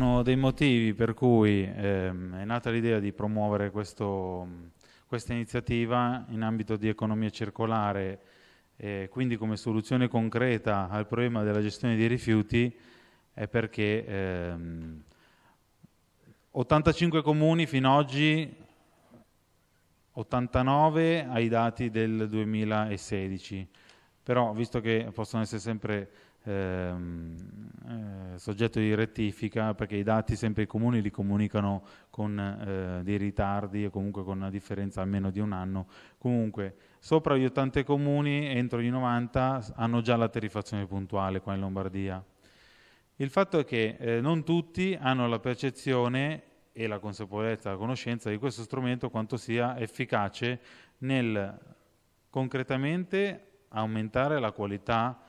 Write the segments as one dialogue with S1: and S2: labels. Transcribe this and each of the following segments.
S1: uno dei motivi per cui ehm, è nata l'idea di promuovere questo, questa iniziativa in ambito di economia circolare e quindi come soluzione concreta al problema della gestione dei rifiuti è perché ehm, 85 comuni fino ad oggi, 89 ai dati del 2016, però visto che possono essere sempre ehm, eh, soggetto di rettifica perché i dati sempre i comuni li comunicano con eh, dei ritardi e comunque con una differenza almeno di un anno. Comunque sopra gli 80 comuni entro i 90 hanno già la tariffazione puntuale qua in Lombardia. Il fatto è che eh, non tutti hanno la percezione e la consapevolezza, la conoscenza di questo strumento quanto sia efficace nel concretamente aumentare la qualità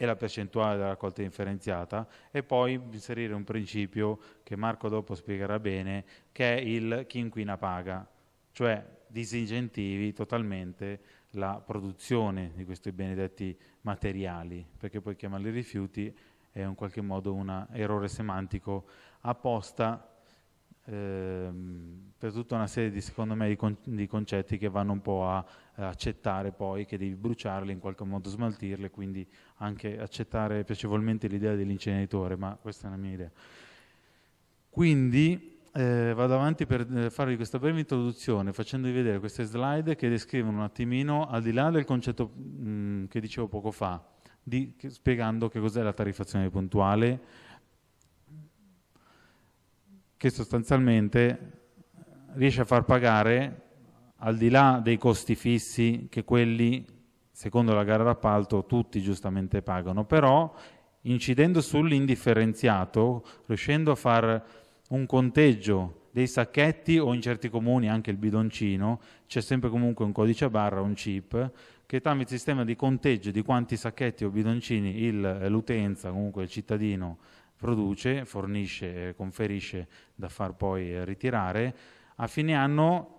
S1: e la percentuale della raccolta differenziata e poi inserire un principio che Marco dopo spiegherà bene, che è il chi inquina paga, cioè disincentivi totalmente la produzione di questi benedetti materiali, perché poi chiamarli rifiuti è in qualche modo un errore semantico apposta ehm, per tutta una serie di, secondo me, di, con, di, concetti che vanno un po' a, accettare poi che devi bruciarli, in qualche modo smaltirli, quindi anche accettare piacevolmente l'idea dell'inceneritore, ma questa è una mia idea. Quindi eh, vado avanti per eh, farvi questa breve introduzione facendovi vedere queste slide che descrivono un attimino, al di là del concetto mh, che dicevo poco fa, di, che, spiegando che cos'è la tariffazione puntuale, che sostanzialmente riesce a far pagare al di là dei costi fissi che quelli, secondo la gara d'appalto, tutti giustamente pagano, però incidendo sull'indifferenziato, riuscendo a fare un conteggio dei sacchetti o in certi comuni anche il bidoncino, c'è sempre comunque un codice a barra, un chip, che tramite il sistema di conteggio di quanti sacchetti o bidoncini l'utenza, comunque il cittadino, produce, fornisce, conferisce da far poi ritirare, a fine anno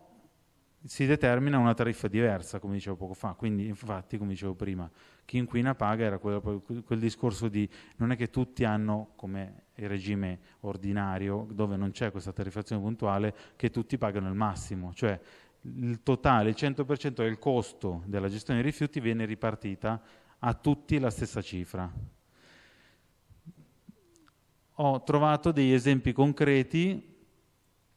S1: si determina una tariffa diversa, come dicevo poco fa. Quindi, infatti, come dicevo prima, chi inquina paga era quel, quel discorso di non è che tutti hanno come il regime ordinario, dove non c'è questa tariffazione puntuale, che tutti pagano il massimo. Cioè il totale, il 100% del costo della gestione dei rifiuti viene ripartita a tutti la stessa cifra ho trovato degli esempi concreti,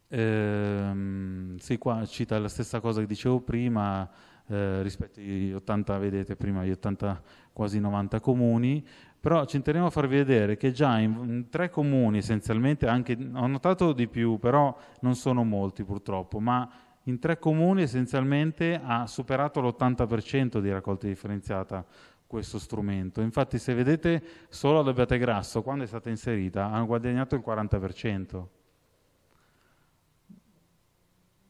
S1: ehm, sì qua cita la stessa cosa che dicevo prima, eh, rispetto agli 80, vedete prima, gli 80 quasi 90 comuni, però ci intendiamo a farvi vedere che già in, in, tre comuni essenzialmente, anche, ho notato di più, però non sono molti purtroppo, ma in tre comuni essenzialmente ha superato l'80% di raccolta differenziata questo strumento. Infatti se vedete solo l'abbiate grasso, quando è stata inserita, hanno guadagnato il 40%.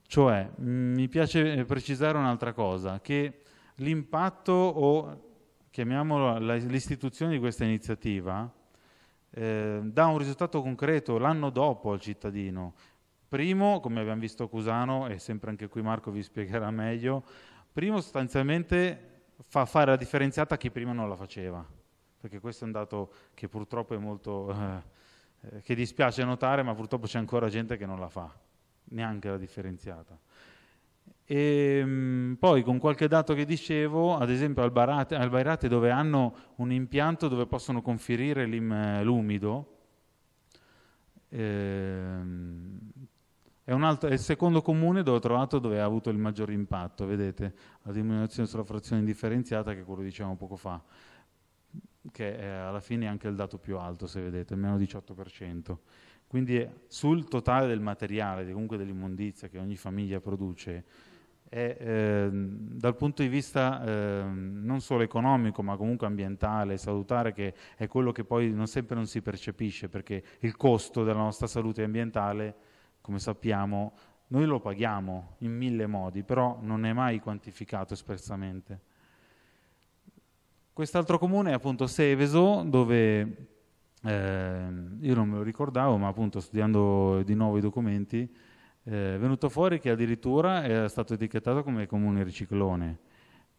S1: Cioè, mm, mi piace eh, precisare un'altra cosa, che l'impatto o chiamiamolo l'istituzione di questa iniziativa eh, dà un risultato concreto l'anno dopo al cittadino. Primo, come abbiamo visto a Cusano e sempre anche qui Marco vi spiegherà meglio, primo sostanzialmente fa fare la differenziata a chi prima non la faceva, perché questo è un dato che purtroppo è molto, eh, eh che dispiace notare, ma purtroppo c'è ancora gente che non la fa, neanche la differenziata. E, ehm, poi con qualche dato che dicevo, ad esempio al Barate, al Bairate dove hanno un impianto dove possono conferire l'umido, ehm, è, altro, è, il secondo comune dove ho trovato dove ha avuto il maggior impatto, vedete, la diminuzione sulla frazione indifferenziata, che è quello che dicevamo poco fa, che è, eh, alla fine è anche il dato più alto se vedete, meno 18%. Quindi sul totale del materiale, comunque dell'immondizia che ogni famiglia produce, è, eh, dal punto di vista eh, non solo economico ma comunque ambientale, salutare, che è quello che poi non sempre non si percepisce perché il costo della nostra salute ambientale è come sappiamo, noi lo paghiamo in mille modi, però non è mai quantificato espressamente. Quest'altro comune è appunto Seveso, dove eh, io non me lo ricordavo, ma appunto studiando di nuovo i documenti, eh, è venuto fuori che addirittura è stato etichettato come comune riciclone,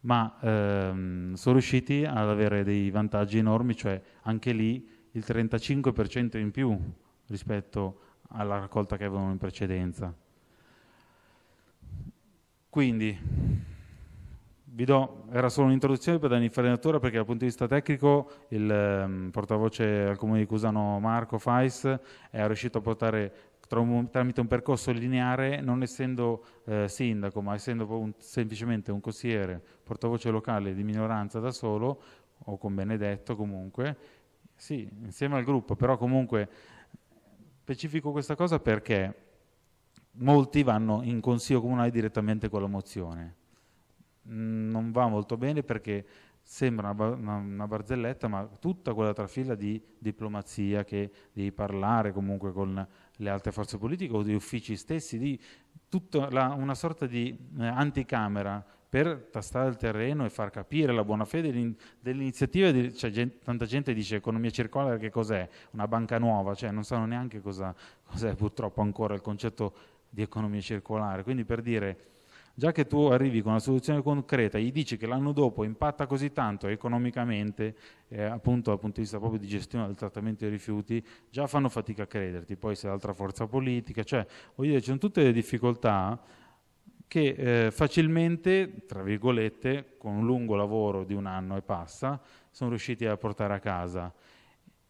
S1: ma ehm, sono riusciti ad avere dei vantaggi enormi, cioè anche lì il 35% in più rispetto a alla raccolta che avevano in precedenza. Quindi, vi do, era solo un'introduzione per dare un'infarinatura perché dal punto di vista tecnico il um, portavoce al comune di Cusano Marco Fais è riuscito a portare tramite un percorso lineare, non essendo eh, sindaco, ma essendo un, semplicemente un consigliere, portavoce locale di minoranza da solo, o con Benedetto comunque, sì, insieme al gruppo, però comunque Specifico questa cosa perché molti vanno in consiglio comunale direttamente con la mozione. Mm, non va molto bene perché sembra una, barzelletta, ma tutta quella trafila di diplomazia che devi parlare comunque con le altre forze politiche o gli uffici stessi, di tutta la, una sorta di eh, anticamera per tastare il terreno e far capire la buona fede dell'iniziativa. cioè, tanta gente dice economia circolare che cos'è? Una banca nuova, cioè non sanno neanche cosa, cos'è purtroppo ancora il concetto di economia circolare. Quindi per dire, già che tu arrivi con una soluzione concreta, gli dici che l'anno dopo impatta così tanto economicamente, eh, appunto dal punto di vista proprio di gestione del trattamento dei rifiuti, già fanno fatica a crederti. Poi se l'altra forza politica, cioè voglio dire, ci sono tutte le difficoltà che eh, facilmente, tra virgolette, con un lungo lavoro di un anno e passa, sono riusciti a portare a casa.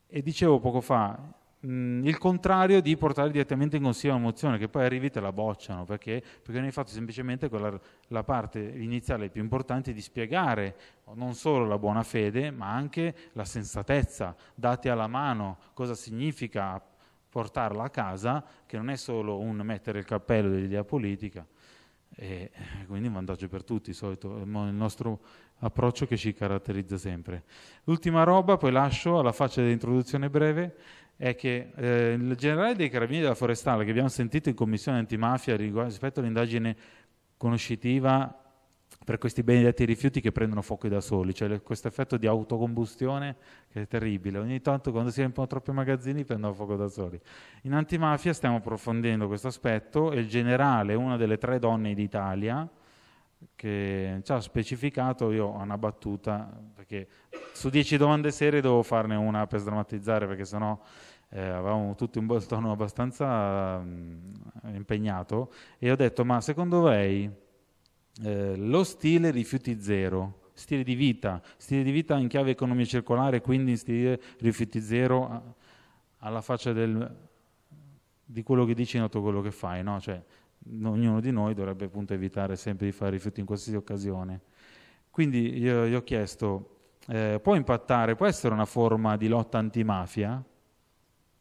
S1: E dicevo poco fa, mh, mm, il contrario di portare direttamente in consiglio una mozione, che poi arrivi te la bocciano, perché? Perché non hai fatto semplicemente quella, la parte iniziale più importante di spiegare non solo la buona fede, ma anche la sensatezza, date alla mano, cosa significa portarla a casa, che non è solo un mettere il cappello dell'idea politica, e eh, quindi un vantaggio per tutti, di solito, il nostro approccio che ci caratterizza sempre. L'ultima roba, poi lascio alla faccia dell'introduzione breve, è che eh, il generale dei carabinieri della Forestale, che abbiamo sentito in commissione antimafia rispetto all'indagine conoscitiva per questi benedetti rifiuti che prendono fuoco da soli, cioè questo effetto di autocombustione che è terribile. Ogni tanto quando si riempiono troppi magazzini prendono fuoco da soli. In antimafia stiamo approfondendo questo aspetto e il generale, una delle tre donne d'Italia, che ci ha specificato, io ho una battuta, perché su dieci domande serie devo farne una per sdrammatizzare, perché sennò eh, avevamo tutti un tono abbastanza mh, mm, impegnato, e ho detto, ma secondo lei eh, lo stile rifiuti zero, stile di vita, stile di vita in chiave economia circolare, quindi stile rifiuti zero a, alla faccia del, di quello che dici, in noto quello che fai, no? cioè, ognuno di noi dovrebbe appunto evitare sempre di fare rifiuti in qualsiasi occasione. Quindi io gli ho chiesto, eh, può impattare, può essere una forma di lotta antimafia?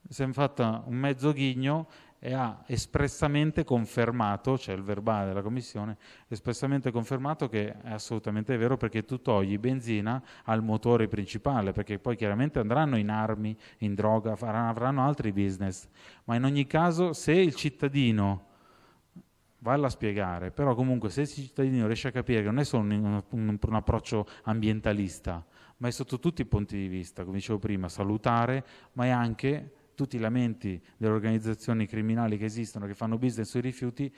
S1: Si è fatta un mezzo ghigno e ha espressamente confermato, cioè il verbale della commissione, espressamente confermato che è assolutamente vero perché tu togli benzina al motore principale, perché poi chiaramente andranno in armi, in droga, faranno, avranno altri business, ma in ogni caso se il cittadino valla a spiegare, però comunque se il cittadino riesce a capire che non è solo un, un, un approccio ambientalista, ma è sotto tutti i punti di vista, come dicevo prima, salutare, ma è anche tutti i lamenti delle organizzazioni criminali che esistono, che fanno business sui rifiuti,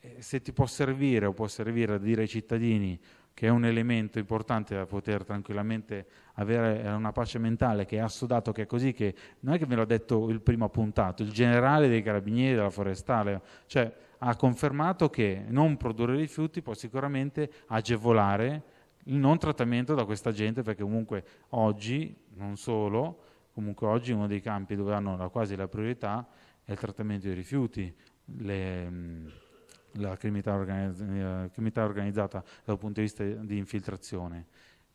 S1: eh, se ti può servire o può servire a dire ai cittadini che è un elemento importante da poter tranquillamente avere eh, una pace mentale, che è assodato, che è così, che non è che me l'ha detto il primo appuntato, il generale dei carabinieri della forestale, cioè ha confermato che non produrre rifiuti può sicuramente agevolare il non trattamento da questa gente, perché comunque oggi, non solo, Comunque oggi uno dei campi dove hanno la, quasi la priorità è il trattamento dei rifiuti, le, mm, eh, la criminalità, organizzata dal punto di vista di infiltrazione.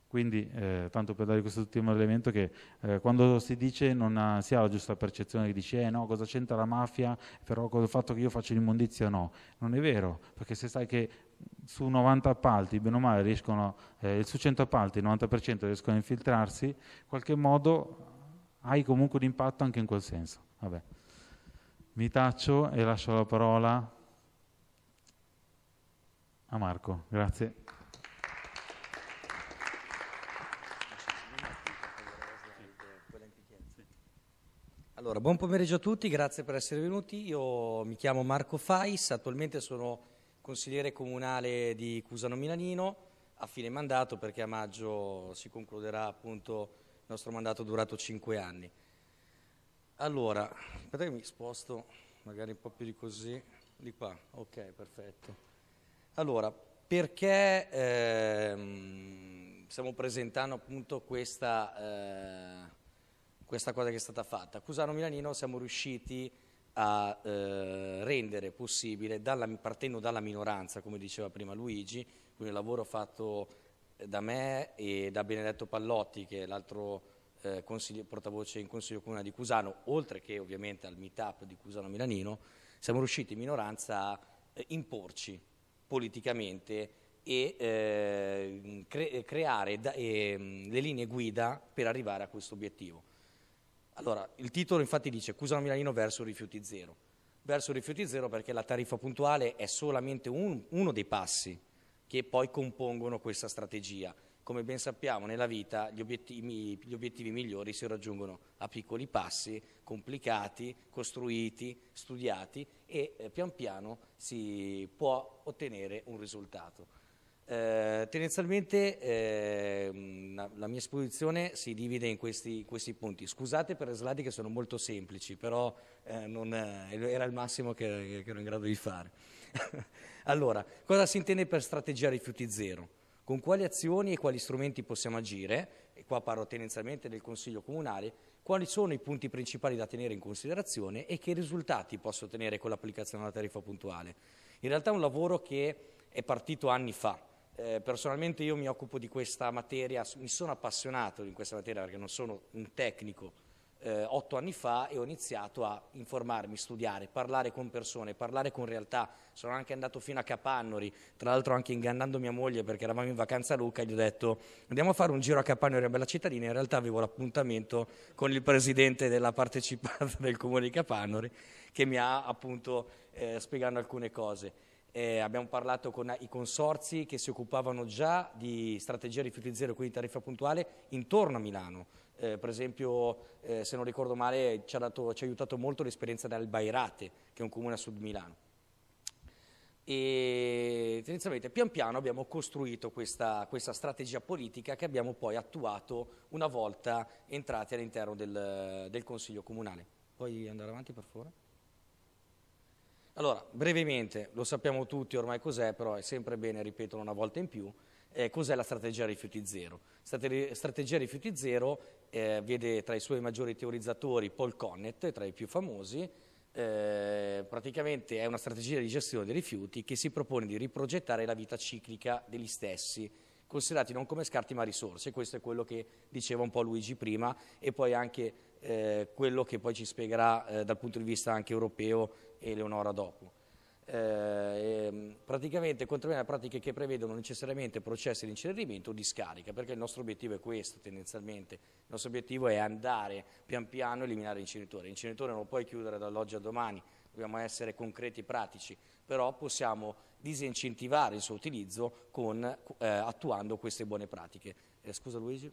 S1: Quindi, eh, tanto per dare questo ultimo elemento, che eh, quando si dice non ha, si ha la giusta percezione che dice, eh no, cosa c'entra la mafia, però con il fatto che io faccio l'immondizia no. Non è vero, perché se sai che su 90 appalti, bene o male, riescono, eh, su 100 appalti il 90% riescono a infiltrarsi, in qualche modo hai comunque un impatto anche in quel senso. Vabbè. Mi taccio e lascio la parola a Marco. Grazie.
S2: Allora, buon pomeriggio a tutti, grazie per essere venuti. Io mi chiamo Marco Fais, attualmente sono consigliere comunale di Cusano Milanino a fine mandato perché a maggio si concluderà appunto nostro mandato è durato cinque anni. Allora, aspetta che mi sposto magari un po' più di così, di qua, ok, perfetto. Allora, perché ehm, stiamo presentando appunto questa, eh, questa, cosa che è stata fatta? Cusano Milanino siamo riusciti a eh, rendere possibile, dalla, partendo dalla minoranza, come diceva prima Luigi, quindi un lavoro fatto da me e da Benedetto Pallotti, che è l'altro eh, portavoce in Consiglio Comunale di Cusano, oltre che ovviamente al meetup di Cusano Milanino, siamo riusciti in minoranza a eh, imporci politicamente e eh, cre eh, creare da, mm, le linee guida per arrivare a questo obiettivo. Allora, il titolo infatti dice Cusano Milanino verso rifiuti zero. Verso rifiuti zero perché la tariffa puntuale è solamente un, uno dei passi che poi compongono questa strategia. Come ben sappiamo nella vita gli obiettivi, gli obiettivi, migliori si raggiungono a piccoli passi, complicati, costruiti, studiati e eh, pian piano si può ottenere un risultato. Eh, tendenzialmente eh, la, la, mia esposizione si divide in questi, questi, punti. Scusate per le slide che sono molto semplici, però eh, non, eh, era il massimo che, che ero in grado di fare. allora, cosa si intende per strategia rifiuti zero? Con quali azioni e quali strumenti possiamo agire? E qua parlo tendenzialmente del Consiglio Comunale. Quali sono i punti principali da tenere in considerazione e che risultati posso ottenere con l'applicazione della tariffa puntuale? In realtà è un lavoro che è partito anni fa, eh, personalmente io mi occupo di questa materia, mi sono appassionato di questa materia perché non sono un tecnico eh, otto anni fa e ho iniziato a informarmi, studiare, parlare con persone, parlare con realtà. Sono anche andato fino a Capannori, tra l'altro anche ingannando mia moglie perché eravamo in vacanza a Luca, gli ho detto andiamo a fare un giro a Capannori una Bella Cittadina, in realtà avevo l'appuntamento con il presidente della partecipata del comune di Capannori che mi ha appunto eh, spiegando alcune cose. Eh, abbiamo parlato con i consorzi che si occupavano già di strategia rifiuti zero, quindi tariffa puntuale, intorno a Milano eh, per esempio, eh, se non ricordo male, ci ha, dato, ci ha aiutato molto l'esperienza del Bairate, che è un comune a sud Milano. E tendenzialmente, pian piano abbiamo costruito questa, questa strategia politica che abbiamo poi attuato una volta entrati all'interno del, del Consiglio Comunale. Puoi andare avanti, per favore? Allora, brevemente, lo sappiamo tutti ormai cos'è, però è sempre bene ripeterlo una volta in più. Eh, cos'è la strategia rifiuti zero? Strate strategia rifiuti zero eh, vede tra i suoi maggiori teorizzatori Paul Connett, tra i più famosi, eh, praticamente è una strategia di gestione dei rifiuti che si propone di riprogettare la vita ciclica degli stessi, considerati non come scarti ma risorse, questo è quello che diceva un po' Luigi prima e poi anche eh, quello che poi ci spiegherà eh, dal punto di vista anche europeo Eleonora dopo eh, ehm, praticamente controllare pratiche che prevedono necessariamente processi di incenerimento o di scarica, perché il nostro obiettivo è questo tendenzialmente, il nostro obiettivo è andare pian piano a eliminare l'inceneritore, l'inceneritore non lo puoi chiudere dall'oggi a domani, dobbiamo essere concreti e pratici, però possiamo disincentivare il suo utilizzo con, eh, attuando queste buone pratiche. Eh, scusa Luigi?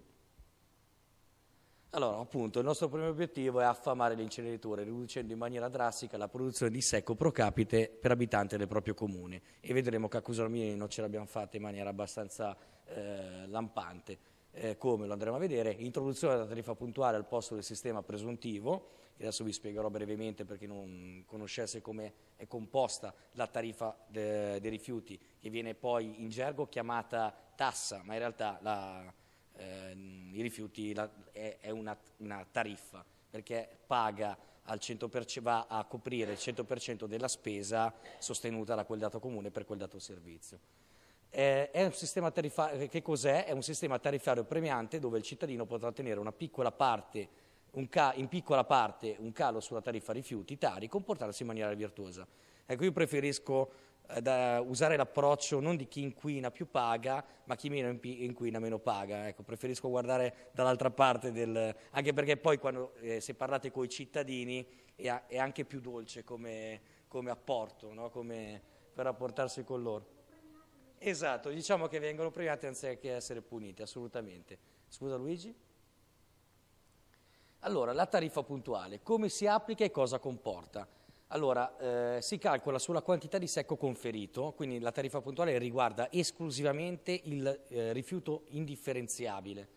S2: Allora, appunto, il nostro primo obiettivo è affamare l'inceneritore, riducendo in maniera drastica la produzione di secco pro capite per abitante del proprio comune. E vedremo che a non ce l'abbiamo fatta in maniera abbastanza eh, lampante. Eh, come lo andremo a vedere, introduzione della tariffa puntuale al posto del sistema presuntivo, che adesso vi spiegherò brevemente per chi non conoscesse come è composta la tariffa de, eh, dei rifiuti, che viene poi in gergo chiamata tassa, ma in realtà la eh, i rifiuti la, è, è una, una, tariffa perché paga al 100%, va a coprire il 100% della spesa sostenuta da quel dato comune per quel dato servizio. Eh, è un sistema tariffario, che cos'è? È un sistema tariffario premiante dove il cittadino potrà ottenere una piccola parte in piccola parte un calo sulla tariffa rifiuti, tari, comportarsi in maniera virtuosa. Ecco, io preferisco eh, da usare l'approccio non di chi inquina più paga, ma chi meno inquina meno paga. Ecco, preferisco guardare dall'altra parte del... anche perché poi quando, eh, se parlate con i cittadini è, è, anche più dolce come, come apporto, no? come per rapportarsi con loro. Esatto, diciamo che vengono premiati anziché essere puniti, assolutamente. Scusa Luigi? Allora, la tariffa puntuale, come si applica e cosa comporta? Allora, eh, si calcola sulla quantità di secco conferito, quindi la tariffa puntuale riguarda esclusivamente il eh, rifiuto indifferenziabile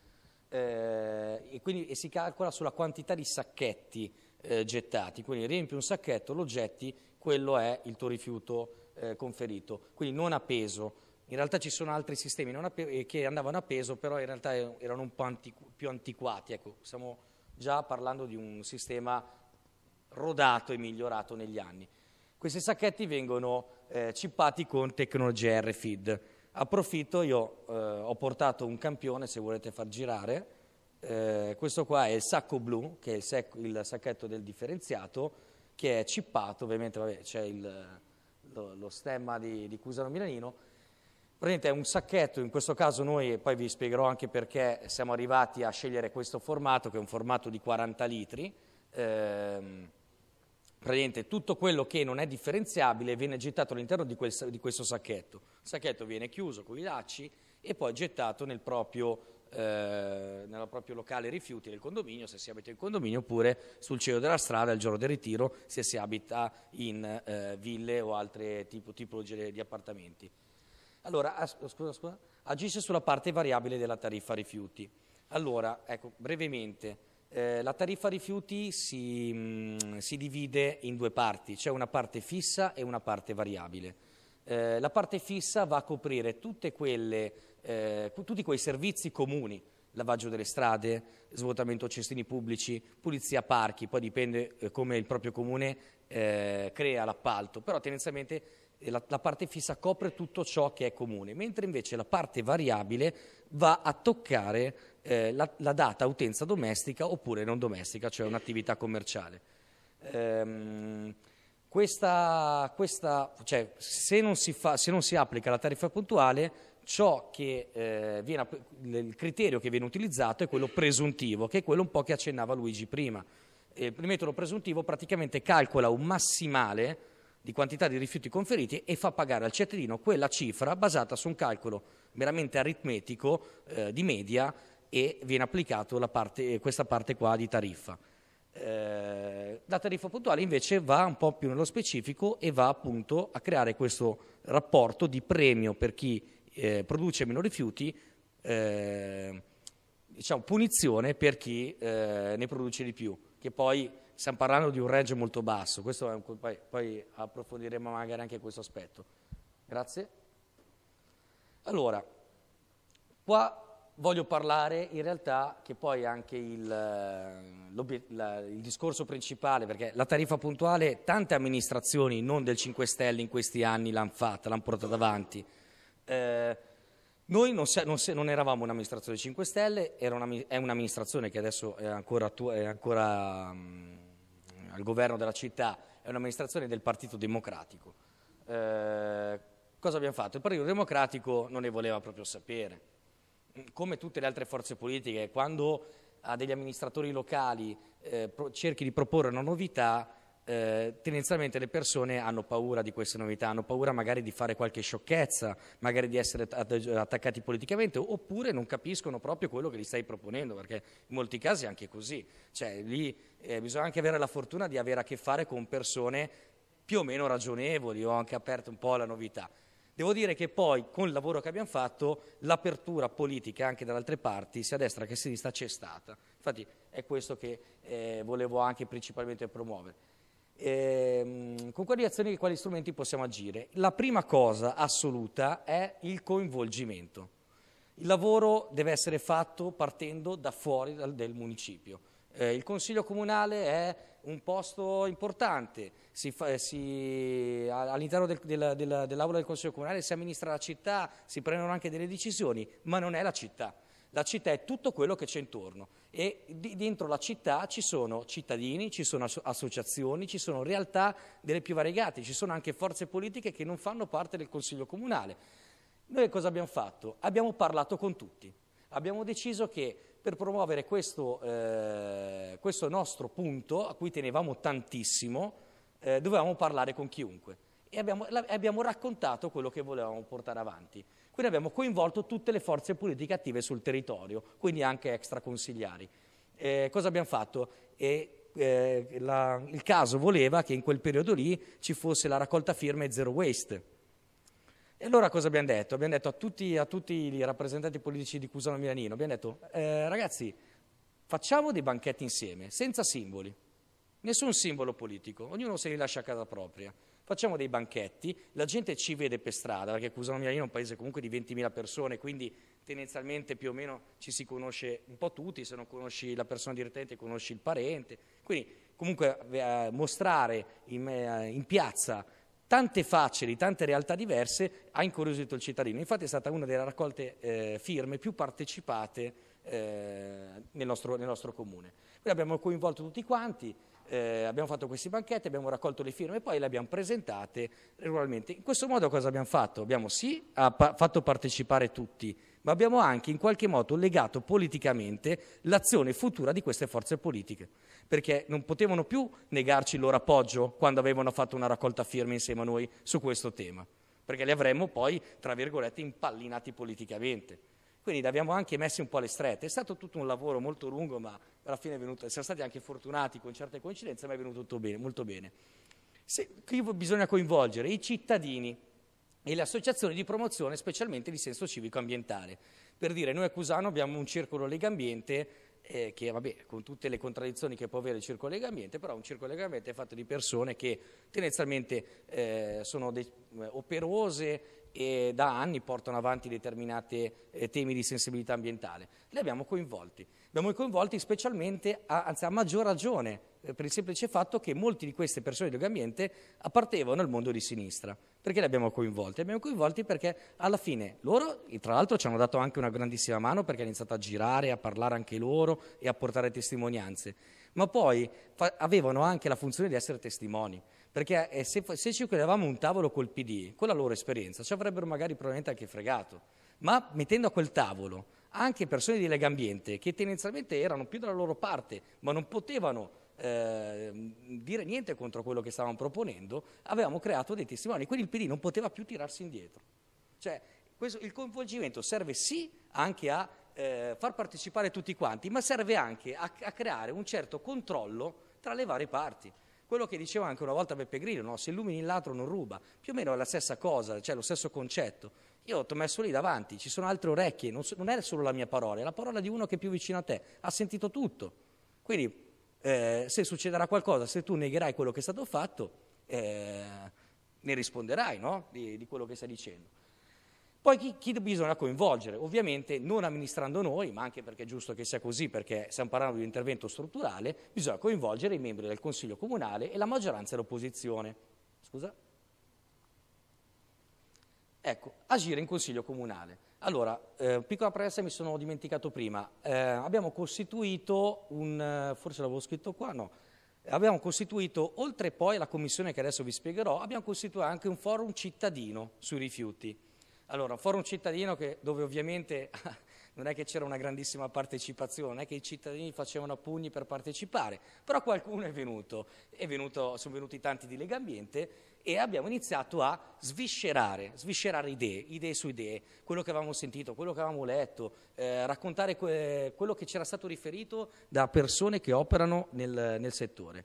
S2: eh, e quindi e si calcola sulla quantità di sacchetti eh, gettati, quindi riempi un sacchetto, lo getti, quello è il tuo rifiuto eh, conferito, quindi non a peso. In realtà ci sono altri sistemi eh, che andavano a peso, però in realtà erano un po' antiqu più antiquati, ecco, stiamo già parlando di un sistema rodato e migliorato negli anni. Questi sacchetti vengono eh, cippati con tecnologia RFID. Approfitto, io eh, ho portato un campione se volete far girare, eh, questo qua è il sacco blu, che è il, sec- il sacchetto del differenziato, che è cippato, ovviamente vabbè, c'è il, lo, lo, stemma di, di Cusano Milanino, Praticamente è un sacchetto, in questo caso noi, e poi vi spiegherò anche perché siamo arrivati a scegliere questo formato, che è un formato di 40 litri, ehm, praticamente tutto quello che non è differenziabile viene gettato all'interno di, quel, di questo sacchetto. Il sacchetto viene chiuso con i lacci e poi gettato nel proprio eh, nel proprio locale rifiuti del condominio, se si abita in condominio, oppure sul cielo della strada il giorno del ritiro, se si abita in eh, ville o altre tipo, tipologie di appartamenti. Allora, as, scusa, scusa, agisce sulla parte variabile della tariffa rifiuti. Allora, ecco, brevemente, eh, la tariffa rifiuti si, mh, mm, si, divide in due parti, c'è una parte fissa e una parte variabile. Eh, la parte fissa va a coprire quelle, eh, tutti quei servizi comuni, lavaggio delle strade, svuotamento cestini pubblici, pulizia parchi, poi dipende eh, come il proprio comune eh, crea l'appalto, però tendenzialmente la, la parte fissa copre tutto ciò che è comune, mentre invece la parte variabile va a toccare eh, la, la, data utenza domestica oppure non domestica, cioè un'attività commerciale. Ehm, questa, questa, cioè, se, non fa, se, non si applica la tariffa puntuale, che, eh, viene, il criterio che viene utilizzato è quello presuntivo, che è quello un po' che accennava Luigi prima. Eh, il metodo presuntivo praticamente calcola un massimale di quantità di rifiuti conferiti e fa pagare al cittadino quella cifra basata su un calcolo meramente aritmetico eh, di media e viene applicata eh, questa parte qua di tariffa. Eh, la tariffa puntuale invece va un po' più nello specifico e va appunto a creare questo rapporto di premio per chi eh, produce meno rifiuti, eh, diciamo punizione per chi eh, ne produce di più, che poi stiamo parlando di un range molto basso, questo, poi, poi approfondiremo magari anche questo aspetto. Grazie. Allora, qua voglio parlare in realtà che poi anche il, eh, la, il discorso principale, perché la tariffa puntuale tante amministrazioni, non del 5 Stelle, in questi anni l'hanno fatta, l'hanno portata avanti. Eh, noi non, se, non, se, non eravamo un'amministrazione 5 Stelle, una, è un'amministrazione che adesso è ancora, attua, è ancora um, al governo della città è un'amministrazione del Partito Democratico. Eh, cosa abbiamo fatto? Il Partito Democratico non ne voleva proprio sapere. Come tutte le altre forze politiche, quando a degli amministratori locali eh, cerchi di proporre una novità, eh, tendenzialmente le persone hanno paura di queste novità, hanno paura magari di fare qualche sciocchezza, magari di essere attaccati politicamente, oppure non capiscono proprio quello che gli stai proponendo, perché in molti casi è anche così. Cioè, lì eh, bisogna anche avere la fortuna di avere a che fare con persone più o meno ragionevoli, ho anche aperto un po' la novità. Devo dire che poi, con il lavoro che abbiamo fatto, l'apertura politica anche dalle altre parti, sia a destra che a sinistra, c'è stata. Infatti è questo che eh, volevo anche principalmente promuovere. Ehm, con quali azioni e quali strumenti possiamo agire? La prima cosa assoluta è il coinvolgimento. Il lavoro deve essere fatto partendo da fuori dal, del municipio. Eh, il Consiglio Comunale è un posto importante, eh, all'interno del, del, dell'aula del Consiglio Comunale si amministra la città, si prendono anche delle decisioni, ma non è la città. La città è tutto quello che c'è intorno e di, dentro la città ci sono cittadini, ci sono associazioni, ci sono realtà delle più variegate, ci sono anche forze politiche che non fanno parte del Consiglio Comunale. Noi cosa abbiamo fatto? Abbiamo parlato con tutti, abbiamo deciso che per promuovere questo, eh, questo nostro punto, a cui tenevamo tantissimo, eh, dovevamo parlare con chiunque e abbiamo, abbiamo raccontato quello che volevamo portare avanti. Quindi abbiamo coinvolto tutte le forze politiche attive sul territorio, quindi anche extraconsigliari. Eh, cosa abbiamo fatto? Eh, eh, la, il caso voleva che in quel periodo lì ci fosse la raccolta firme zero waste. E allora cosa abbiamo detto? Abbiamo detto a tutti, a tutti i rappresentanti politici di Cusano Milanino, abbiamo detto eh, ragazzi facciamo dei banchetti insieme, senza simboli, nessun simbolo politico, ognuno se li lascia a casa propria facciamo dei banchetti, la gente ci vede per strada, perché Cusano Milanino è un paese comunque di 20.000 persone, quindi tendenzialmente più o meno ci si conosce un po' tutti, se non conosci la persona direttamente conosci il parente, quindi comunque eh, mostrare in, eh, in piazza tante facce di tante realtà diverse ha incuriosito il cittadino. Infatti è stata una delle raccolte eh, firme più partecipate eh, nel, nostro, nel, nostro, comune. Quindi abbiamo coinvolto tutti quanti, eh, abbiamo fatto questi banchetti, abbiamo raccolto le firme e poi le abbiamo presentate regolarmente. In questo modo cosa abbiamo fatto? Abbiamo sì pa- fatto partecipare tutti, ma abbiamo anche in qualche modo legato politicamente l'azione futura di queste forze politiche, perché non potevano più negarci il loro appoggio quando avevano fatto una raccolta firme insieme a noi su questo tema, perché li avremmo poi, tra virgolette, impallinati politicamente. Quindi li abbiamo anche messo un po' alle strette. È stato tutto un lavoro molto lungo, ma alla fine è venuto, siamo stati anche fortunati con certe coincidenze, ma è venuto tutto bene, molto bene. Se, qui bisogna coinvolgere i cittadini e le associazioni di promozione, specialmente di senso civico ambientale. Per dire, noi a Cusano abbiamo un circolo legambiente Ambiente, eh, che vabbè, con tutte le contraddizioni che può avere il circolo legambiente, però un circolo legambiente è fatto di persone che tendenzialmente eh, sono eh, operose e da anni portano avanti determinati eh, temi di sensibilità ambientale. Li abbiamo coinvolti. abbiamo coinvolti specialmente, a, anzi a maggior ragione, eh, per il semplice fatto che molte di queste persone di dell'ambiente appartevano al mondo di sinistra. Perché li abbiamo coinvolti? Li abbiamo coinvolti perché alla fine loro, tra l'altro, ci hanno dato anche una grandissima mano perché hanno iniziato a girare, a parlare anche loro e a portare testimonianze. Ma poi fa- avevano anche la funzione di essere testimoni. Perché eh, se, se, ci chiedevamo un tavolo col PD, con la loro esperienza, ci avrebbero magari probabilmente anche fregato, ma mettendo a quel tavolo anche persone di Lega Ambiente che tendenzialmente erano più dalla loro parte, ma non potevano eh, dire niente contro quello che stavano proponendo, avevamo creato dei testimoni, quindi il PD non poteva più tirarsi indietro. Cioè, questo, il coinvolgimento serve sì anche a eh, far partecipare tutti quanti, ma serve anche a, a creare un certo controllo tra le varie parti. Quello che diceva anche una volta Beppe Grillo, no? se illumini il ladro non ruba, più o meno è la stessa cosa, cioè lo stesso concetto. Io ti ho messo lì davanti, ci sono altre orecchie, non, so, non, è solo la mia parola, è la parola di uno che è più vicino a te, ha sentito tutto. Quindi eh, se succederà qualcosa, se tu negherai quello che è stato fatto, eh, ne risponderai no? di, di quello che stai dicendo. Poi chi, chi, bisogna coinvolgere? Ovviamente non amministrando noi, ma anche perché è giusto che sia così, perché stiamo parlando di un intervento strutturale, bisogna coinvolgere i membri del Consiglio Comunale e la maggioranza dell'opposizione. Scusa? Ecco, agire in Consiglio Comunale. Allora, eh, piccola pressa, mi sono dimenticato prima. Eh, abbiamo costituito un, eh, forse l'avevo scritto qua, no, abbiamo costituito, oltre poi alla commissione che adesso vi spiegherò, abbiamo costituito anche un forum cittadino sui rifiuti allora, un forum cittadino che, dove ovviamente non è che c'era una grandissima partecipazione, non è che i cittadini facevano pugni per partecipare, però qualcuno è venuto, è venuto sono venuti tanti di Lega Ambiente e abbiamo iniziato a sviscerare, sviscerare idee, idee su idee, quello che avevamo sentito, quello che avevamo letto, eh, raccontare que quello che c'era stato riferito da persone che operano nel, nel settore.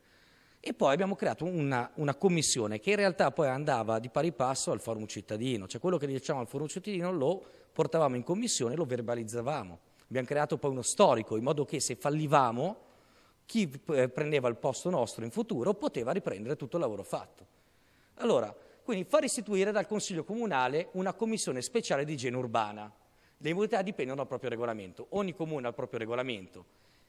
S2: E poi abbiamo creato una, una, commissione che in realtà poi andava di pari passo al forum cittadino, cioè quello che diciamo al forum cittadino lo portavamo in commissione e lo verbalizzavamo. Abbiamo creato poi uno storico in modo che se fallivamo chi eh, prendeva il posto nostro in futuro poteva riprendere tutto il lavoro fatto. Allora, quindi far istituire dal Consiglio Comunale una commissione speciale di igiene urbana. Le modalità dipendono dal proprio regolamento, ogni comune ha il proprio regolamento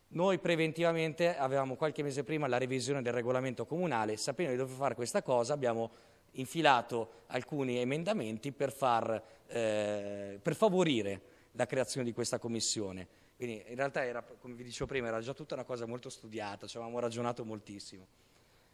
S2: noi preventivamente avevamo qualche mese prima la revisione del regolamento comunale, sapendo di dover fare questa cosa abbiamo infilato alcuni emendamenti per, far, eh, per favorire la creazione di questa commissione. Quindi in realtà era, come vi dicevo prima, era già tutta una cosa molto studiata, ci avevamo ragionato moltissimo.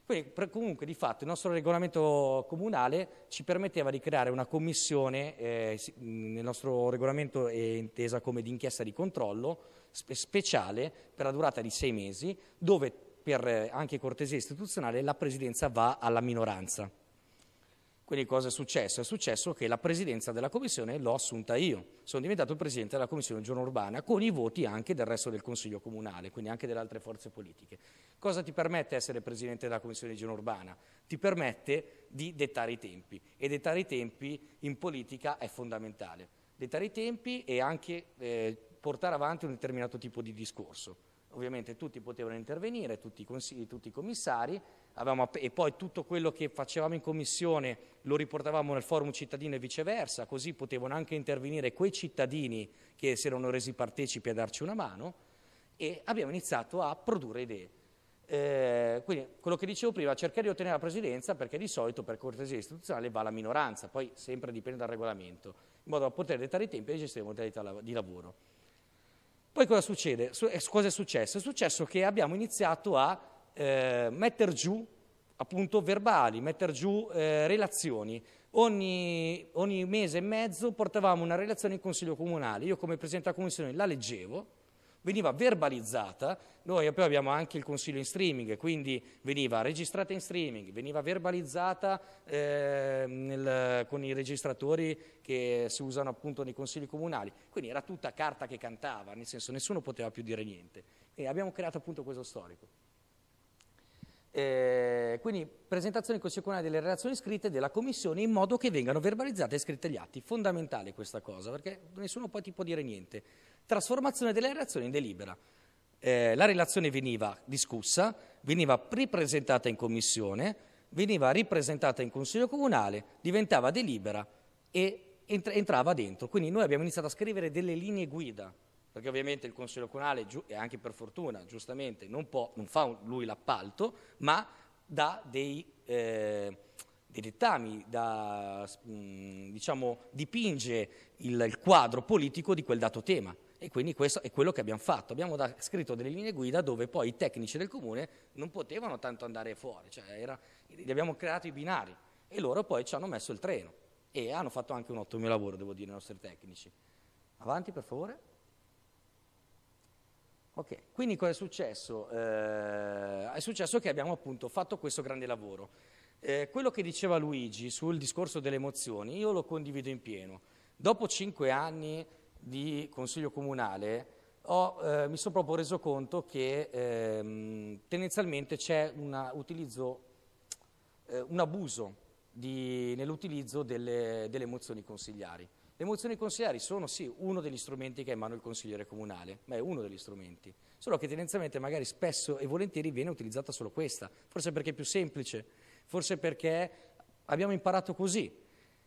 S2: Quindi per, comunque di fatto il nostro regolamento comunale ci permetteva di creare una commissione, eh, nel nostro regolamento è intesa come d'inchiesta di controllo, spe- speciale per la durata di sei mesi, dove per eh, anche cortesia istituzionale la presidenza va alla minoranza. Quindi cosa è successo? È successo che la presidenza della commissione l'ho assunta io, sono diventato presidente della commissione Giorno Urbana con i voti anche del resto del Consiglio Comunale, quindi anche delle altre forze politiche. Cosa ti permette essere presidente della commissione Giorno Urbana? Ti permette di dettare i tempi e dettare i tempi in politica è fondamentale. Dettare i tempi e anche eh, portare avanti un determinato tipo di discorso. Ovviamente tutti potevano intervenire, tutti i consigli, tutti i commissari, avevamo, e poi tutto quello che facevamo in commissione lo riportavamo nel forum cittadino e viceversa, così potevano anche intervenire quei cittadini che si erano resi partecipi a darci una mano e abbiamo iniziato a produrre idee. Eh, quindi quello che dicevo prima, cercare di ottenere la presidenza perché di solito per cortesia istituzionale va la minoranza, poi sempre dipende dal regolamento, in modo da poter dettare i tempi e gestire le modalità di lavoro. Poi cosa succede? Eh, cosa è successo? È successo che abbiamo iniziato a eh, mettere giù appunto verbali, mettere giù eh, relazioni. Ogni, ogni mese e mezzo portavamo una relazione in consiglio comunale. Io come presidente della commissione la leggevo, veniva verbalizzata, noi poi abbiamo anche il consiglio in streaming, quindi veniva registrata in streaming, veniva verbalizzata eh, nel, con i registratori che si usano appunto nei consigli comunali, quindi era tutta carta che cantava, nel senso nessuno poteva più dire niente. E abbiamo creato appunto questo storico. Eh, quindi presentazione costituzionale delle relazioni scritte della Commissione in modo che vengano verbalizzate e scritte gli atti. Fondamentale questa cosa, perché nessuno poi ti può dire niente. Trasformazione delle relazioni in delibera. Eh, la relazione veniva discussa, veniva ripresentata in commissione, veniva ripresentata in consiglio comunale, diventava delibera e entrava dentro. Quindi noi abbiamo iniziato a scrivere delle linee guida, perché ovviamente il Consiglio Comunale, e anche per fortuna, giustamente, non, può, non fa un, lui l'appalto, ma dà dei, eh, dei dettami, da, mh, diciamo, dipinge il, il quadro politico di quel dato tema. E quindi questo è quello che abbiamo fatto. Abbiamo da, scritto delle linee guida dove poi i tecnici del comune non potevano tanto andare fuori, cioè era, gli abbiamo creato i binari e loro poi ci hanno messo il treno e hanno fatto anche un ottimo lavoro, devo dire, i nostri tecnici. Avanti per favore. Ok, quindi cosa è successo? Eh, è successo che abbiamo appunto fatto questo grande lavoro. Eh, quello che diceva Luigi sul discorso delle emozioni, io lo condivido in pieno. Dopo cinque anni di consiglio comunale ho, eh, mi sono proprio reso conto che ehm, tendenzialmente c'è eh, un abuso nell'utilizzo delle, delle, mozioni consigliari. Le mozioni consigliari sono sì uno degli strumenti che ha in mano il consigliere comunale, ma è uno degli strumenti, solo che tendenzialmente magari spesso e volentieri viene utilizzata solo questa, forse perché è più semplice, forse perché abbiamo imparato così,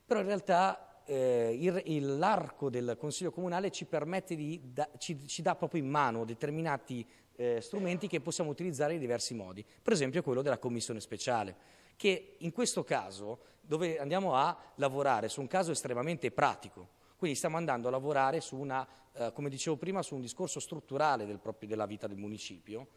S2: però in realtà eh, il, il, l'arco del Consiglio Comunale ci permette di, da, ci, ci, dà proprio in mano determinati eh, strumenti che possiamo utilizzare in diversi modi, per esempio quello della Commissione Speciale, che in questo caso dove andiamo a lavorare su un caso estremamente pratico, quindi stiamo andando a lavorare su una, eh, come dicevo prima, su un discorso strutturale del proprio, della vita del municipio,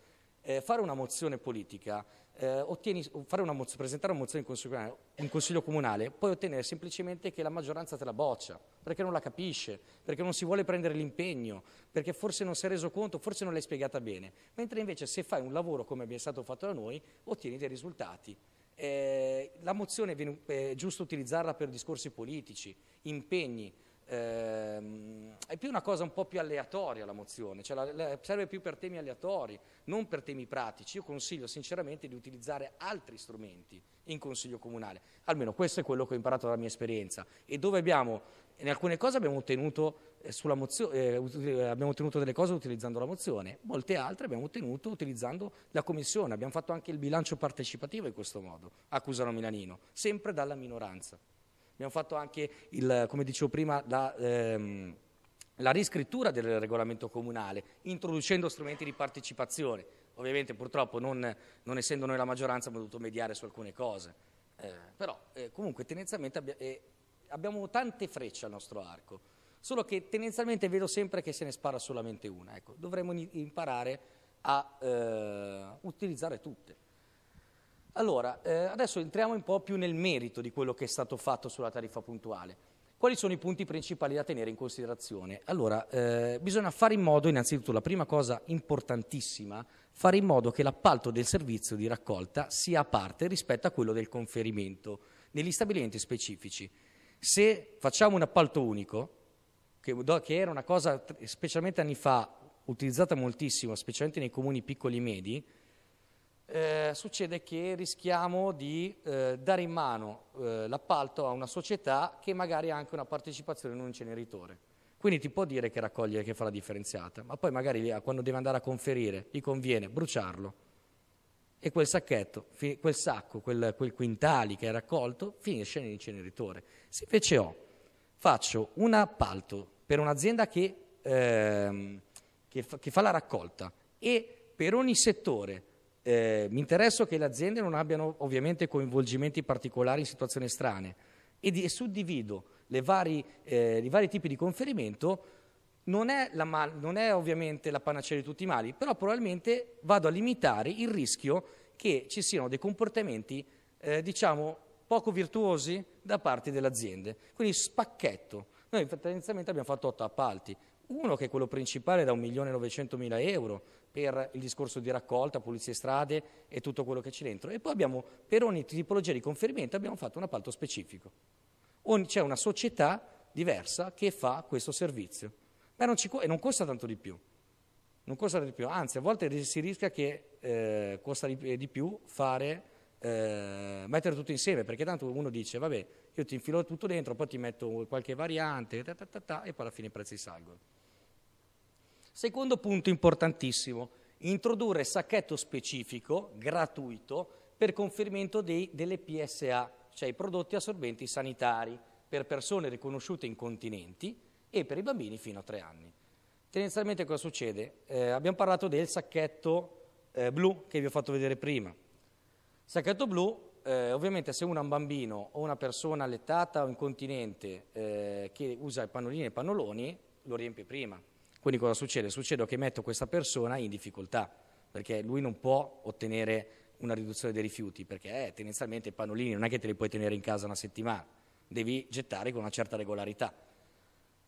S2: eh, fare una mozione politica, eh, ottieni, una moz presentare una mozione in consiglio, in consiglio, comunale, puoi ottenere semplicemente che la maggioranza te la boccia, perché non la capisce, perché non si vuole prendere l'impegno, perché forse non si è reso conto, forse non l'hai spiegata bene. Mentre invece se fai un lavoro come è stato fatto da noi, ottieni dei risultati. Eh, la mozione viene, eh, è giusto utilizzarla per discorsi politici, impegni, Ehm, è più una cosa un po' più aleatoria la mozione, cioè la, la, serve più per temi aleatori, non per temi pratici. Io consiglio sinceramente di utilizzare altri strumenti in consiglio comunale, almeno questo è quello che ho imparato dalla mia esperienza e dove abbiamo, in alcune cose abbiamo ottenuto, eh, mozio, eh, eh, abbiamo ottenuto delle cose utilizzando la mozione, molte altre abbiamo ottenuto utilizzando la commissione, abbiamo fatto anche il bilancio partecipativo in questo modo, accusano Milanino, sempre dalla minoranza. Abbiamo fatto anche, il, come dicevo prima, la, ehm, la riscrittura del regolamento comunale, introducendo strumenti di partecipazione. Ovviamente purtroppo non, non essendo noi la maggioranza abbiamo dovuto mediare su alcune cose, eh, però eh, comunque tendenzialmente abbia, eh, abbiamo tante frecce al nostro arco, solo che tendenzialmente vedo sempre che se ne spara solamente una. Ecco, dovremmo imparare a eh, utilizzare tutte. Allora, eh, adesso entriamo un po' più nel merito di quello che è stato fatto sulla tariffa puntuale. Quali sono i punti principali da tenere in considerazione? Allora, eh, bisogna fare in modo, innanzitutto, la prima cosa importantissima, fare in modo che l'appalto del servizio di raccolta sia a parte rispetto a quello del conferimento negli stabilimenti specifici. Se facciamo un appalto unico, che, che era una cosa specialmente anni fa utilizzata moltissimo, specialmente nei comuni piccoli e medi, eh, succede che rischiamo di eh, dare in mano eh, l'appalto a una società che magari ha anche una partecipazione in un inceneritore. Quindi ti può dire che raccoglie, che fa la differenziata, ma poi magari eh, quando deve andare a conferire gli conviene bruciarlo e quel sacchetto, quel sacco, quel, quel quintali che hai raccolto finisce nell'inceneritore. Se invece ho, faccio un appalto per un'azienda che, ehm, che, fa, che fa la raccolta e per ogni settore eh, mi interessa che le aziende non abbiano ovviamente coinvolgimenti particolari in situazioni strane e, di, e suddivido vari, eh, i vari tipi di conferimento, non è, la, non è ovviamente la panacea di tutti i mali, però probabilmente vado a limitare il rischio che ci siano dei comportamenti, eh, diciamo, poco virtuosi da parte delle aziende. Quindi spacchetto. Noi tendenzialmente abbiamo fatto otto appalti, uno che è quello principale da 1.900.000 euro per il discorso di raccolta, pulizie strade e tutto quello che c'è dentro. E poi abbiamo, per ogni tipologia di conferimento, abbiamo fatto un appalto specifico. C'è una società diversa che fa questo servizio. Ma non, ci, non costa tanto di più. Non costa di più, anzi a volte si rischia che eh, costa di, eh, di più fare... Eh, mettere tutto insieme, perché tanto uno dice, vabbè, io ti infilo tutto dentro, poi ti metto qualche variante, ta ta ta e poi alla fine i prezzi salgono. Secondo punto importantissimo, introdurre sacchetto specifico, gratuito, per conferimento dei, delle PSA, cioè i prodotti assorbenti sanitari, per persone riconosciute incontinenti e per i bambini fino a tre anni. Tendenzialmente cosa succede? Eh, abbiamo parlato del sacchetto eh, blu che vi ho fatto vedere prima. Sacchetto blu, eh, ovviamente se uno è un bambino o una persona allettata o incontinente eh, che usa i pannolini e i pannoloni, lo riempie prima. Quindi cosa succede? Succede che metto questa persona in difficoltà, perché lui non può ottenere una riduzione dei rifiuti, perché eh, tendenzialmente i pannolini non è che te li puoi tenere in casa una settimana, devi gettare con una certa regolarità.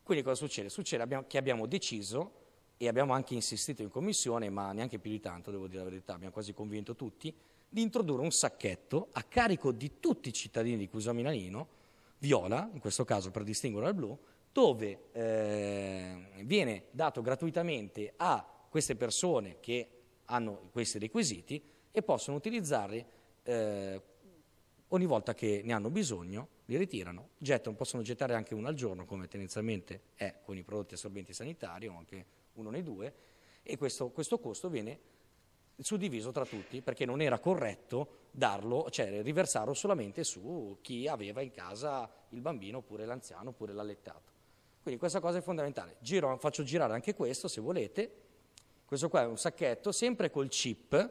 S2: Quindi cosa succede? Succede abbiamo, che abbiamo deciso e abbiamo anche insistito in commissione, ma neanche più di tanto, devo dire la verità, abbiamo quasi convinto tutti, di introdurre un sacchetto a carico di tutti i cittadini di Cusa Milanino, viola, in questo caso per distinguerlo dal blu, dove eh, viene dato gratuitamente a queste persone che hanno questi requisiti e possono utilizzarli eh, ogni volta che ne hanno bisogno, li ritirano, gettano, possono gettare anche uno al giorno come tendenzialmente è con i prodotti assorbenti sanitari o anche uno nei due e questo, questo costo viene suddiviso tra tutti perché non era corretto darlo, cioè riversarlo solamente su chi aveva in casa il bambino oppure l'anziano oppure l'allettato. Quindi questa cosa è fondamentale. Giro, faccio girare anche questo se volete. Questo qua è un sacchetto, sempre col chip,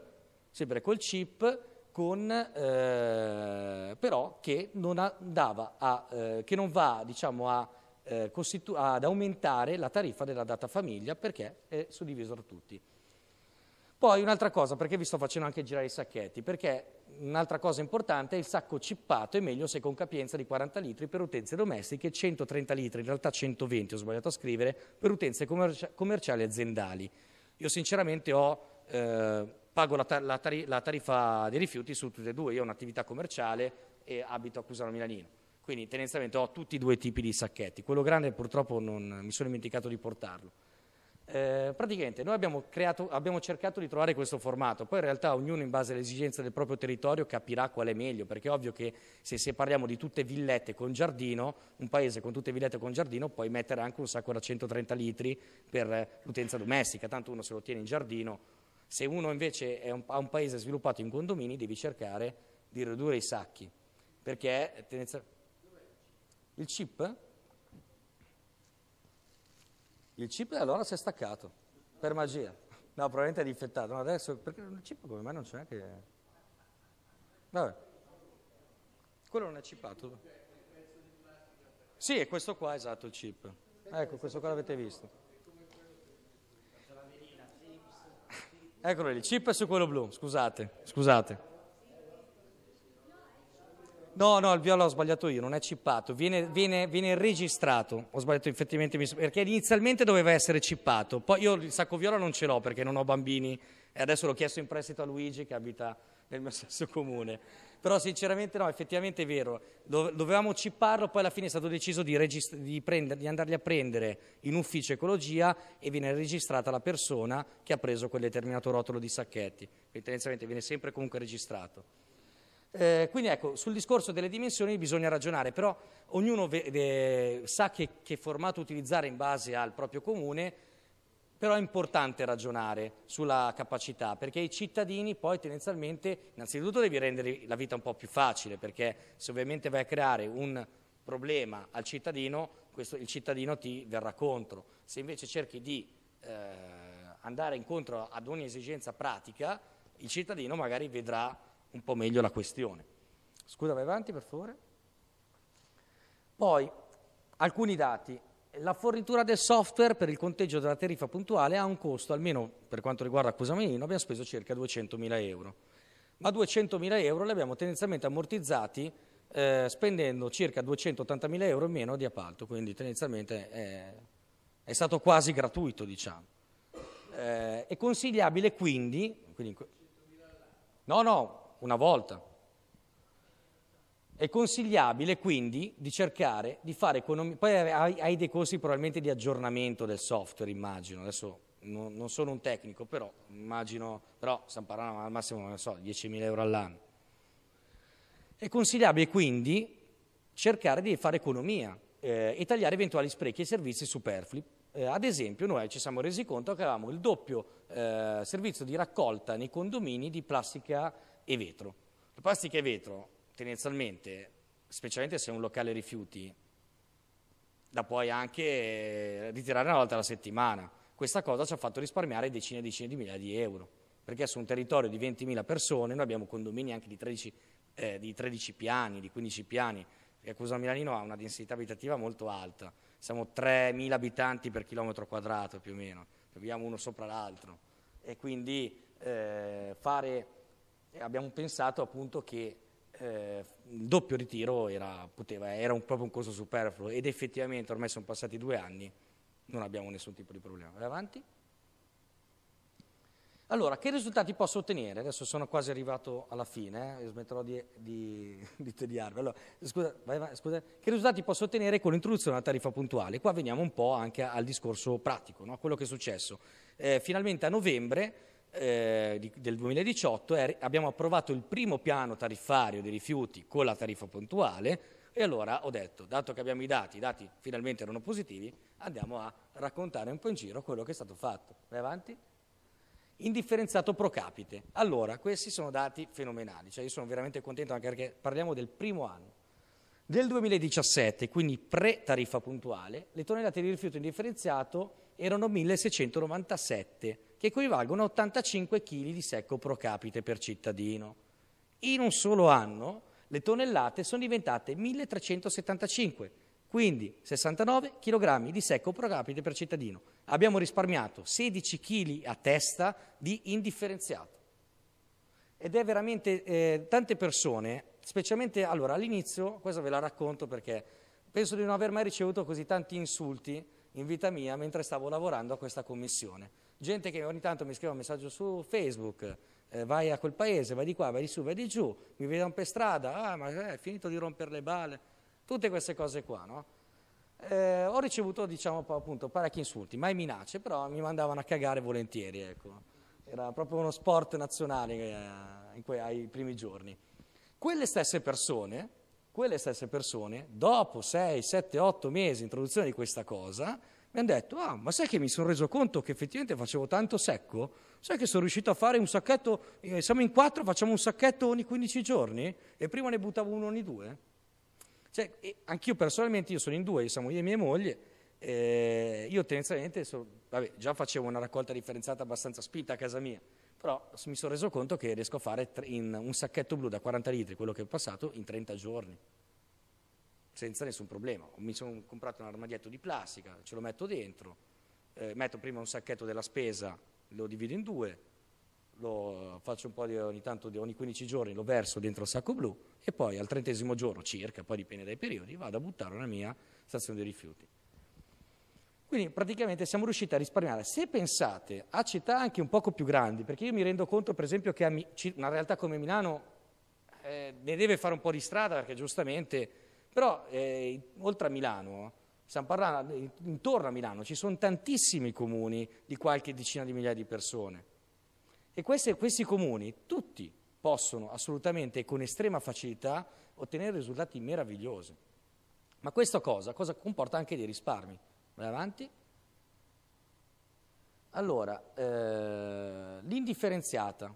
S2: sempre col chip, con, eh, però che non, a, eh, che non va diciamo, a, eh, ad aumentare la tariffa della data famiglia perché è suddiviso da tutti. Poi un'altra cosa, perché vi sto facendo anche girare i sacchetti? Perché un'altra cosa importante è il sacco cippato, è meglio se con capienza di 40 litri per utenze domestiche, 130 litri, in realtà 120 ho sbagliato a scrivere, per utenze commerci- commerciali e aziendali. Io sinceramente ho, eh, pago la, tar- la, tar- la, tariffa dei rifiuti su tutte e due, io ho un'attività commerciale e abito a Cusano Milanino, quindi tendenzialmente ho tutti e due i tipi di sacchetti, quello grande purtroppo non, mi sono dimenticato di portarlo. Eh, praticamente noi abbiamo, creato, abbiamo, cercato di trovare questo formato, poi in realtà ognuno in base alle esigenze del proprio territorio capirà qual è meglio, perché è ovvio che se, se parliamo di tutte villette con giardino, un paese con tutte villette con giardino puoi mettere anche un sacco da 130 litri per l'utenza domestica, tanto uno se lo tiene in giardino, se uno invece un, ha un paese sviluppato in condomini devi cercare di ridurre i sacchi, perché tendenza... il chip il chip allora si è staccato, per magia. No, probabilmente è difettato. No, adesso, perché il chip come mai non c'è neanche. Vabbè. Quello non è chippato. Sì, è questo qua, esatto, il chip. Ecco, questo qua l'avete visto. Eccolo lì, il chip è su quello blu, scusate, scusate. No, no, il viola ho sbagliato io, non è cippato, viene, viene, viene registrato, ho sbagliato effettivamente, perché inizialmente doveva essere cippato, poi io il sacco viola non ce l'ho perché non ho bambini e adesso l'ho chiesto in prestito a Luigi che abita nel mio stesso comune, però sinceramente no, effettivamente è vero, dovevamo cipparlo, poi alla fine è stato deciso di, di, di andarli a prendere in ufficio ecologia e viene registrata la persona che ha preso quel determinato rotolo di sacchetti, quindi tendenzialmente viene sempre comunque registrato. Eh, quindi ecco, sul discorso delle dimensioni bisogna ragionare, però ognuno sa che, che, formato utilizzare in base al proprio comune, però è importante ragionare sulla capacità, perché i cittadini poi tendenzialmente, innanzitutto devi rendere la vita un po' più facile, perché se ovviamente vai a creare un problema al cittadino, questo, il cittadino ti verrà contro. Se invece cerchi di eh, andare incontro ad ogni esigenza pratica, il cittadino magari vedrà un po' meglio la questione. Scusa, vai avanti per favore. Poi, alcuni dati. La fornitura del software per il conteggio della tariffa puntuale ha un costo, almeno per quanto riguarda Cusamanino, abbiamo speso circa 200.000 euro. Ma 200.000 euro li abbiamo tendenzialmente ammortizzati eh, spendendo circa 280.000 euro in meno di appalto, quindi tendenzialmente è, è stato quasi gratuito, diciamo. Eh, è consigliabile quindi, quindi... No, no, una volta. È consigliabile quindi di cercare di fare economia, poi hai, hai, dei corsi probabilmente di aggiornamento del software immagino, adesso non, non sono un tecnico però immagino, però stiamo parlando al massimo, non so, 10.000 euro all'anno. È consigliabile quindi cercare di fare economia eh, e tagliare eventuali sprechi e servizi superflui. Eh, ad esempio noi ci siamo resi conto che avevamo il doppio eh, servizio di raccolta nei condomini di plastica e vetro. La plastica e vetro, tendenzialmente, specialmente se è un locale rifiuti, la puoi anche ritirare una volta alla settimana. Questa cosa ci ha fatto risparmiare decine e decine di migliaia di euro, perché su un territorio di 20.000 persone noi abbiamo condomini anche di 13, eh, di 13 piani, di 15 piani, perché Cusa Milanino ha una densità abitativa molto alta, siamo 3.000 abitanti per chilometro quadrato più o meno, abbiamo uno sopra l'altro e quindi eh, fare abbiamo pensato appunto che eh, il doppio ritiro era, poteva, era un, proprio un costo superfluo ed effettivamente ormai sono passati due anni, non abbiamo nessun tipo di problema. Vai avanti. Allora, che risultati posso ottenere? Adesso sono quasi arrivato alla fine, eh, smetterò di, di, di tediarvi. Allora, scusa, vai, scusa, che risultati posso ottenere con l'introduzione della tariffa puntuale? Qua veniamo un po' anche al discorso pratico, a no? quello che è successo. Eh, finalmente a novembre eh, del 2018 è, abbiamo approvato il primo piano tariffario dei rifiuti con la tariffa puntuale e allora ho detto, dato che abbiamo i dati, i dati finalmente erano positivi, andiamo a raccontare un po' in giro quello che è stato fatto. Vai avanti? Indifferenziato pro capite. Allora, questi sono dati fenomenali, cioè io sono veramente contento anche perché parliamo del primo anno. Del 2017, quindi pre-tariffa puntuale, le tonnellate di rifiuto indifferenziato erano 1697, che equivalgono a 85 kg di secco pro capite per cittadino. In un solo anno le tonnellate sono diventate 1375, quindi 69 kg di secco pro capite per cittadino. Abbiamo risparmiato 16 kg a testa di indifferenziato. Ed è veramente eh, tante persone, specialmente allora all'inizio, questa ve la racconto perché penso di non aver mai ricevuto così tanti insulti in vita mia mentre stavo lavorando a questa commissione. Gente che ogni tanto mi scrive un messaggio su Facebook, eh, vai a quel paese, vai di qua, vai di su, vai di giù, mi vedono per strada, ah ma eh, è finito di rompere le balle, tutte queste cose qua, no? Eh, ho ricevuto, diciamo, appunto, parecchi insulti, mai minacce, però mi mandavano a cagare volentieri, ecco. Era proprio uno sport nazionale eh, in que- ai primi giorni. Quelle stesse persone, quelle stesse persone, dopo 6, 7, 8 mesi di introduzione di questa cosa, mi hanno detto, ah, ma sai che mi sono reso conto che effettivamente facevo tanto secco? Sai che sono riuscito a fare un sacchetto, eh, siamo in quattro, facciamo un sacchetto ogni 15 giorni? E prima ne buttavo uno ogni due? Cioè, anch'io personalmente, io sono in due, siamo io e mia moglie, eh, io tendenzialmente, so, vabbè, già facevo una raccolta differenziata abbastanza spinta a casa mia, però mi sono reso conto che riesco a fare in un sacchetto blu da 40 litri quello che ho passato in 30 giorni, senza nessun problema. Mi sono comprato un armadietto di plastica, ce lo metto dentro, eh, metto prima un sacchetto della spesa, lo divido in due, lo faccio un po' di, ogni tanto, di, ogni 15 giorni lo verso dentro il sacco blu e poi al trentesimo giorno circa, poi dipende dai periodi, vado a buttare nella mia stazione dei rifiuti. Quindi praticamente siamo riusciti a risparmiare. Se pensate a città anche un poco più grandi, perché io mi rendo conto per esempio che una realtà come Milano eh, ne deve fare un po' di strada perché giustamente, però eh, oltre a Milano, stiamo parlando intorno a Milano, ci sono tantissimi comuni di qualche decina di migliaia di persone. E questi, questi comuni, tutti, possono assolutamente e con estrema facilità ottenere risultati meravigliosi. Ma questa cosa, cosa comporta anche dei risparmi. Vai avanti. Allora, eh, l'indifferenziata.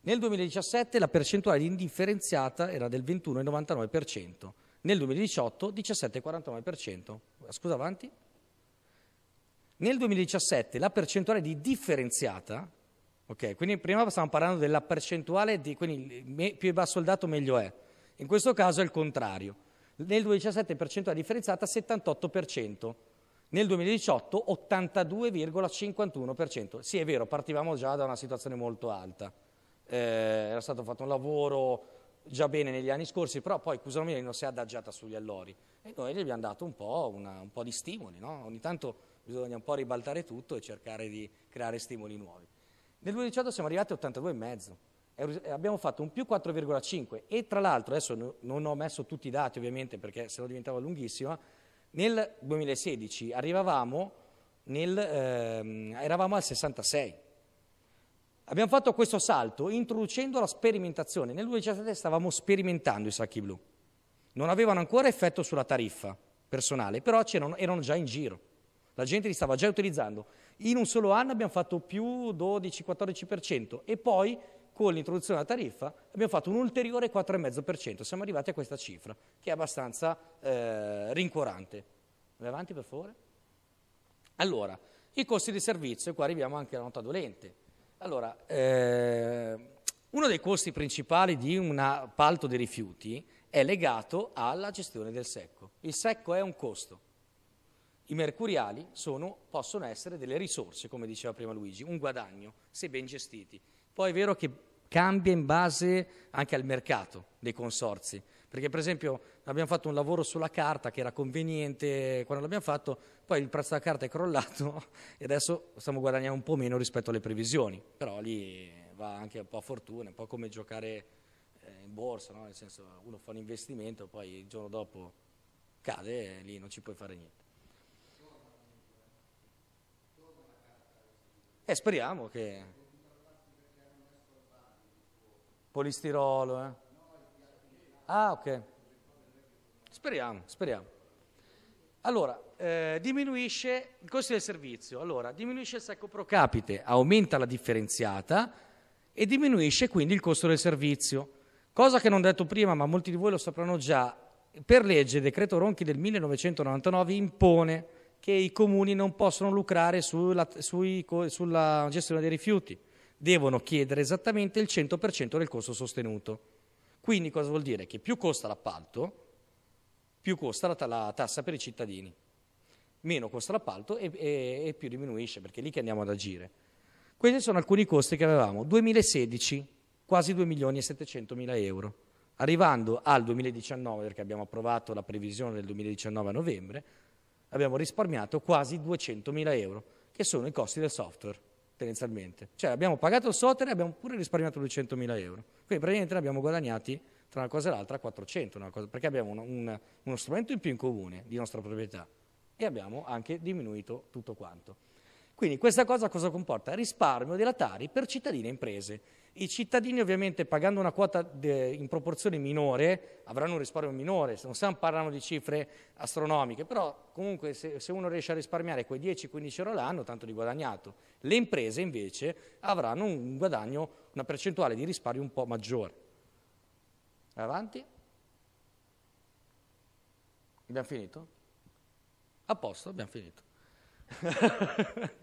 S2: Nel 2017 la percentuale di indifferenziata era del 21,99%, nel 2018 17,49%. Scusa, avanti. Nel 2017 la percentuale di differenziata, ok, quindi prima stavamo parlando della percentuale di, quindi più è basso il dato meglio è, in questo caso è il contrario. Nel 2017 percentuale differenziata 78%, nel 2018 82,51%. Sì, è vero, partivamo già da una situazione molto alta. Eh, era stato fatto un lavoro già bene negli anni scorsi, però poi Cusanomini non si è adagiata sugli allori e noi gli abbiamo dato un po', una, un po di stimoli. No? Ogni tanto bisogna un po' ribaltare tutto e cercare di creare stimoli nuovi. Nel 2018 siamo arrivati a 82,5%. E abbiamo fatto un più 4,5 e tra l'altro, adesso non ho messo tutti i dati ovviamente perché se no diventava lunghissima, nel 2016 arrivavamo nel, ehm, eravamo al 66. Abbiamo fatto questo salto introducendo la sperimentazione. Nel 2017 stavamo sperimentando i sacchi blu. Non avevano ancora effetto sulla tariffa personale, però erano già in giro. La gente li stava già utilizzando. In un solo anno abbiamo fatto più 12-14% e poi con l'introduzione della tariffa abbiamo fatto un ulteriore 4,5%, siamo arrivati a questa cifra, che è abbastanza eh, rincuorante. Vai avanti per favore. Allora, i costi di servizio, e qua arriviamo anche alla nota dolente. Allora, eh, uno dei costi principali di un appalto dei rifiuti è legato alla gestione del secco. Il secco è un costo. I mercuriali sono, possono essere delle risorse, come diceva prima Luigi, un guadagno, se ben gestiti. Poi è vero che cambia in base anche al mercato dei consorzi. Perché per esempio abbiamo fatto un lavoro sulla carta che era conveniente quando l'abbiamo fatto, poi il prezzo della carta è crollato e adesso stiamo guadagnando un po' meno rispetto alle previsioni, però lì va anche un po' a fortuna, un po' come giocare eh, in borsa, no? nel senso uno fa un investimento, poi il giorno dopo cade e lì non ci puoi fare niente. Eh, speriamo che Polistirolo, eh? Ah, ok. Speriamo, speriamo. Allora, eh, diminuisce il costo del servizio, allora diminuisce il sacco pro capite, aumenta la differenziata e diminuisce quindi il costo del servizio. Cosa che non ho detto prima, ma molti di voi lo sapranno già, per legge il decreto Ronchi del 1999 impone che i comuni non possono lucrare sulla, sui, sulla gestione dei rifiuti devono chiedere esattamente il 100% del costo sostenuto. Quindi cosa vuol dire? Che più costa l'appalto, più costa la, la tassa per i cittadini meno costa l'appalto e, e, e, più diminuisce, perché è lì che andiamo ad agire. Questi sono alcuni costi che avevamo. 2016, quasi 2 milioni e 700 mila euro. Arrivando al 2019, perché abbiamo approvato la previsione del 2019 a novembre, abbiamo risparmiato quasi 200 mila euro, che sono i costi del software tendenzialmente. Cioè abbiamo pagato il Sotere e abbiamo pure risparmiato 200.000 euro. Quindi praticamente ne abbiamo guadagnati tra una cosa e l'altra 400, cosa, perché abbiamo un, un, uno strumento in più in comune di nostra proprietà e abbiamo anche diminuito tutto quanto. Quindi questa cosa cosa comporta? Risparmio dell'Atari per cittadini e imprese. I cittadini ovviamente pagando una quota de, in proporzione minore avranno un risparmio minore, non stiamo parlando di cifre astronomiche, però comunque se, se uno riesce a risparmiare quei 10-15 euro l'anno tanto di guadagnato. Le imprese invece avranno un guadagno, una percentuale di risparmio un po' maggiore. Avanti. Abbiamo finito? A posto, abbiamo finito.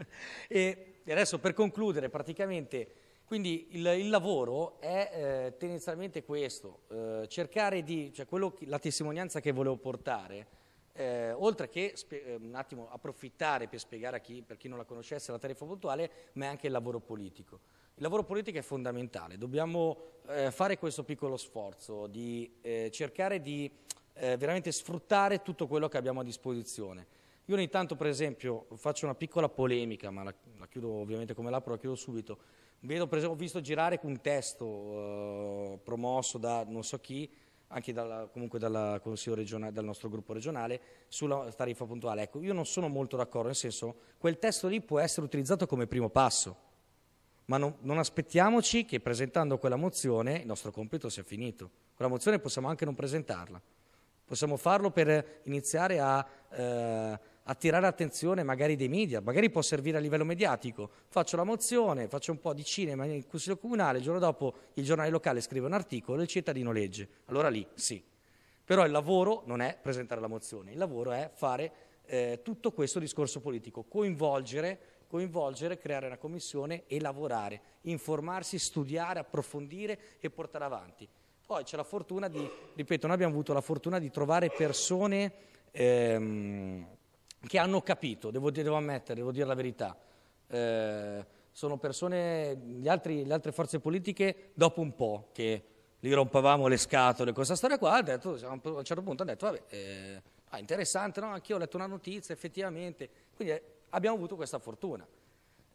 S2: e adesso per concludere praticamente quindi il, il lavoro è eh, tendenzialmente questo, eh, cercare di, cioè quello, la testimonianza che volevo portare, eh, oltre che eh, un attimo approfittare per spiegare a chi, per chi non la conoscesse la tariffa puntuale, ma è anche il lavoro politico. Il lavoro politico è fondamentale, dobbiamo eh, fare questo piccolo sforzo di eh, cercare di veramente sfruttare tutto quello che abbiamo a disposizione. Io ogni tanto, per esempio, faccio una piccola polemica, ma la, la chiudo ovviamente come l'apro, la chiudo subito. Vedo, esempio, ho visto girare un testo uh, promosso da non so chi, anche dalla, comunque dalla, regionale, dal nostro gruppo regionale, sulla tariffa puntuale. Ecco, io non sono molto d'accordo, nel senso, quel testo lì può essere utilizzato come primo passo, ma non, non aspettiamoci che presentando quella mozione il nostro compito sia finito. Quella mozione possiamo anche non presentarla, possiamo farlo per iniziare a... Eh, attirare attenzione magari dei media, magari può servire a livello mediatico. Faccio la mozione, faccio un po' di cinema in consiglio comunale, il giorno dopo il giornale locale scrive un articolo e il cittadino legge. Allora lì sì. Però il lavoro non è presentare la mozione, il lavoro è fare eh, tutto questo discorso politico, coinvolgere, coinvolgere, creare una commissione e lavorare, informarsi, studiare, approfondire e portare avanti. Poi c'è la fortuna di, ripeto, noi abbiamo avuto la fortuna di trovare persone ehm, che hanno capito, devo, devo ammettere, devo dire la verità. Eh, sono persone, altri, le altre forze politiche, dopo un po' che gli rompavamo le scatole con questa storia qua, detto, a un certo punto hanno detto, vabbè, eh, ah, interessante, no? anch'io ho letto una notizia, effettivamente. Quindi eh, abbiamo avuto questa fortuna.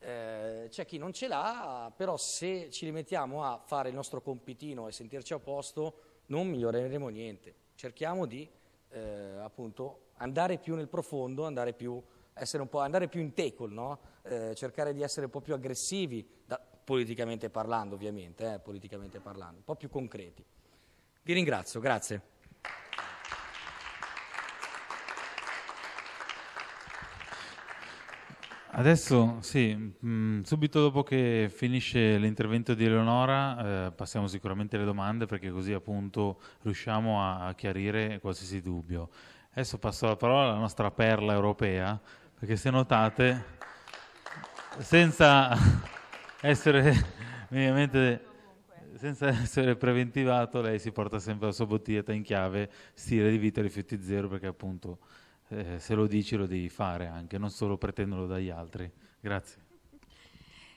S2: Eh, c'è chi non ce l'ha, però se ci rimettiamo a fare il nostro compitino e sentirci a posto, non miglioreremo niente. Cerchiamo di, eh, appunto, andare più nel profondo, andare più, andare più in tackle, no? eh, cercare di essere un po' più aggressivi, da, politicamente parlando ovviamente, eh, politicamente parlando, un po' più concreti. Vi ringrazio, grazie.
S1: Adesso sì, mh, mm, subito dopo che finisce l'intervento di Eleonora eh, passiamo sicuramente alle domande perché così appunto riusciamo a chiarire qualsiasi dubbio. Adesso passo la parola alla nostra perla europea, perché se notate, senza essere, senza essere preventivato, lei si porta sempre la sua bottiglietta in chiave, stile di vita rifiuti zero, perché appunto eh, se lo dici lo devi fare anche, non solo pretendolo dagli altri. Grazie.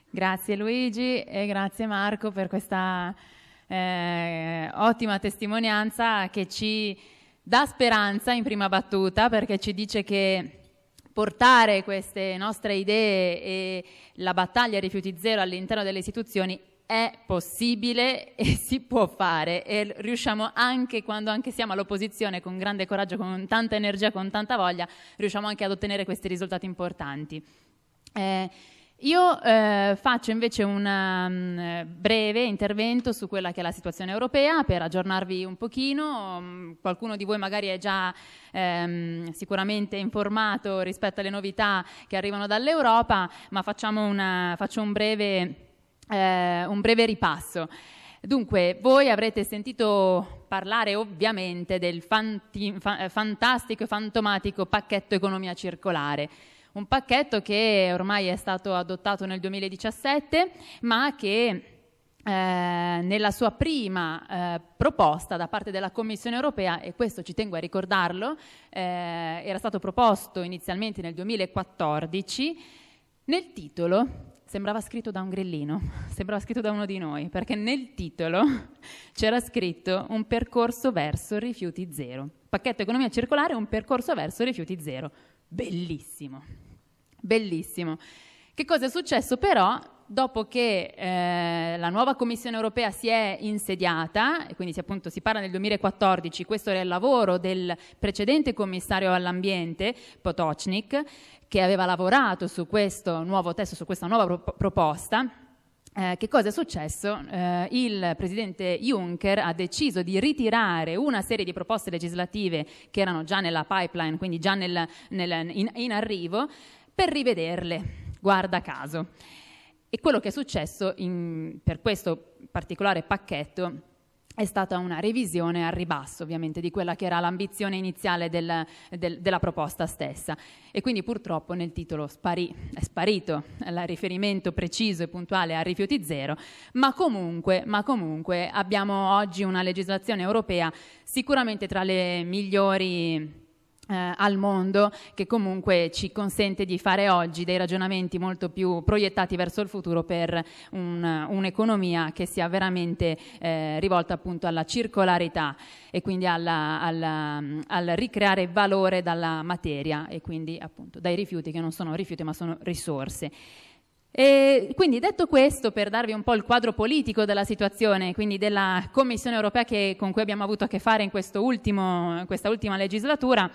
S3: Grazie Luigi e grazie Marco per questa eh, ottima testimonianza che ci dà speranza in prima battuta perché ci dice che portare queste nostre idee e la battaglia rifiuti zero all'interno delle istituzioni è possibile e si può fare e riusciamo anche quando anche siamo all'opposizione con grande coraggio, con tanta energia, con tanta voglia, riusciamo anche ad ottenere questi risultati importanti. Eh, io eh, faccio invece un um, breve intervento su quella che è la situazione europea per aggiornarvi un pochino. Mm, qualcuno di voi magari è già um, sicuramente informato rispetto alle novità che arrivano dall'Europa, ma una, faccio un breve, eh, un breve ripasso. Dunque, voi avrete sentito parlare ovviamente del fanti, fa, eh, fantastico e fantomatico pacchetto economia circolare un pacchetto che ormai è stato adottato nel 2017, ma che eh, nella sua prima eh, proposta da parte della Commissione europea, e questo ci tengo a ricordarlo, eh, era stato proposto inizialmente nel 2014, nel titolo sembrava scritto da un grillino, sembrava scritto da uno di noi, perché nel titolo c'era scritto un percorso verso rifiuti zero. Pacchetto economia circolare, un percorso verso rifiuti zero. Bellissimo, bellissimo. Che cosa è successo però dopo che eh, la nuova Commissione europea si è insediata, e quindi si, appunto, si parla del 2014, questo era il lavoro del precedente commissario all'ambiente, Potocnik, che aveva lavorato su questo nuovo testo, su questa nuova pro- proposta, eh, che cosa è successo? Eh, il presidente Juncker ha deciso di ritirare una serie di proposte legislative che erano già nella pipeline, quindi già nel, nel, in, in arrivo, per rivederle, guarda caso. E quello che è successo in, per questo particolare pacchetto è stata una revisione al ribasso ovviamente di quella che era l'ambizione iniziale del, del, della proposta stessa e quindi purtroppo nel titolo spari, è sparito il riferimento preciso e puntuale a rifiuti zero, ma comunque, ma comunque abbiamo oggi una legislazione europea sicuramente tra le migliori eh, al mondo che comunque ci consente di fare oggi dei ragionamenti molto più proiettati verso il futuro per un, un'economia che sia veramente eh, rivolta appunto alla circolarità e quindi alla, alla, al ricreare valore dalla materia e quindi appunto dai rifiuti che non sono rifiuti ma sono risorse. E quindi detto questo, per darvi un po' il quadro politico della situazione, quindi della Commissione europea che, con cui abbiamo avuto a che fare in, ultimo, questa ultima legislatura,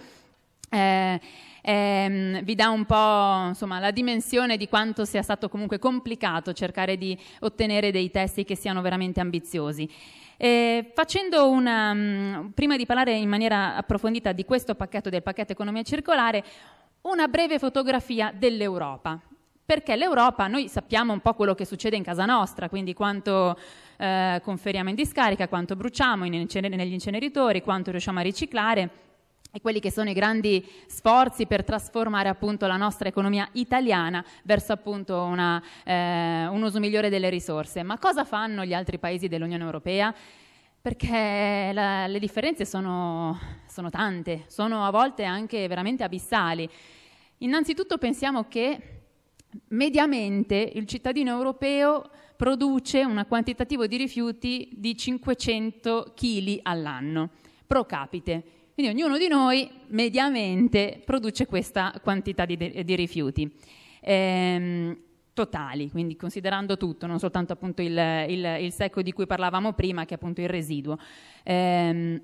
S3: eh, ehm, vi dà un po' insomma, la dimensione di quanto sia stato comunque complicato cercare di ottenere dei testi che siano veramente ambiziosi. Eh, una, mh, mm, prima di parlare in maniera approfondita di questo pacchetto, del pacchetto economia circolare, una breve fotografia dell'Europa perché l'Europa, noi sappiamo un po' quello che succede in casa nostra, quindi quanto eh, conferiamo in discarica, quanto bruciamo in incene- negli inceneritori, quanto riusciamo a riciclare e quelli che sono i grandi sforzi per trasformare appunto la nostra economia italiana verso appunto una, eh, un uso migliore delle risorse. Ma cosa fanno gli altri paesi dell'Unione Europea? Perché la, le differenze sono, sono tante, sono a volte anche veramente abissali. Innanzitutto pensiamo che Mediamente il cittadino europeo produce un quantitativo di rifiuti di 500 kg all'anno, pro capite. Quindi ognuno di noi mediamente produce questa quantità di, di rifiuti ehm, totali, quindi considerando tutto, non soltanto appunto il, il, il, secco di cui parlavamo prima, che è appunto il residuo. Ehm,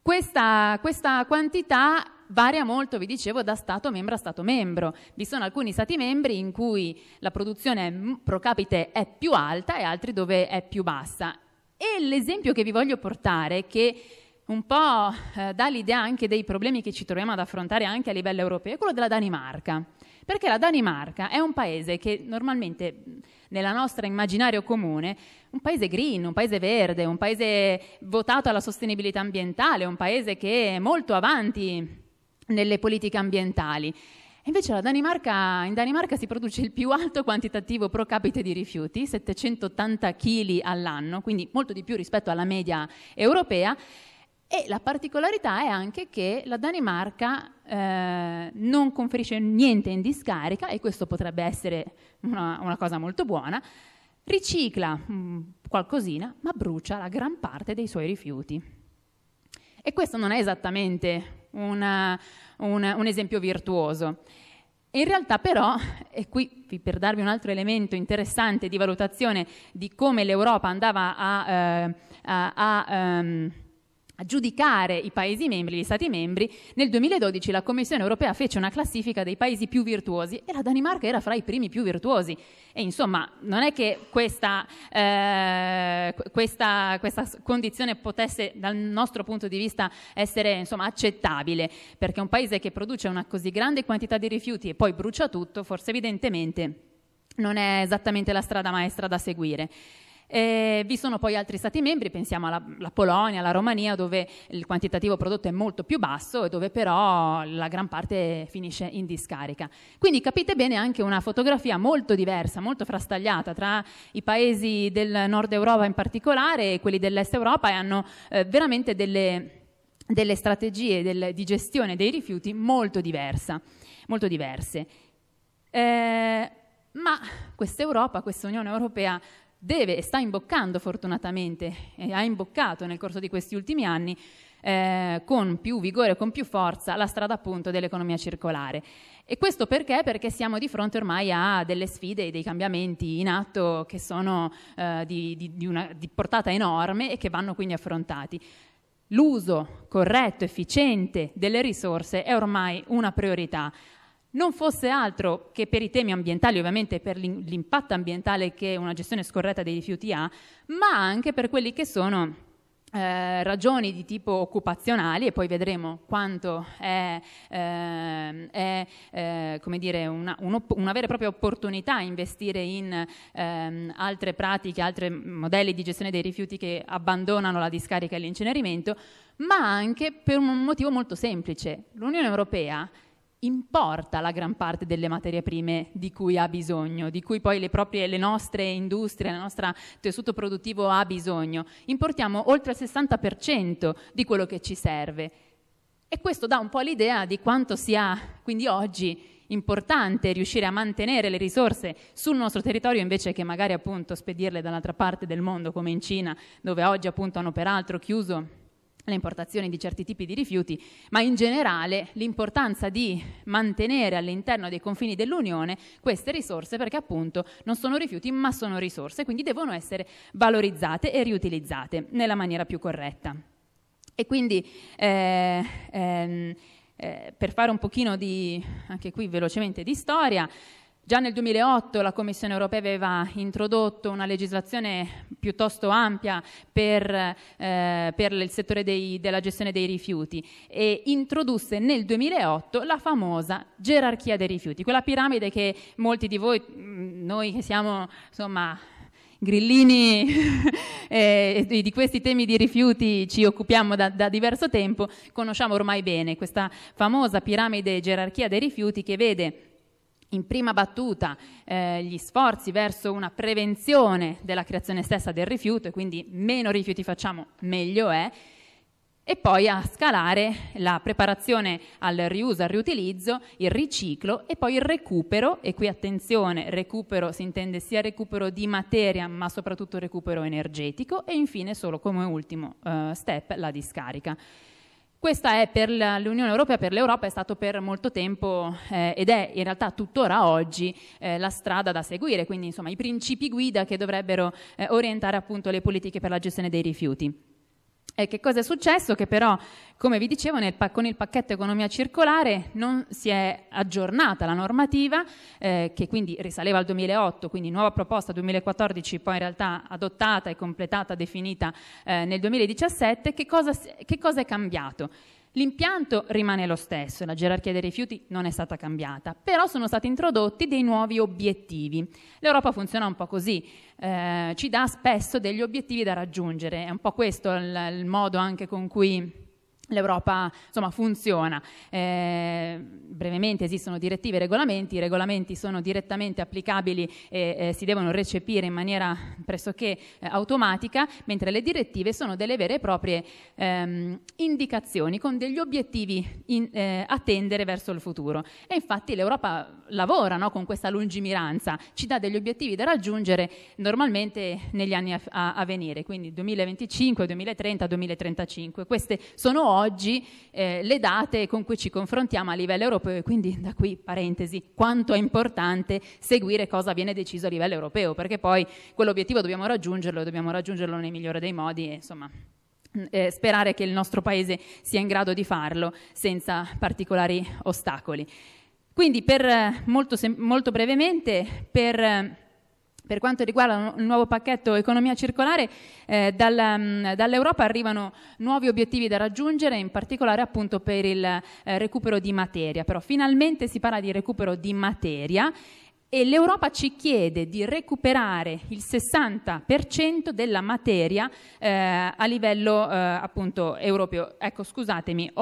S3: questa, questa quantità varia molto, vi dicevo, da Stato membro a Stato membro. Vi sono alcuni Stati membri in cui la produzione pro capite è più alta e altri dove è più bassa. E l'esempio che vi voglio portare, che un po' eh, dà l'idea anche dei problemi che ci troviamo ad affrontare anche a livello europeo, è quello della Danimarca. Perché la Danimarca è un paese che normalmente nella nostra immaginario comune, un paese green, un paese verde, un paese votato alla sostenibilità ambientale, un paese che è molto avanti nelle politiche ambientali. Invece Danimarca, in Danimarca si produce il più alto quantitativo pro capite di rifiuti, 780 kg all'anno, quindi molto di più rispetto alla media europea. E la particolarità è anche che la Danimarca eh, non conferisce niente in discarica, e questo potrebbe essere una, una cosa molto buona, ricicla mh, mm, qualcosina, ma brucia la gran parte dei suoi rifiuti. E questo non è esattamente una, una, un esempio virtuoso. In realtà però, e qui per darvi un altro elemento interessante di valutazione di come l'Europa andava a, eh, a, a um, a giudicare i Paesi membri, gli Stati membri, nel 2012 la Commissione europea fece una classifica dei Paesi più virtuosi e la Danimarca era fra i primi più virtuosi. E insomma, non è che questa, eh, questa, questa condizione potesse, dal nostro punto di vista, essere insomma, accettabile, perché un Paese che produce una così grande quantità di rifiuti e poi brucia tutto, forse evidentemente non è esattamente la strada maestra da seguire. Eh, vi sono poi altri stati membri, pensiamo alla Polonia, alla Romania, dove il quantitativo prodotto è molto più basso e dove però la gran parte finisce in discarica. Quindi capite bene anche una fotografia molto diversa, molto frastagliata tra i paesi del nord Europa in particolare e quelli dell'est Europa e hanno eh, veramente delle, delle strategie del, di gestione dei rifiuti molto, diversa, molto diverse. Eh, ma questa Europa, questa Unione Europea deve e sta imboccando fortunatamente, e ha imboccato nel corso di questi ultimi anni, eh, con più vigore, con più forza, la strada appunto dell'economia circolare. E questo perché? Perché siamo di fronte ormai a delle sfide e dei cambiamenti in atto che sono eh, di, di, di, una, di portata enorme e che vanno quindi affrontati. L'uso corretto, efficiente delle risorse è ormai una priorità. Non fosse altro che per i temi ambientali, ovviamente per l'impatto ambientale che una gestione scorretta dei rifiuti ha, ma anche per quelli che sono eh, ragioni di tipo occupazionali e poi vedremo quanto è, eh, è eh, come dire, una, un, una, vera e propria opportunità investire in ehm, altre pratiche, altri modelli di gestione dei rifiuti che abbandonano la discarica e l'incenerimento, ma anche per un motivo molto semplice. L'Unione Europea importa la gran parte delle materie prime di cui ha bisogno, di cui poi le, proprie, le nostre industrie, il nostro tessuto produttivo ha bisogno. Importiamo oltre il 60% di quello che ci serve. E questo dà un po' l'idea di quanto sia quindi oggi importante riuscire a mantenere le risorse sul nostro territorio invece che magari appunto spedirle dall'altra parte del mondo come in Cina, dove oggi appunto hanno peraltro chiuso le importazioni di certi tipi di rifiuti, ma in generale l'importanza di mantenere all'interno dei confini dell'Unione queste risorse perché appunto non sono rifiuti ma sono risorse, quindi devono essere valorizzate e riutilizzate nella maniera più corretta. E quindi eh, ehm, eh, per fare un pochino di, anche qui velocemente, di storia, Già nel 2008 la Commissione europea aveva introdotto una legislazione piuttosto ampia per, eh, per il settore dei, della gestione dei rifiuti e introdusse nel 2008 la famosa gerarchia dei rifiuti, quella piramide che molti di voi, mm, noi che siamo insomma grillini eh, di questi temi di rifiuti ci occupiamo da, da, diverso tempo, conosciamo ormai bene questa famosa piramide gerarchia dei rifiuti che vede in prima battuta eh, gli sforzi verso una prevenzione della creazione stessa del rifiuto e quindi meno rifiuti facciamo meglio è e poi a scalare la preparazione al riuso, al riutilizzo, il riciclo e poi il recupero e qui attenzione, recupero si intende sia recupero di materia ma soprattutto recupero energetico e infine solo come ultimo eh, step la discarica. Questa è per l'Unione Europea, per l'Europa è stato per molto tempo eh, ed è in realtà tuttora oggi eh, la strada da seguire, quindi insomma i principi guida che dovrebbero eh, orientare appunto le politiche per la gestione dei rifiuti. E che cosa è successo? Che però come vi dicevo, nel, con il pacchetto economia circolare non si è aggiornata la normativa, eh, che quindi risaleva al 2008, quindi nuova proposta 2014, poi in realtà adottata e completata, definita eh, nel 2017. Che cosa, che cosa è cambiato? L'impianto rimane lo stesso, la gerarchia dei rifiuti non è stata cambiata, però sono stati introdotti dei nuovi obiettivi. L'Europa funziona un po' così, eh, ci dà spesso degli obiettivi da raggiungere, è un po' questo il, il modo anche con cui l'Europa insomma, funziona. Eh, brevemente esistono direttive e regolamenti, i regolamenti sono direttamente applicabili e eh, si devono recepire in maniera pressoché eh, automatica, mentre le direttive sono delle vere e proprie ehm, indicazioni con degli obiettivi in, eh, a tendere verso il futuro. E infatti l'Europa lavora no, con questa lungimiranza, ci dà degli obiettivi da raggiungere normalmente negli anni a, a, a venire, quindi 2025, 2030, 2035. Queste sono oggi eh, le date con cui ci confrontiamo a livello europeo e quindi da qui parentesi quanto è importante seguire cosa viene deciso a livello europeo perché poi quell'obiettivo dobbiamo raggiungerlo e dobbiamo raggiungerlo nel migliore dei modi e insomma mm, eh, sperare che il nostro paese sia in grado di farlo senza particolari ostacoli. Quindi per, eh, molto, molto brevemente per eh, per quanto riguarda il nuovo pacchetto economia circolare, eh, dalla, mh, mm, dall'Europa arrivano nuovi obiettivi da raggiungere, in particolare appunto per il eh, recupero di materia. Però finalmente si parla di recupero di materia e l'Europa ci chiede di recuperare il 60% della materia eh, a livello eh, appunto europeo. Ecco, scusatemi,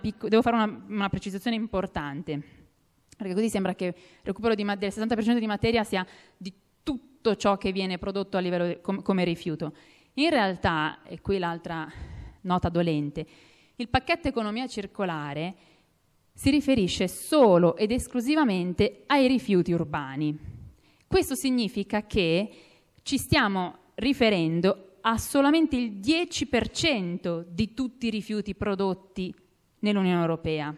S3: picco- devo fare una, una, precisazione importante. Perché così sembra che il recupero ma- del 60% di materia sia di tutto ciò che viene prodotto a livello com- come rifiuto. In realtà, e qui l'altra nota dolente, il pacchetto economia circolare si riferisce solo ed esclusivamente ai rifiuti urbani. Questo significa che ci stiamo riferendo a solamente il 10% di tutti i rifiuti prodotti nell'Unione Europea.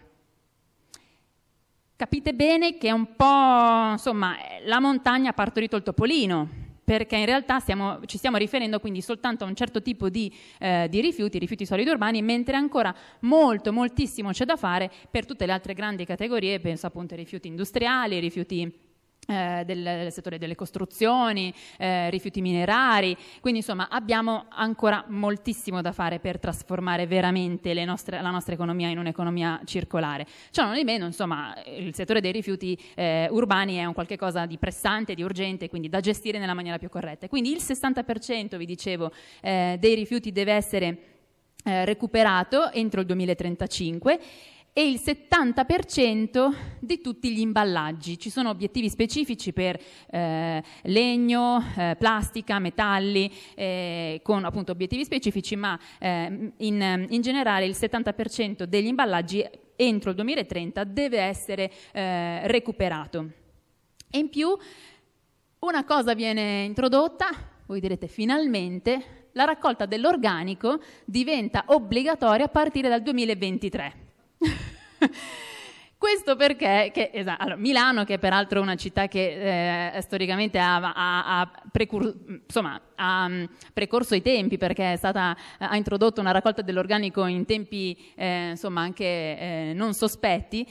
S3: Capite bene che è un po', insomma, la montagna ha partorito il topolino, perché in realtà stiamo, ci stiamo riferendo quindi soltanto a un certo tipo di, eh, di, rifiuti, rifiuti solidi urbani, mentre ancora molto, moltissimo c'è da fare per tutte le altre grandi categorie, penso appunto ai rifiuti industriali, ai rifiuti eh, del, settore delle costruzioni, eh, rifiuti minerari, quindi insomma abbiamo ancora moltissimo da fare per trasformare veramente nostre, la nostra economia in un'economia circolare. Ciò non è meno, insomma, il settore dei rifiuti eh, urbani è un qualche cosa di pressante, di urgente, quindi da gestire nella maniera più corretta. Quindi il 60%, vi dicevo, eh, dei rifiuti deve essere eh, recuperato entro il 2035 e il 70% di tutti gli imballaggi. Ci sono obiettivi specifici per eh, legno, eh, plastica, metalli, eh, con appunto obiettivi specifici, ma eh, in, in generale il 70% degli imballaggi entro il 2030 deve essere eh, recuperato. E in più una cosa viene introdotta, voi direte finalmente, la raccolta dell'organico diventa obbligatoria a partire dal 2023. Questo perché che, esatto, allora, Milano, che è peraltro una città che eh, storicamente ha, ha, ha, precur- insomma, ha um, precorso i tempi perché stata, ha introdotto una raccolta dell'organico in tempi eh, insomma, anche eh, non sospetti,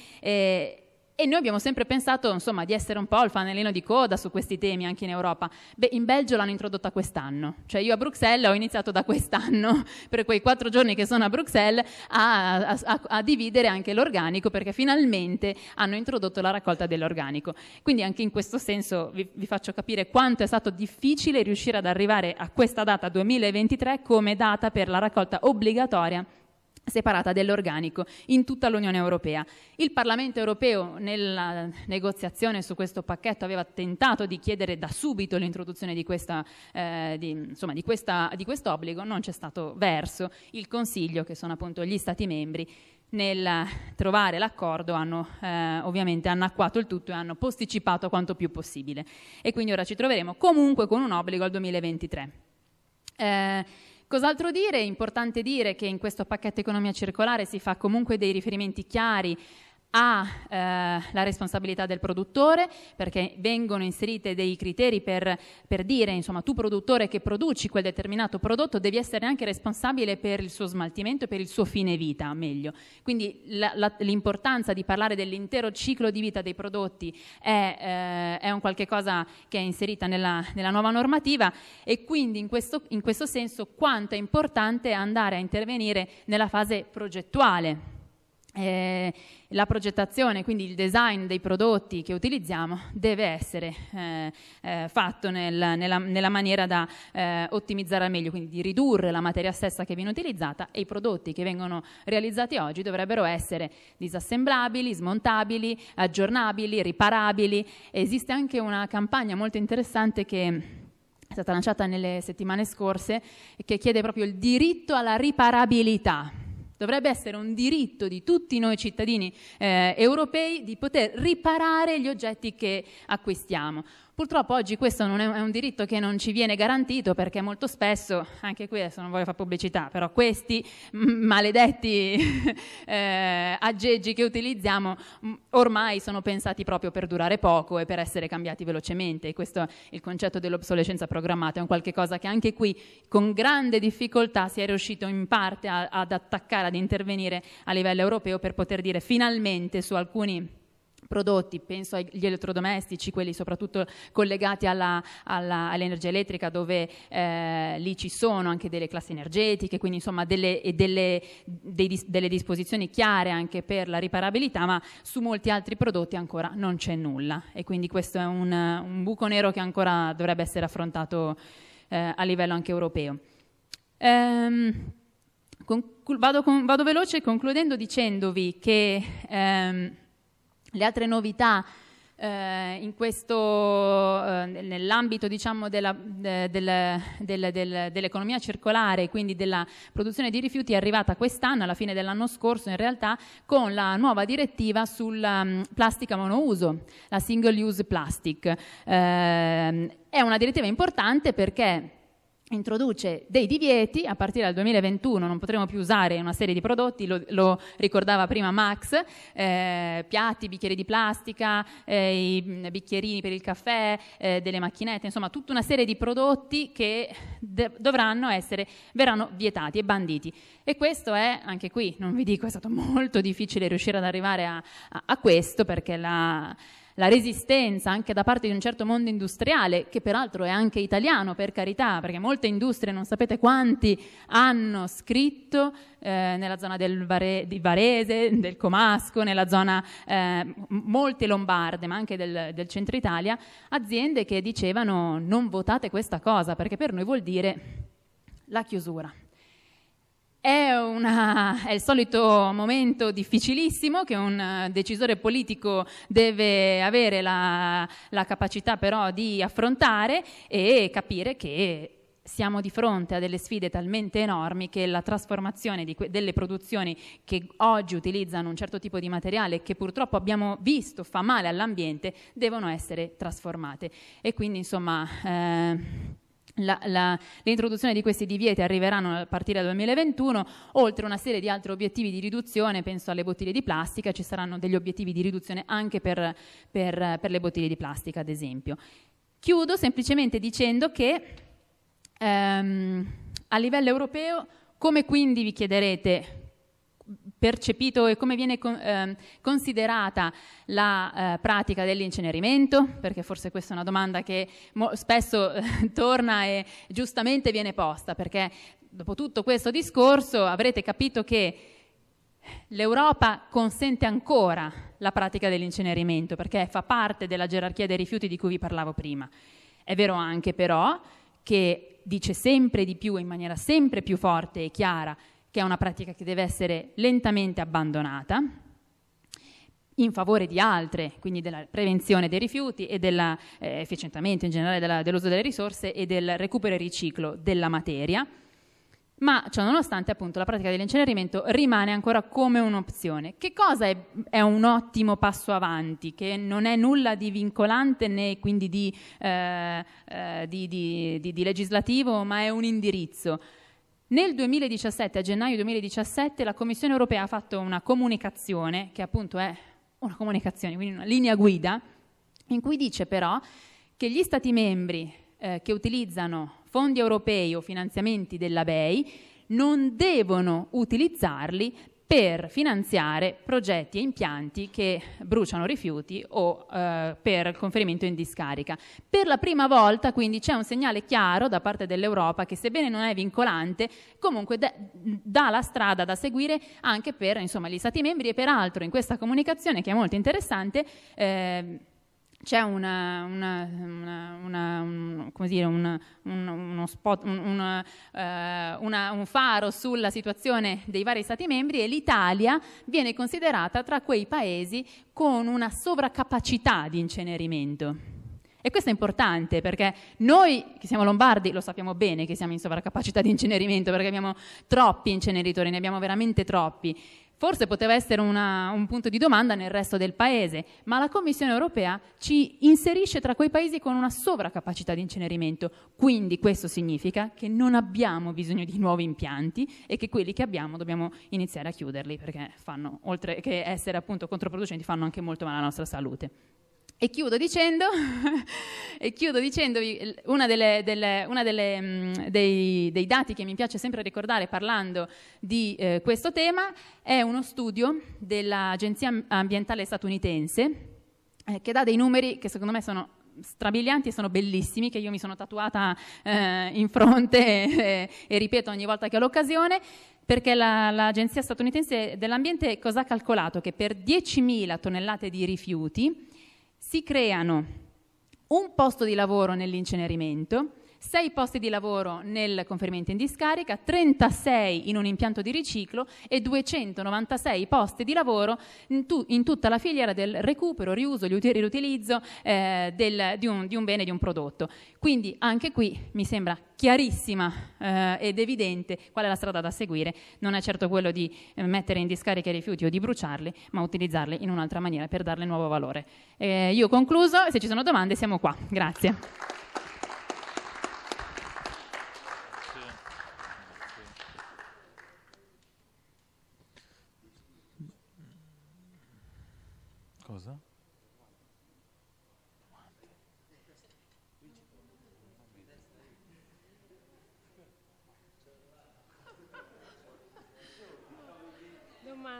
S3: e noi abbiamo sempre pensato, insomma, di essere un po' il fanalino di coda su questi temi anche in Europa. Beh, in Belgio l'hanno introdotta quest'anno. Cioè io a Bruxelles ho iniziato da quest'anno, per quei quattro giorni che sono a Bruxelles, a, a, a dividere anche l'organico, perché finalmente hanno introdotto la raccolta dell'organico. Quindi anche in questo senso vi, vi faccio capire quanto è stato difficile riuscire ad arrivare a questa data 2023 come data per la raccolta obbligatoria separata dell'organico in tutta l'Unione Europea. Il Parlamento europeo nella negoziazione su questo pacchetto aveva tentato di chiedere da subito l'introduzione di, questa, eh, di, insomma, di, questa, di quest'obbligo, non c'è stato verso. Il Consiglio, che sono appunto gli Stati membri, nel trovare l'accordo hanno eh, ovviamente annacquato il tutto e hanno posticipato quanto più possibile. E quindi ora ci troveremo comunque con un obbligo al 2023. Eh, Cos'altro dire? È importante dire che in questo pacchetto economia circolare si fa comunque dei riferimenti chiari ha eh, la responsabilità del produttore perché vengono inserite dei criteri per, per, dire insomma tu produttore che produci quel determinato prodotto devi essere anche responsabile per il suo smaltimento e per il suo fine vita meglio quindi la, la, l'importanza di parlare dell'intero ciclo di vita dei prodotti è, eh, è un qualche cosa che è inserita nella, nella nuova normativa e quindi in questo, in questo senso quanto è importante andare a intervenire nella fase progettuale eh, la progettazione, quindi il design dei prodotti che utilizziamo deve essere eh, eh, fatto nel, nella, nella, maniera da eh, ottimizzare al meglio, quindi di ridurre la materia stessa che viene utilizzata e i prodotti che vengono realizzati oggi dovrebbero essere disassemblabili, smontabili, aggiornabili, riparabili. Esiste anche una campagna molto interessante che è stata lanciata nelle settimane scorse che chiede proprio il diritto alla riparabilità Dovrebbe essere un diritto di tutti noi cittadini eh, europei di poter riparare gli oggetti che acquistiamo. Purtroppo oggi questo è, è un diritto che non ci viene garantito perché molto spesso, anche qui adesso non voglio fare pubblicità, però questi maledetti eh, aggeggi che utilizziamo ormai sono pensati proprio per durare poco e per essere cambiati velocemente. E questo il concetto dell'obsolescenza programmata, è un qualcosa che anche qui con grande difficoltà si è riuscito in parte a, ad attaccare, ad intervenire a livello europeo per poter dire finalmente su alcuni prodotti, penso agli elettrodomestici, quelli soprattutto collegati all'energia all elettrica, dove eh, lì ci sono anche delle classi energetiche, quindi insomma delle, delle, dei, delle, disposizioni chiare anche per la riparabilità, ma su molti altri prodotti ancora non c'è nulla e quindi questo è un, un, buco nero che ancora dovrebbe essere affrontato eh, a livello anche europeo. Ehm, con, vado, con, vado, veloce concludendo dicendovi che ehm, le altre novità eh, eh, nell'ambito diciamo, dell'economia del, del, dell circolare, quindi della produzione di rifiuti, è arrivata quest'anno, alla fine dell'anno scorso in realtà, con la nuova direttiva sulla um, ehm, plastica monouso, la single use plastic. Eh, è una direttiva importante perché introduce dei divieti, a partire dal 2021 non potremo più usare una serie di prodotti, lo, lo ricordava prima Max, eh, piatti, bicchieri di plastica, eh, i mm, bicchierini per il caffè, eh, delle macchinette, insomma tutta una serie di prodotti che de- dovranno essere, verranno vietati e banditi. E questo è, anche qui non vi dico, è stato molto difficile riuscire ad arrivare a, a, a questo perché la la resistenza anche da parte di un certo mondo industriale, che peraltro è anche italiano per carità, perché molte industrie, non sapete quanti, hanno scritto eh, nella zona del Vare, di Varese, del Comasco, nella zona eh, molte lombarde, ma anche del, del centro Italia, aziende che dicevano non votate questa cosa, perché per noi vuol dire la chiusura. È, una, è, il solito momento difficilissimo che un eh, decisore politico deve avere la, la capacità però di affrontare e capire che siamo di fronte a delle sfide talmente enormi che la trasformazione que- delle produzioni che oggi utilizzano un certo tipo di materiale che purtroppo abbiamo visto fa male all'ambiente devono essere trasformate. E quindi insomma... Eh la, la, l'introduzione di questi divieti arriveranno a partire dal 2021, oltre a una serie di altri obiettivi di riduzione, penso alle bottiglie di plastica, ci saranno degli obiettivi di riduzione anche per, per, per le bottiglie di plastica, ad esempio. Chiudo semplicemente dicendo che ehm, a livello europeo, come quindi vi chiederete percepito e come viene con, eh, considerata la eh, pratica dell'incenerimento, perché forse questa è una domanda che spesso eh, torna e giustamente viene posta, perché dopo tutto questo discorso avrete capito che l'Europa consente ancora la pratica dell'incenerimento, perché fa parte della gerarchia dei rifiuti di cui vi parlavo prima. È vero anche però che dice sempre di più in maniera sempre più forte e chiara che è una pratica che deve essere lentamente abbandonata in favore di altre, quindi della prevenzione dei rifiuti e dell'efficientamento eh, in generale della, dell'uso delle risorse e del recupero e riciclo della materia, ma ciò nonostante appunto la pratica dell'incenerimento rimane ancora come un'opzione. Che cosa è, è, un ottimo passo avanti, che non è nulla di vincolante né quindi di, eh, eh, di, di, di legislativo, ma è un indirizzo? Nel 2017, a gennaio 2017, la Commissione europea ha fatto una comunicazione, che appunto è una comunicazione, quindi una linea guida, in cui dice però che gli Stati membri eh, che utilizzano fondi europei o finanziamenti della BEI non devono utilizzarli per finanziare progetti e impianti che bruciano rifiuti o eh, per il conferimento in discarica. Per la prima volta quindi c'è un segnale chiaro da parte dell'Europa che sebbene non è vincolante comunque dà la strada da seguire anche per insomma, gli Stati membri e peraltro in questa comunicazione che è molto interessante eh, c'è una, una, una, un, dire, un, un, spot, uh, un, faro sulla situazione dei vari Stati membri e l'Italia viene considerata tra quei paesi con una sovraccapacità di incenerimento. E questo è importante perché noi che siamo lombardi lo sappiamo bene che siamo in sovraccapacità di incenerimento perché abbiamo troppi inceneritori, ne abbiamo veramente troppi Forse poteva essere una, un punto di domanda nel resto del paese, ma la Commissione europea ci inserisce tra quei paesi con una sovracapacità di incenerimento. Quindi questo significa che non abbiamo bisogno di nuovi impianti e che quelli che abbiamo dobbiamo iniziare a chiuderli perché fanno, oltre che essere appunto controproducenti, fanno anche molto male alla nostra salute. E chiudo, dicendo, e chiudo dicendovi uno mm, dei, dei, dati che mi piace sempre ricordare parlando di eh, questo tema è uno studio dell'Agenzia Ambientale Statunitense eh, che dà dei numeri che secondo me sono strabilianti e sono bellissimi, che io mi sono tatuata eh, in fronte e, e ripeto ogni volta che ho l'occasione, perché la, l'Agenzia Statunitense dell'Ambiente cosa ha calcolato? Che per 10.000 tonnellate di rifiuti si creano un posto di lavoro nell'incenerimento 6 posti di lavoro nel conferimento in discarica, 36 in un impianto di riciclo e 296 posti di lavoro in, tu, in tutta la filiera del recupero, riuso, riutilizzo eh, del, di, un, di, un, bene, di un prodotto. Quindi anche qui mi sembra chiarissima eh, ed evidente qual è la strada da seguire, non è certo quello di eh, mettere in discarica i rifiuti o di bruciarli, ma utilizzarli in un'altra maniera per darle nuovo valore. Eh, io ho concluso, se ci sono domande siamo qua. Grazie.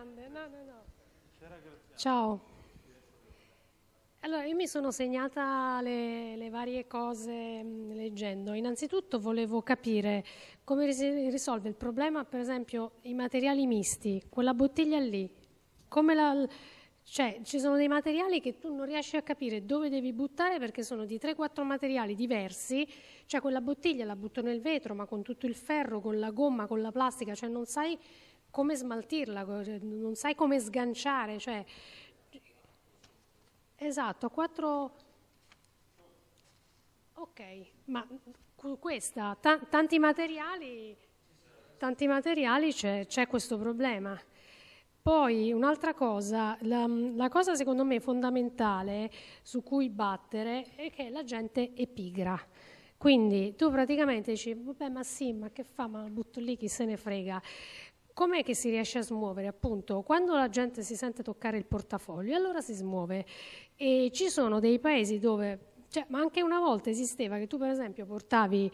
S4: grande, no, no, no. Ciao. Allora, io mi sono segnata le, le varie cose mh, mm, leggendo. Innanzitutto volevo capire come ris- risolve il problema, per esempio, i materiali misti, quella bottiglia lì. Come la, cioè, ci sono dei materiali che tu non riesci a capire dove devi buttare perché sono di 3-4 materiali diversi, cioè quella bottiglia la butto nel vetro, ma con tutto il ferro, con la gomma, con la plastica, cioè non sai come smaltirla, cioè, non sai come sganciare. Cioè... Esatto, quattro... Ok, ma questa, t- tanti materiali, tanti materiali c'è, c'è questo problema. Poi un'altra cosa, la, la, cosa secondo me fondamentale su cui battere è che la gente è pigra. Quindi tu praticamente dici, vabbè ma sì, ma che fa, ma butto lì, chi se ne frega com'è che si riesce a smuovere? Appunto, quando la gente si sente toccare il portafoglio, allora si smuove. E ci sono dei paesi dove, cioè, ma anche una volta esisteva che tu per esempio portavi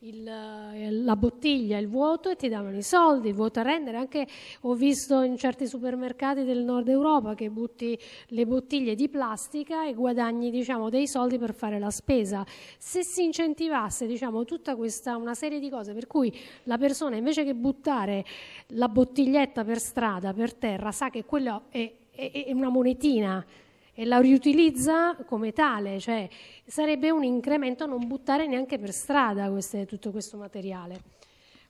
S4: il, eh, la bottiglia, il vuoto e ti davano i soldi, il vuoto a rendere. Anche ho visto in certi supermercati del nord Europa che butti le bottiglie di plastica e guadagni diciamo, dei soldi per fare la spesa. Se si incentivasse diciamo, tutta questa una serie di cose per cui la persona invece che buttare la bottiglietta per strada, per terra, sa che quello è, è, è una monetina e la riutilizza come tale, cioè sarebbe un incremento a non buttare neanche per strada queste, tutto questo materiale.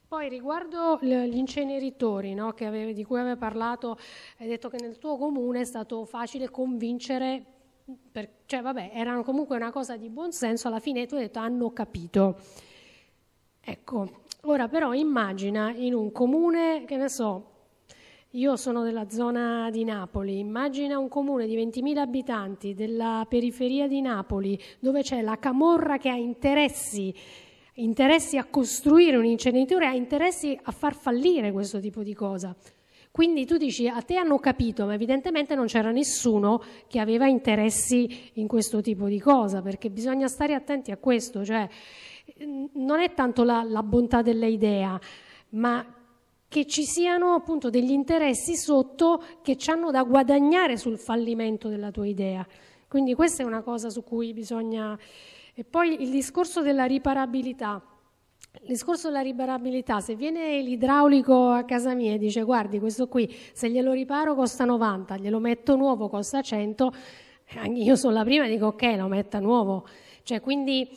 S4: Poi riguardo gli inceneritori no, avevi, di cui avevi parlato, hai detto che nel tuo comune è stato facile convincere, per, cioè vabbè, era comunque una cosa di buonsenso, alla fine tu hai detto hanno capito. Ecco, ora però immagina in un comune, che ne so, io sono della zona di Napoli, immagina un comune di 20.000 abitanti della periferia di Napoli dove c'è la camorra che ha interessi, interessi a costruire un inceneritore, ha interessi a far fallire questo tipo di cosa. Quindi tu dici a te hanno capito, ma evidentemente non c'era nessuno che aveva interessi in questo tipo di cosa, perché bisogna stare attenti a questo, cioè non è tanto la, la bontà dell'idea, ma che ci siano appunto degli interessi sotto che ci hanno da guadagnare sul fallimento della tua idea. Quindi questa è una cosa su cui bisogna... E poi il discorso della riparabilità. Il discorso della riparabilità, se viene l'idraulico a casa mia e dice guardi questo qui se glielo riparo costa 90, glielo metto nuovo costa 100, io sono la prima e dico ok lo metta nuovo. Cioè, quindi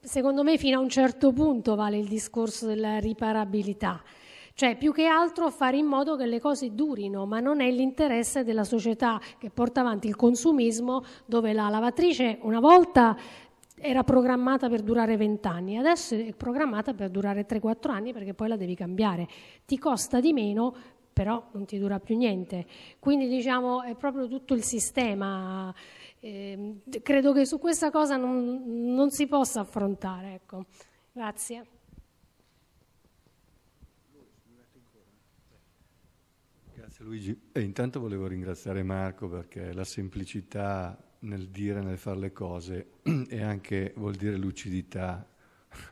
S4: secondo me fino a un certo punto vale il discorso della riparabilità. Cioè, più che altro fare in modo che le cose durino, ma non è l'interesse della società che porta avanti il consumismo dove la lavatrice una volta era programmata per durare 20 anni, adesso è programmata per durare 3-4 anni perché poi la devi cambiare. Ti costa di meno, però non ti dura più niente. Quindi diciamo è proprio tutto il sistema. Eh, credo che su questa cosa non, non si possa affrontare. Ecco. Grazie.
S5: Grazie Luigi. E intanto volevo ringraziare Marco perché la semplicità nel dire, e nel fare le cose e anche vuol dire lucidità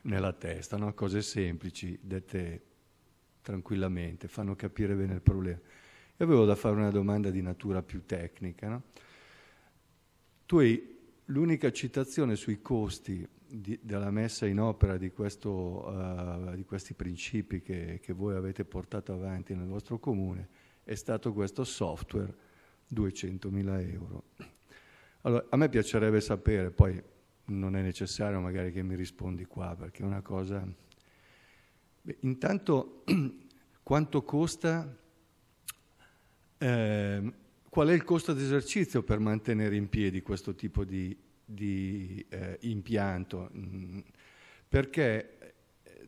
S5: nella testa, no? cose semplici, dette tranquillamente, fanno capire bene il problema. Io avevo da fare una domanda di natura più tecnica. No? Tu hai l'unica citazione sui costi di, della messa in opera di, questo, uh, di questi principi che, che voi avete portato avanti nel vostro comune è stato questo software 200.000 euro. Allora, a me piacerebbe sapere, poi non è necessario magari che mi rispondi qua, perché è una cosa... Beh, intanto quanto costa, eh, qual è il costo d'esercizio per mantenere in piedi questo tipo di, di eh, impianto? Mm, perché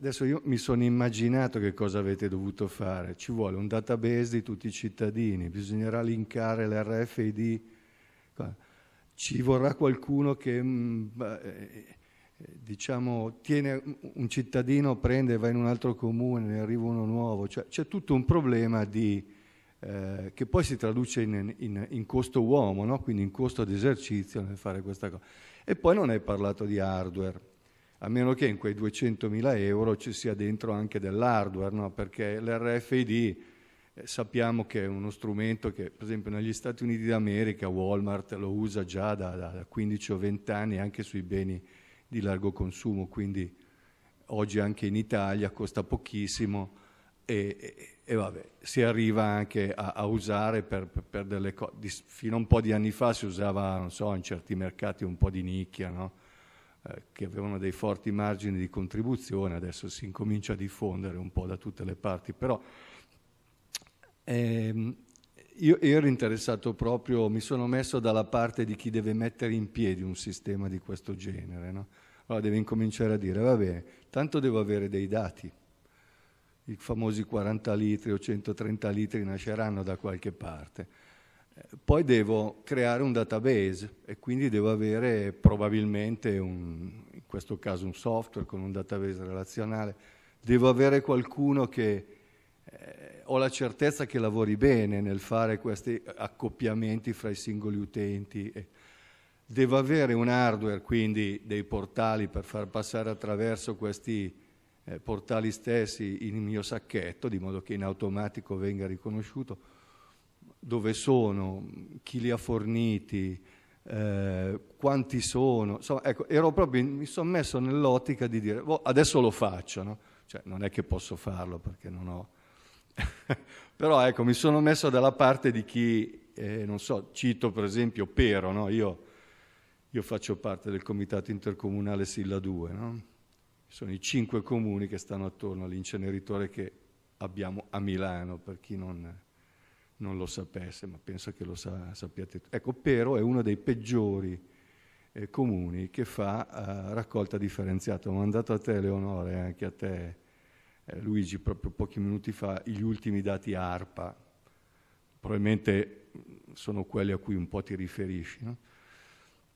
S5: Adesso io mi sono immaginato che cosa avete dovuto fare. Ci vuole un database di tutti i cittadini, bisognerà linkare l'RFID. Ci vorrà qualcuno che mm, eh, eh, diciamo, tiene un cittadino, prende, e va in un altro comune, ne arriva uno nuovo. Cioè, c'è tutto un problema di, eh, che poi si traduce in, in, in costo uomo, no? quindi in costo di esercizio nel fare questa cosa. E poi non hai parlato di hardware a meno che in quei 200.000 euro ci sia dentro anche dell'hardware, no? perché l'RFID eh, sappiamo che è uno strumento che per esempio negli Stati Uniti d'America Walmart lo usa già da, da 15 o 20 anni anche sui beni di largo consumo, quindi oggi anche in Italia costa pochissimo e, e, e vabbè, si arriva anche a, a usare per, per, delle cose, fino a un po' di anni fa si usava, non so, in certi mercati un po' di nicchia, no? Eh, che avevano dei forti margini di contribuzione, adesso si incomincia a diffondere un po' da tutte le parti, però ehm, io ero interessato proprio, mi sono messo dalla parte di chi deve mettere in piedi un sistema di questo genere, no? Allora deve incominciare a dire, va bene, tanto devo avere dei dati, i famosi 40 litri o 130 litri nasceranno da qualche parte poi devo creare un database e quindi devo avere probabilmente, un, in questo caso, un software con un database relazionale. Devo avere qualcuno che eh, ho la certezza che lavori bene nel fare questi accoppiamenti fra i singoli utenti. Devo avere un hardware, quindi dei portali per far passare attraverso questi eh, portali stessi il mio sacchetto, di modo che in automatico venga riconosciuto dove sono, chi li ha forniti, eh, quanti sono. Insomma, ecco, proprio, mi sono messo nell'ottica di dire, boh, adesso lo faccio, no? cioè, non è che posso farlo perché non ho... Però ecco, mi sono messo dalla parte di chi, eh, non so, cito per esempio Pero, no? io, io, faccio parte del comitato intercomunale Silla 2, no? sono i cinque comuni che stanno attorno all'inceneritore che abbiamo a Milano, per chi non non lo sapesse, ma penso che lo sa, sappiate Ecco, Pero è uno dei peggiori eh, comuni che fa eh, raccolta differenziata. Ho mandato a te, Leonore, e anche a te, eh, Luigi, proprio pochi minuti fa, gli ultimi dati ARPA. Probabilmente mm, sono quelli a cui un po' ti riferisci. No?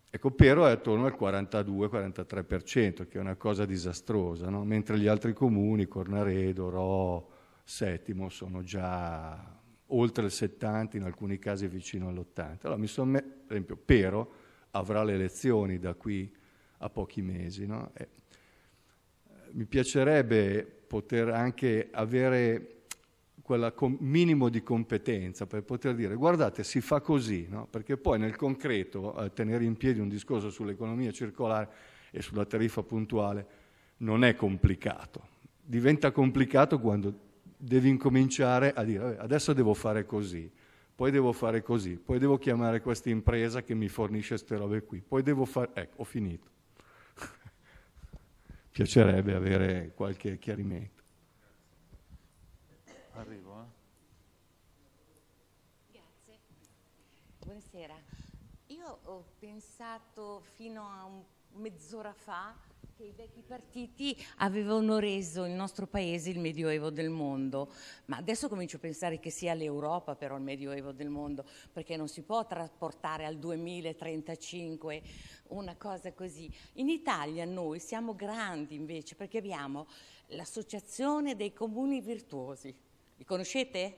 S5: Ecco, Pero è attorno al 42-43%, che è una cosa disastrosa, no? mentre gli altri comuni, Cornaredo, Ro, Settimo, sono già oltre il 70, in alcuni casi vicino all'80. Allora mi sono, messo, per esempio, Pero avrà le elezioni da qui a pochi mesi, no? eh, mi piacerebbe poter anche avere quel minimo di competenza per poter dire guardate si fa così, no? perché poi nel concreto eh, tenere in piedi un discorso sull'economia circolare e sulla tariffa puntuale non è complicato, diventa complicato quando devi incominciare a dire adesso devo fare così, poi devo fare così, poi devo chiamare questa impresa che mi fornisce queste robe qui, poi devo fare... Ecco, ho finito. Piacerebbe avere qualche chiarimento.
S1: Arrivo, eh?
S6: Grazie.
S7: Buonasera. Io ho pensato fino a mezz'ora fa che i vecchi partiti avevano reso il nostro paese il medioevo del mondo, ma adesso comincio a pensare che sia l'Europa però il medioevo del mondo, perché non si può trasportare al 2035 una cosa così. In Italia noi siamo grandi invece perché abbiamo l'Associazione dei Comuni Virtuosi, li conoscete?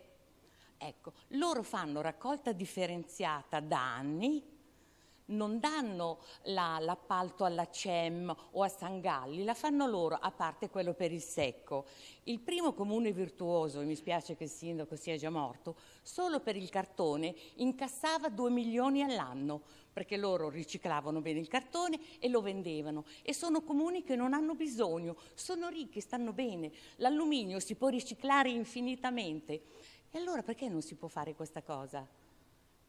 S7: Ecco, loro fanno raccolta differenziata da anni non danno la, l'appalto alla CEM o a San Galli, la fanno loro, a parte quello per il secco. Il primo comune virtuoso, e mi spiace che il sindaco sia già morto, solo per il cartone incassava 2 milioni all'anno perché loro riciclavano bene il cartone e lo vendevano e sono comuni che non hanno bisogno, sono ricchi, stanno bene, l'alluminio si può riciclare infinitamente. E allora perché non si può fare questa cosa?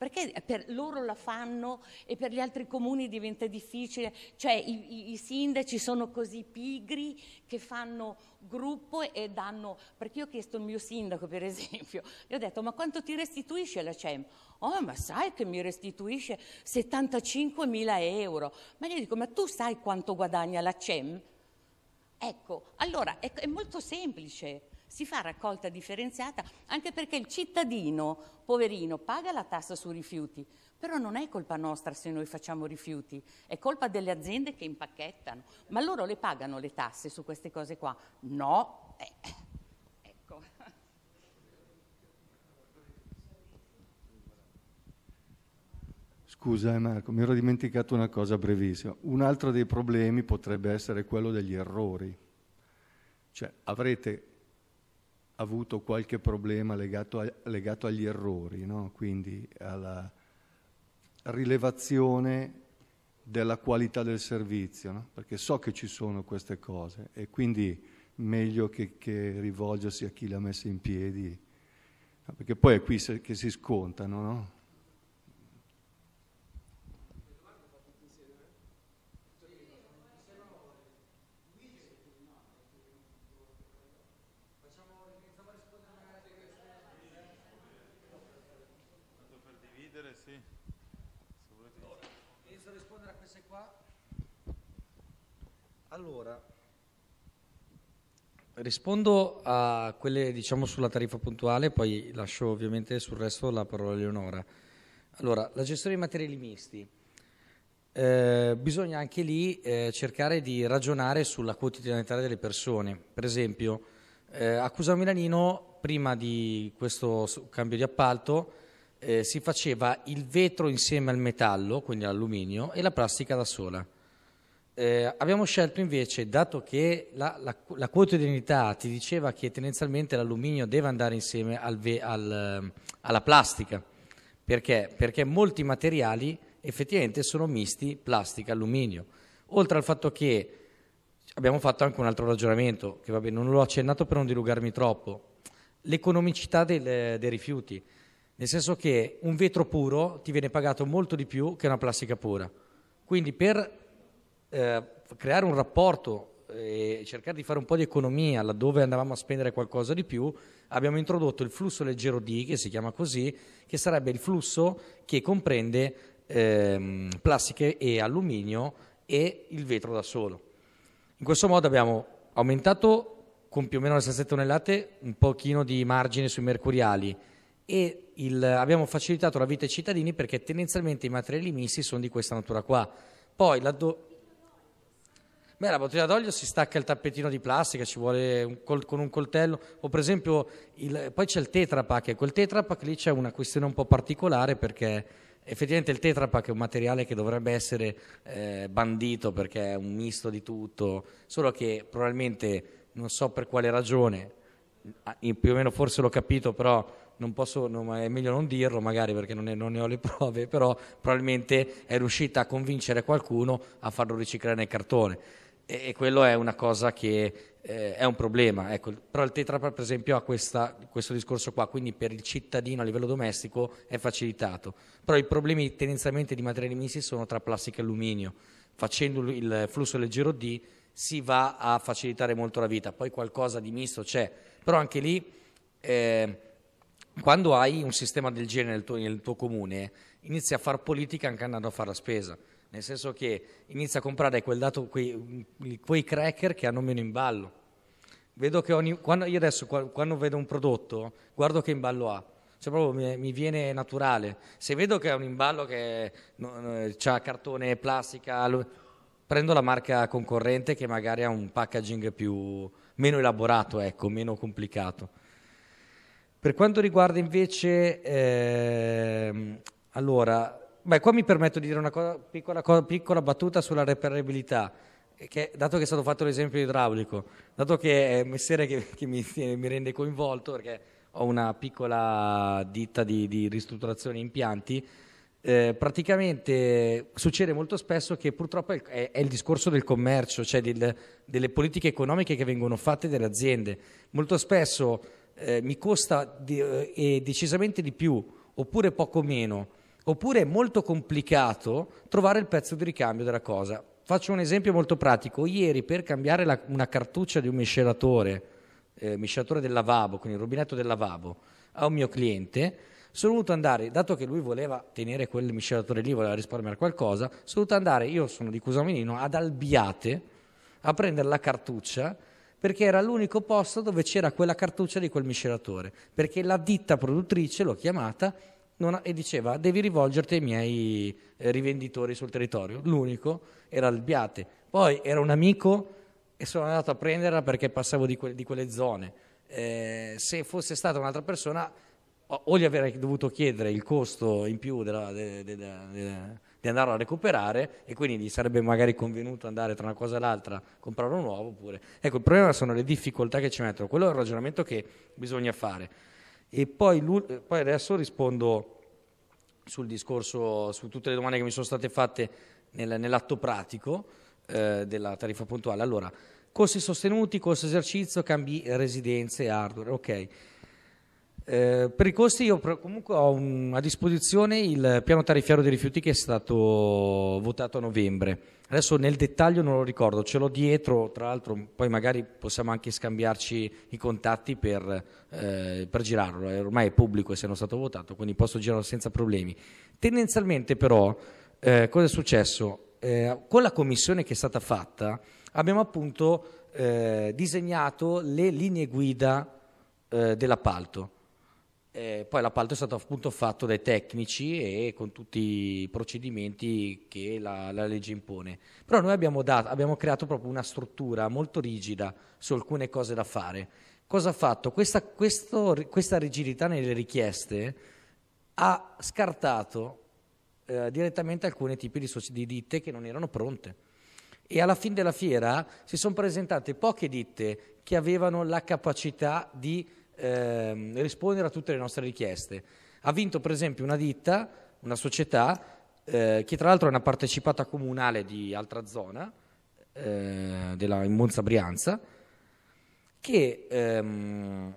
S7: perché per loro la fanno e per gli altri comuni diventa difficile, cioè i, i, i sindaci sono così pigri che fanno gruppo e danno, perché io ho chiesto al mio sindaco per esempio, gli ho detto ma quanto ti restituisce la CEM? Oh ma sai che mi restituisce 75 mila euro, ma gli dico ma tu sai quanto guadagna la CEM? Ecco, allora è, è molto semplice, si fa raccolta differenziata anche perché il cittadino, poverino, paga la tassa sui rifiuti, però non è colpa nostra se noi facciamo rifiuti, è colpa delle aziende che impacchettano, ma loro le pagano le tasse su queste cose qua? No. Eh. Ecco.
S5: Scusa eh, Marco, mi ero dimenticato una cosa brevissima. Un altro dei problemi potrebbe essere quello degli errori. Cioè, avrete avuto qualche problema legato, a, legato agli errori, no? quindi alla rilevazione della qualità del servizio, no? perché so che ci sono queste cose e quindi meglio che, che rivolgersi a chi l'ha messa in piedi, perché poi è qui se, che si scontano, no?
S2: Allora, rispondo a quelle diciamo sulla tariffa puntuale, poi lascio ovviamente sul resto la parola a Leonora. Allora, la gestione dei materiali misti. Eh, bisogna anche lì eh, cercare di ragionare sulla quotidianità delle persone. Per esempio, eh, a Cusa Milanino, prima di questo cambio di appalto, eh, si faceva il vetro insieme al metallo, quindi all'alluminio, e la plastica da sola eh, abbiamo scelto invece, dato che la, la, la, quotidianità ti diceva che tendenzialmente l'alluminio deve andare insieme al al, ehm, alla plastica, perché? Perché molti materiali effettivamente sono misti plastica-alluminio. Oltre al fatto che abbiamo fatto anche un altro ragionamento, che vabbè non l'ho accennato per non dilugarmi troppo, l'economicità del, dei rifiuti, nel senso che un vetro puro ti viene pagato molto di più che una plastica pura. Quindi per eh, creare un rapporto e eh, cercare di fare un po' di economia laddove andavamo a spendere qualcosa di più, abbiamo introdotto il flusso leggero D, che si chiama così, che sarebbe il flusso che comprende ehm, plastiche e alluminio e il vetro da solo. In questo modo abbiamo aumentato con più o meno le stesse tonnellate un pochino di margine sui mercuriali e il, abbiamo facilitato la vita ai cittadini perché tendenzialmente i materiali missi sono di questa natura qua. Poi laddove Beh, la bottiglia d'olio si stacca il tappetino di plastica, ci vuole un col, con un coltello, o per esempio, il, poi c'è il tetrapack, e col tetrapack lì c'è una questione un po' particolare perché effettivamente il tetrapack è un materiale che dovrebbe essere eh, bandito perché è un misto di tutto, solo che probabilmente, non so per quale ragione, ah, più o meno forse l'ho capito, però non posso, non, è meglio non dirlo magari perché non ne, non ne, ho le prove, però probabilmente è riuscita a convincere qualcuno a farlo riciclare nel cartone e, e quello è una cosa che eh, è un problema. Ecco. Però il Tetra per esempio ha questa, questo discorso qua, quindi per il cittadino a livello domestico è facilitato. Però i problemi tendenzialmente di materiali misti sono tra plastica e alluminio. Facendo il flusso leggero D si va a facilitare molto la vita, poi qualcosa di misto c'è, però anche lì eh, quando hai un sistema del genere nel tuo, nel tuo comune inizi a fare politica anche andando a fare la spesa nel senso che inizia a comprare quel dato, quei, mm, quei, cracker che hanno meno imballo. Vedo che ogni, quando, io adesso quando vedo un prodotto guardo che imballo ha, cioè proprio mi, mi viene naturale. Se vedo che ha un imballo che no, ha cartone, plastica, lo, prendo la marca concorrente che magari ha un packaging più, meno elaborato, ecco, meno complicato. Per quanto riguarda invece, eh, allora, Beh, qua mi permetto di dire una cosa, piccola, cosa, piccola battuta sulla reperibilità. Che, dato che è stato fatto l'esempio idraulico, dato che è Messere che, che mi, mi, rende coinvolto perché ho una piccola ditta di, di ristrutturazione impianti, eh, praticamente succede molto spesso che purtroppo è il, è, è il discorso del commercio, cioè del, delle politiche economiche che vengono fatte dalle aziende. Molto spesso eh, mi costa di, eh, decisamente di più oppure poco meno Oppure è molto complicato trovare il pezzo di ricambio della cosa. Faccio un esempio molto pratico. Ieri per cambiare la, una cartuccia di un miscelatore, eh, miscelatore del lavabo, quindi il rubinetto del lavabo, a un mio cliente, sono dovuto andare, dato che lui voleva tenere quel miscelatore lì, voleva risparmiare qualcosa, sono dovuto andare, io sono di Cusamenino, ad Albiate a prendere la cartuccia perché era l'unico posto dove c'era quella cartuccia di quel miscelatore, perché la ditta produttrice l'ho chiamata ha, e diceva devi rivolgerti ai miei eh, rivenditori sul territorio. L'unico era il Biate. Poi era un amico e sono andato a prenderla perché passavo di, que- di quelle zone. Eh, se fosse stata un'altra persona o gli avrei dovuto chiedere il costo in più della, de, de, de, di andarlo a recuperare e quindi gli sarebbe magari convenuto andare tra una cosa e l'altra, comprare un nuovo oppure... Ecco, il problema sono le difficoltà che ci mettono, quello è il ragionamento che bisogna fare. E poi, eh, poi adesso rispondo sul discorso, su tutte le domande che mi sono state fatte nel, nell'atto pratico eh, della tariffa puntuale. Allora, costi sostenuti, costo esercizio, cambi residenze, hardware, ok. Eh, per i costi io comunque ho un, a disposizione il piano tariffiario dei rifiuti che è stato votato a novembre. Adesso nel dettaglio non lo ricordo, ce l'ho dietro, tra l'altro poi magari possiamo anche scambiarci i contatti per, eh, per girarlo, ormai è pubblico essendo stato votato, quindi posso girarlo senza problemi. Tendenzialmente però eh, cosa è successo? Eh, con la commissione che è stata fatta abbiamo appunto eh, disegnato le linee guida eh, dell'appalto eh, poi l'appalto è stato appunto fatto dai tecnici e con tutti i procedimenti che la, la legge impone. Però noi abbiamo, dato, abbiamo creato proprio una struttura molto rigida su alcune cose da fare. Cosa ha fatto? Questa, questo, questa rigidità nelle richieste ha scartato eh, direttamente alcuni tipi di, di ditte che non erano pronte e alla fine della fiera si sono presentate poche ditte che avevano la capacità di eh, rispondere a tutte le nostre richieste. Ha vinto per esempio una ditta, una società, eh, che tra l'altro è una partecipata comunale di altra zona, eh, della, in Monza Brianza, che ehm,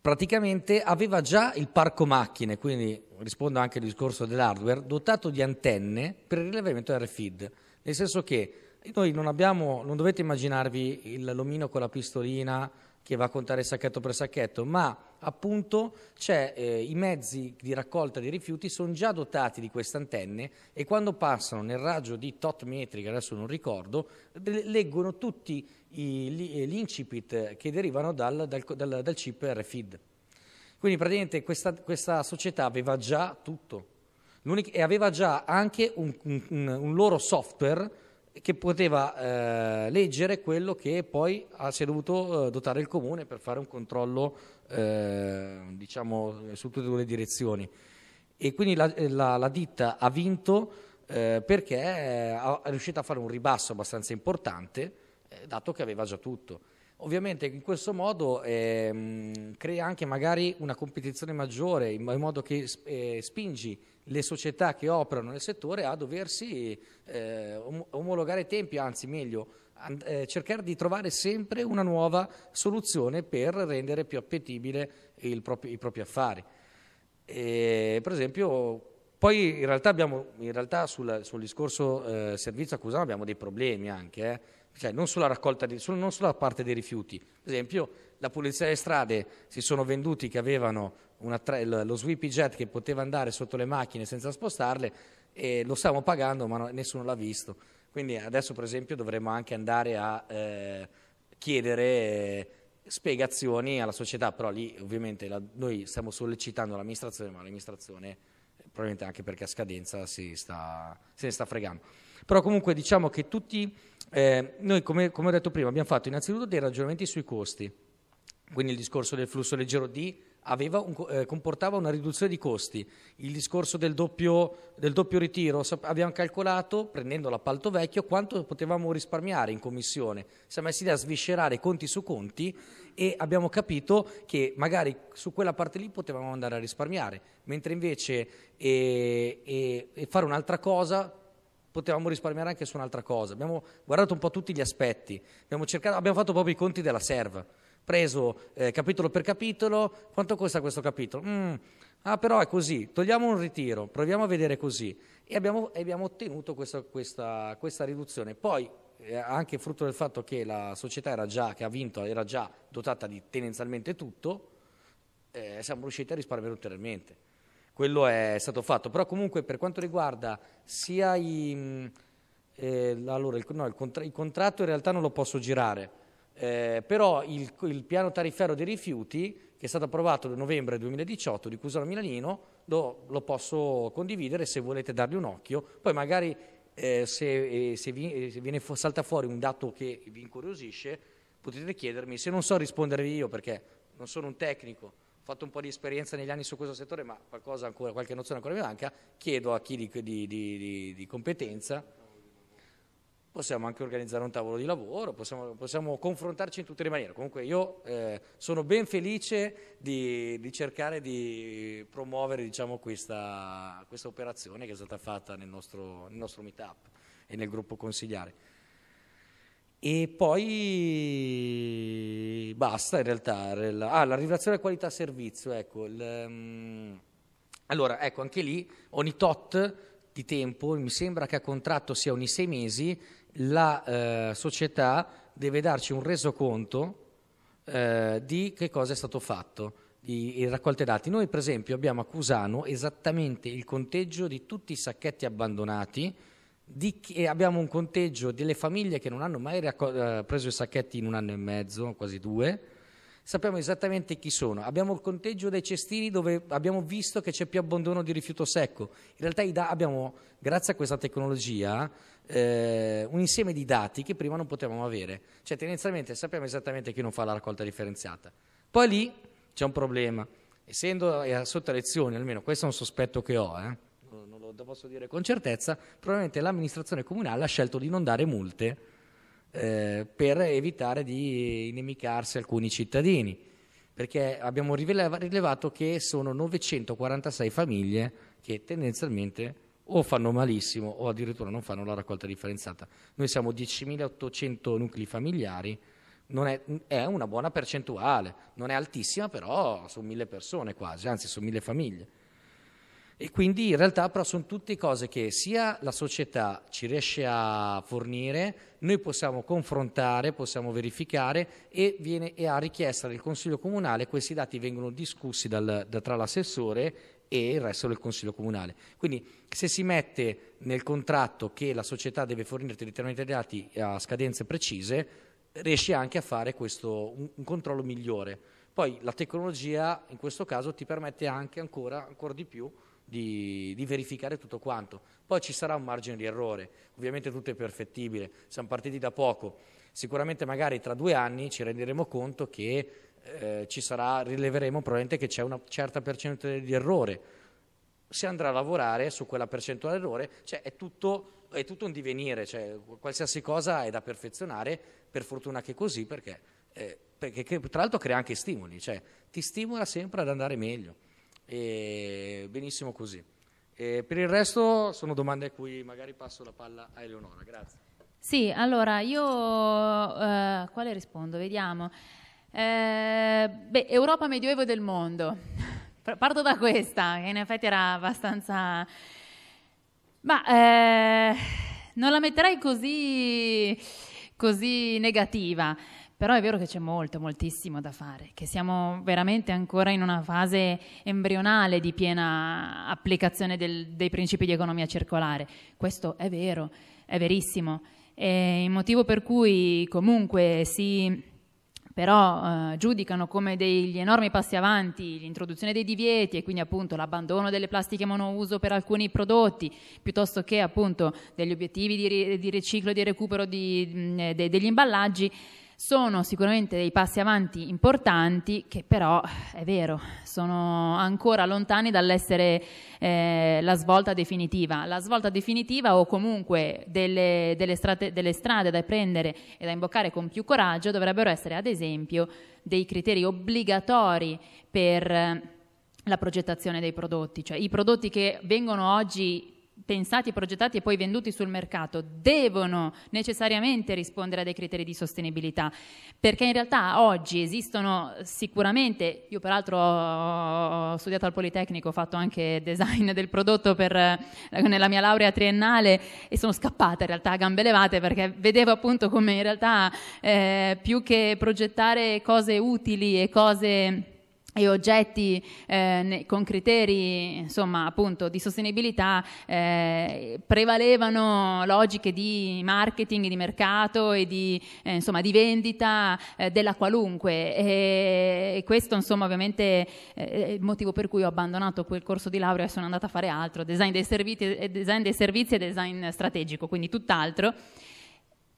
S2: praticamente aveva già il parco macchine, quindi rispondo anche al discorso dell'hardware, dotato di antenne per il rilevamento RFID, nel senso che noi non abbiamo, non dovete immaginarvi lomino con la pistolina che va a contare sacchetto per sacchetto, ma appunto eh, i mezzi di raccolta dei rifiuti sono già dotati di queste antenne e quando passano nel raggio di tot metri, che adesso non ricordo, leggono tutti i, gli, gli eh, incipit che derivano dal, dal, dal, dal chip RFID. Quindi praticamente questa, questa società aveva già tutto e aveva già anche un, un, un loro software che poteva eh, leggere quello che poi ha, si è dovuto eh, dotare il comune per fare un controllo eh, diciamo, su tutte e due le direzioni. E quindi la, eh, la, la ditta ha vinto eh, perché eh, è riuscita a fare un ribasso abbastanza importante, dato che aveva già tutto. Ovviamente in questo modo ehm, crea anche magari una competizione maggiore, in modo che spingi le società che operano nel settore a doversi eh, omologare tempi, anzi meglio eh, cercare di trovare sempre una nuova soluzione per rendere più appetibile proprio, i propri affari. E, per esempio, poi in realtà, abbiamo, in realtà sul, sul, discorso eh, servizio accusato abbiamo dei problemi anche, eh. cioè non sulla raccolta, di, non sulla parte dei rifiuti. Per esempio la pulizia delle strade si sono venduti che avevano tre, lo Sweepy Jet che poteva andare sotto le macchine senza spostarle e lo stiamo pagando ma nessuno l'ha visto. Quindi adesso per esempio dovremmo anche andare a eh, chiedere eh, spiegazioni alla società, però lì ovviamente la, noi stiamo sollecitando l'amministrazione, ma l'amministrazione probabilmente anche perché a scadenza sta, se ne sta fregando. Però comunque diciamo che tutti, eh, noi come, come ho detto prima abbiamo fatto innanzitutto dei ragionamenti sui costi, quindi il discorso del flusso leggero di un, eh, comportava una riduzione di costi. Il discorso del doppio, del doppio ritiro, abbiamo calcolato, prendendo l'appalto vecchio, quanto potevamo risparmiare in commissione. Siamo messi a sviscerare conti su conti e abbiamo capito che magari su quella parte lì potevamo andare a risparmiare, mentre invece eh, eh, fare un'altra cosa potevamo risparmiare anche su un'altra cosa. Abbiamo guardato un po' tutti gli aspetti, abbiamo, cercato, abbiamo fatto proprio i conti della serva preso eh, capitolo per capitolo, quanto costa questo capitolo? Mm, ah però è così, togliamo un ritiro, proviamo a vedere così e abbiamo, abbiamo ottenuto questa, questa, questa riduzione. Poi eh, anche frutto del fatto che la società già, che ha vinto era già dotata di tendenzialmente tutto, eh, siamo riusciti a risparmiare ulteriormente. Quello è stato fatto, però comunque per quanto riguarda sia i, mm, eh, allora, il, no, il, contra il contratto in realtà non lo posso girare, eh, però il, il, piano tariffario dei rifiuti, che è stato approvato nel novembre 2018 di Cusano Milanino, lo, lo posso condividere se volete dargli un occhio. Poi magari eh, se, eh, se, vi, eh, se viene fu salta fuori un dato che vi incuriosisce, potete chiedermi. Se non so rispondervi io, perché non sono un tecnico, ho fatto un po' di esperienza negli anni su questo settore, ma ancora, qualche nozione ancora mi manca, chiedo a chi di, di, di, di competenza possiamo anche organizzare un tavolo di lavoro, possiamo, possiamo confrontarci in tutte le maniere. Comunque io eh, sono ben felice di, di cercare di promuovere diciamo, questa, questa, operazione che è stata fatta nel nostro, nel nostro meetup e nel gruppo consigliare. E poi basta in realtà. Ah, la rivelazione qualità servizio, ecco. Il, um, allora, ecco, anche lì ogni tot di tempo, mi sembra che a contratto sia ogni sei mesi, la eh, società deve darci un resoconto eh, di che cosa è stato fatto, di, di raccolte dati. Noi per esempio abbiamo a Cusano esattamente il conteggio di tutti i sacchetti abbandonati, chi, abbiamo un conteggio delle famiglie che non hanno mai raccol- eh, preso i sacchetti in un anno e mezzo, quasi due, sappiamo esattamente chi sono. Abbiamo il conteggio dei cestini dove abbiamo visto che c'è più abbandono di rifiuto secco. In realtà abbiamo, grazie a questa tecnologia, eh, un insieme di dati che prima non potevamo avere. Cioè tendenzialmente sappiamo esattamente chi non fa la raccolta differenziata. Poi lì c'è un problema. Essendo eh, sotto elezioni, almeno questo è un sospetto che ho, eh, non lo posso dire con certezza, probabilmente l'amministrazione comunale ha scelto di non dare multe eh, per evitare di inimicarsi alcuni cittadini, perché abbiamo rilevato che sono 946 famiglie che tendenzialmente o fanno malissimo o addirittura non fanno la raccolta differenziata. Noi siamo 10.800 nuclei familiari, è, è, una buona percentuale, non è altissima però su mille persone quasi, anzi su mille famiglie. E quindi in realtà però sono tutte cose che sia la società ci riesce a fornire, noi possiamo confrontare, possiamo verificare e, viene, e a richiesta del Consiglio Comunale questi dati vengono discussi dal, da, tra l'assessore e il resto del Consiglio Comunale. Quindi se si mette nel contratto che la società deve fornire determinati dati a scadenze precise, riesci anche a fare questo, un, un controllo migliore. Poi la tecnologia in questo caso ti permette anche ancora, ancora di più di, di, verificare tutto quanto. Poi ci sarà un margine di errore, ovviamente tutto è perfettibile, siamo partiti da poco. Sicuramente magari tra due anni ci renderemo conto che eh, ci sarà, rileveremo probabilmente che c'è una certa percentuale di errore. Si andrà a lavorare su quella percentuale di errore, cioè è tutto, è tutto un divenire, cioè qualsiasi cosa è da perfezionare, per fortuna che così, perché, eh, perché tra l'altro crea anche stimoli, cioè ti stimola sempre ad andare meglio. E benissimo così. E per il resto sono domande a cui magari passo la palla a Eleonora, grazie.
S3: Sì, allora io eh, quale rispondo? Vediamo. Eh, beh, Europa medioevo del mondo. Parto da questa, che in effetti era abbastanza... Ma eh, non la metterei così, così negativa, però è vero che c'è molto, moltissimo da fare, che siamo veramente ancora in una fase embrionale di piena applicazione del, dei principi di economia circolare. Questo è vero, è verissimo. È il motivo per cui comunque si però eh, giudicano come degli enormi passi avanti l'introduzione dei divieti e quindi appunto l'abbandono delle plastiche monouso per alcuni prodotti, piuttosto che appunto degli obiettivi di, ri- di riciclo e di recupero di, mh, mm, eh, de- degli imballaggi, sono sicuramente dei passi avanti importanti che però, è vero, sono ancora lontani dall'essere eh, la svolta definitiva. La svolta definitiva o comunque delle, delle, strate, delle strade da prendere e da imboccare con più coraggio dovrebbero essere ad esempio dei criteri obbligatori per eh, la progettazione dei prodotti, cioè i prodotti che vengono oggi pensati, progettati e poi venduti sul mercato devono necessariamente rispondere a dei criteri di sostenibilità, perché in realtà oggi esistono sicuramente, io peraltro ho studiato al Politecnico, ho fatto anche design del prodotto per, nella mia laurea triennale e sono scappata in realtà a gambe levate perché vedevo appunto come in realtà eh, più che progettare cose utili e cose e oggetti eh, con criteri insomma, appunto, di sostenibilità eh, prevalevano logiche di marketing, di mercato e di, eh, insomma, di vendita eh, della qualunque e, questo insomma, ovviamente eh, è il motivo per cui ho abbandonato quel corso di laurea e sono andata a fare altro, design dei servizi, eh, design dei servizi e design strategico, quindi tutt'altro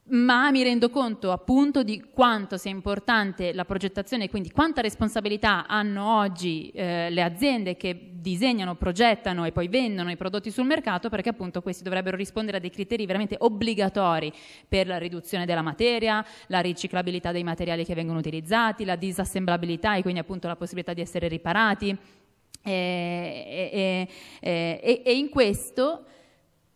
S3: ma mi rendo conto appunto di quanto sia importante la progettazione, quindi quanta responsabilità hanno oggi eh, le aziende che disegnano, progettano e poi vendono i prodotti sul mercato, perché appunto questi dovrebbero rispondere a dei criteri veramente obbligatori per la riduzione della materia, la riciclabilità dei materiali che vengono utilizzati, la disassemblabilità e quindi appunto la possibilità di essere riparati. e, e, e, e in questo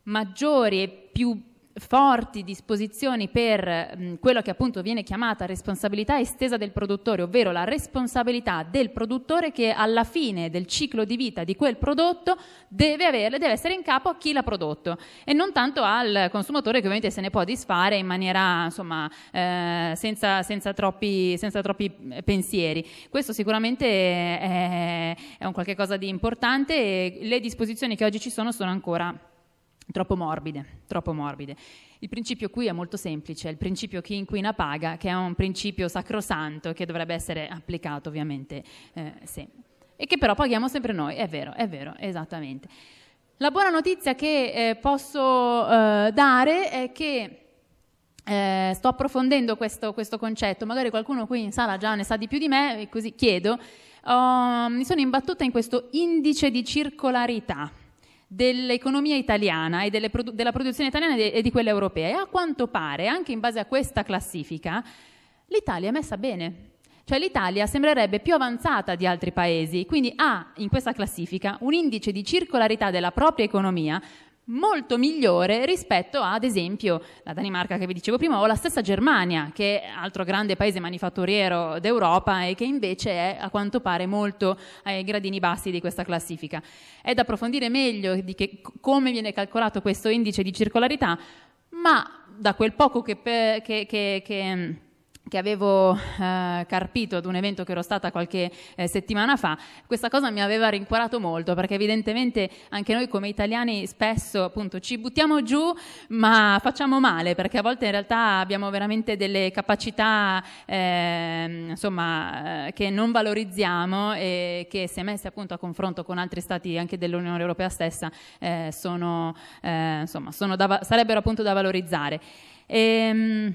S3: maggiori e più forti disposizioni per mh, mm, quello che appunto viene chiamata responsabilità estesa del produttore, ovvero la responsabilità del produttore che alla fine del ciclo di vita di quel prodotto deve, avere, deve essere in capo a chi l'ha prodotto e non tanto al consumatore che ovviamente se ne può disfare in maniera insomma eh, senza, senza, troppi, senza, troppi, eh, pensieri. Questo sicuramente è, è un qualche cosa di importante e le disposizioni che oggi ci sono sono ancora Troppo morbide, troppo morbide. Il principio qui è molto semplice, il principio chi inquina paga, che è un principio sacrosanto che dovrebbe essere applicato ovviamente eh, sempre. E che però paghiamo sempre noi, è vero, è vero, esattamente. La buona notizia che eh, posso eh, dare è che eh, sto approfondendo questo, questo, concetto, magari qualcuno qui in sala già ne sa di più di me, così chiedo. Oh, mi sono imbattuta in questo indice di circolarità dell'economia italiana e produ- della produzione italiana e di, e di quella europea. E a quanto pare, anche in base a questa classifica, l'Italia è messa bene. Cioè l'Italia sembrerebbe più avanzata di altri paesi, quindi ha in questa classifica un indice di circolarità della propria economia molto migliore rispetto ad esempio la Danimarca che vi dicevo prima o la stessa Germania che è altro grande paese manifatturiero d'Europa e che invece è a quanto pare molto ai gradini bassi di questa classifica. È da approfondire meglio di che, come viene calcolato questo indice di circolarità, ma da quel poco che, che, che che avevo eh, carpito ad un evento che ero stata qualche eh, settimana fa, questa cosa mi aveva rincuorato molto perché evidentemente anche noi come italiani spesso appunto ci buttiamo giù ma facciamo male perché a volte in realtà abbiamo veramente delle capacità ehm, eh, insomma che non valorizziamo e che se messe appunto a confronto con altri stati anche dell'Unione Europea stessa eh, sono, eh, insomma, sono da, sarebbero appunto da valorizzare. E, ehm,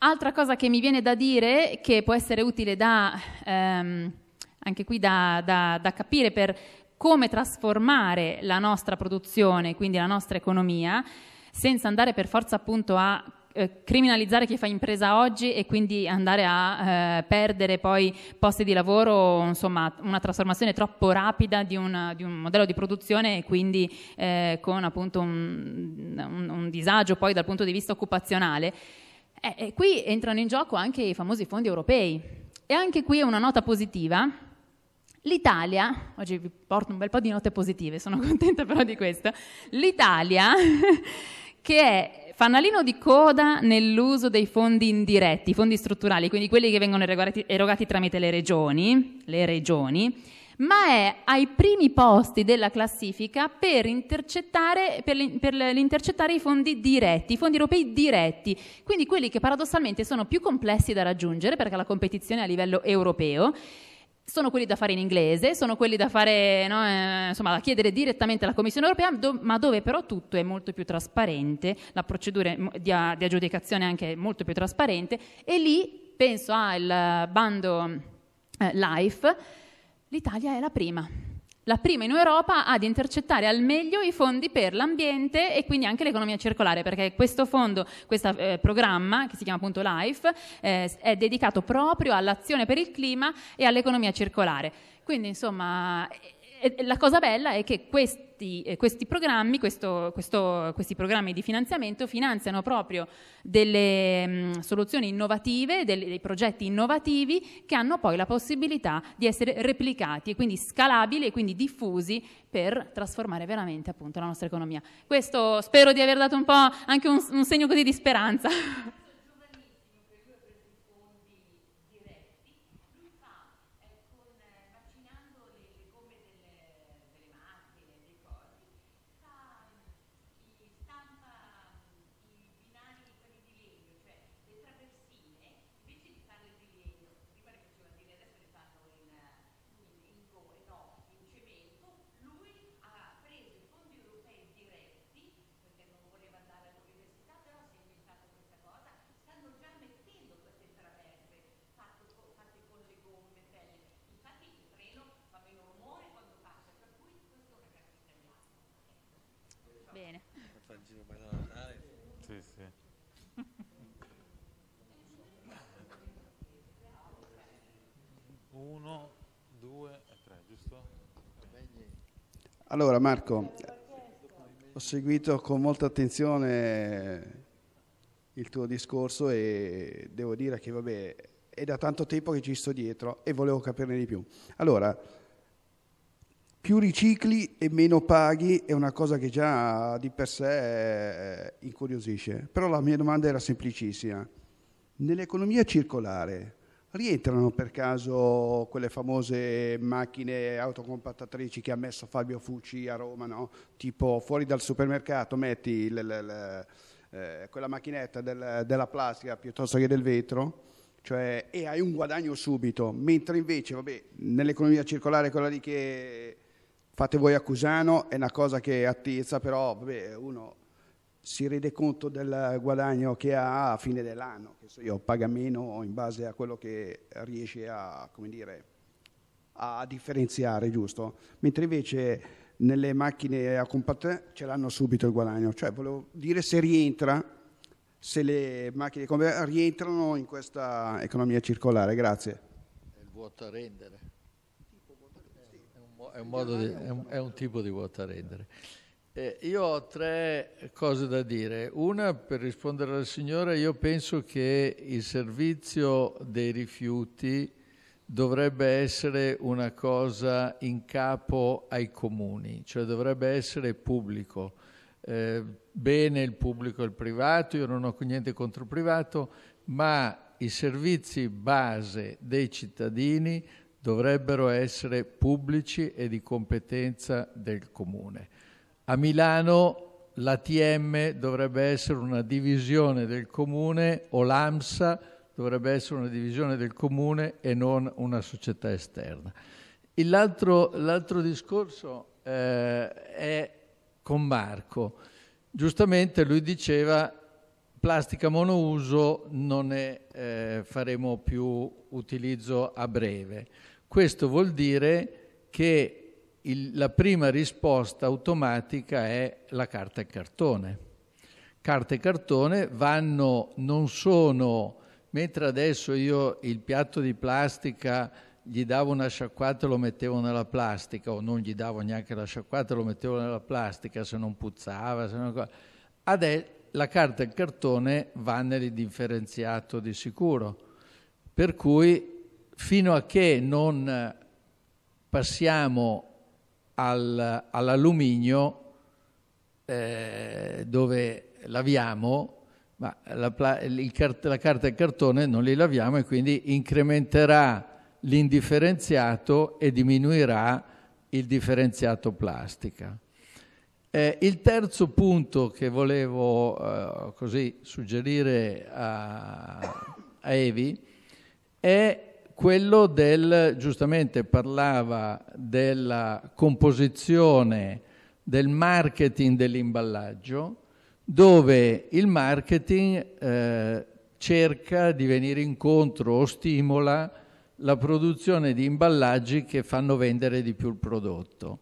S3: Altra cosa che mi viene da dire, che può essere utile da, ehm, anche qui da, da, da capire per come trasformare la nostra produzione, quindi la nostra economia, senza andare per forza appunto a eh, criminalizzare chi fa impresa oggi e quindi andare a eh, perdere poi posti di lavoro, insomma una trasformazione troppo rapida di, una, di un modello di produzione e quindi eh, con appunto un, un, un disagio poi dal punto di vista occupazionale. Eh, e qui entrano in gioco anche i famosi fondi europei. E anche qui è una nota positiva. L'Italia, oggi vi porto un bel po' di note positive, sono contenta però di questo. L'Italia, che è fanalino di coda nell'uso dei fondi indiretti, fondi strutturali, quindi quelli che vengono erogati, erogati tramite le regioni, le regioni ma è ai primi posti della classifica per, intercettare, per, l'intercettare i fondi diretti, i fondi europei diretti, quindi quelli che paradossalmente sono più complessi da raggiungere perché la competizione è a livello europeo sono quelli da fare in inglese, sono quelli da fare, no, eh, insomma, da chiedere direttamente alla Commissione europea, do, ma dove però tutto è molto più trasparente, la procedura di, di aggiudicazione anche molto più trasparente e lì penso al bando eh, LIFE L'Italia è la prima. La prima in Europa ad intercettare al meglio i fondi per l'ambiente e quindi anche l'economia circolare, perché questo fondo, questo eh, programma che si chiama appunto LIFE, eh, è dedicato proprio all'azione per il clima e all'economia circolare. Quindi insomma la cosa bella è che questi, eh, questi, programmi, questo, questo, questi, programmi, di finanziamento finanziano proprio delle mh, mm, soluzioni innovative, dei, dei progetti innovativi che hanno poi la possibilità di essere replicati e quindi scalabili e quindi diffusi per trasformare veramente appunto la nostra economia. Questo spero di aver dato un po' anche un, un segno così di speranza.
S8: Allora Marco, ho seguito con molta attenzione il tuo discorso e devo dire che vabbè, è da tanto tempo che ci sto dietro e volevo capirne di più. Allora, più ricicli e meno paghi è una cosa che già di per sé eh, incuriosisce, però la mia domanda era semplicissima. Nell'economia circolare, rientrano per caso quelle famose macchine autocompattatrici che ha messo Fabio Fucci a Roma, no? tipo fuori dal supermercato metti il, il, il, eh, quella macchinetta del, della plastica piuttosto che del vetro cioè, e hai un guadagno subito, mentre invece vabbè, nell'economia circolare quella lì che fate voi a Cusano è una cosa che attizza, però vabbè, uno si rende conto del guadagno che ha a fine dell'anno, che so io, paga meno in base a quello che riesce a, dire, a differenziare, giusto? Mentre invece nelle macchine a compatte ce l'hanno subito il guadagno, cioè volevo dire se rientra, se le macchine come rientrano
S9: in questa
S8: economia circolare, grazie. È
S9: il vuoto a rendere. È un, è un, di, è un, è un tipo di vuoto a rendere. Eh, io ho tre cose da dire. Una, per rispondere alla signora, io penso che il servizio dei rifiuti dovrebbe essere una cosa in capo ai comuni, cioè dovrebbe essere pubblico. Eh, bene il pubblico e il privato, io non ho niente contro il privato, ma i servizi base dei cittadini dovrebbero essere pubblici e di competenza del comune. A Milano l'ATM dovrebbe essere una divisione del comune o l'AMSA dovrebbe essere una divisione del comune e non una società esterna. L'altro, l'altro discorso eh, è con Marco. Giustamente lui diceva plastica monouso non ne eh, faremo più utilizzo a breve. Questo vuol dire che il, la prima risposta automatica è la carta e cartone. Carta e cartone vanno, non sono, mentre adesso io il piatto di plastica gli davo una sciacquata e lo mettevo nella plastica, o non gli davo neanche la sciacquata e lo mettevo nella plastica se non puzzava. Se non... Adesso la carta e il cartone vanno nell'indifferenziato di sicuro, per cui fino a che non passiamo al, all'alluminio eh, dove laviamo, ma la, cart- la carta e il cartone non li laviamo e quindi incrementerà l'indifferenziato e diminuirà il differenziato plastica. Eh, il terzo punto che volevo eh, così suggerire a, a Evi è quello del, giustamente parlava della composizione del marketing dell'imballaggio, dove il marketing eh, cerca di venire incontro o stimola la produzione di imballaggi che fanno vendere di più il prodotto.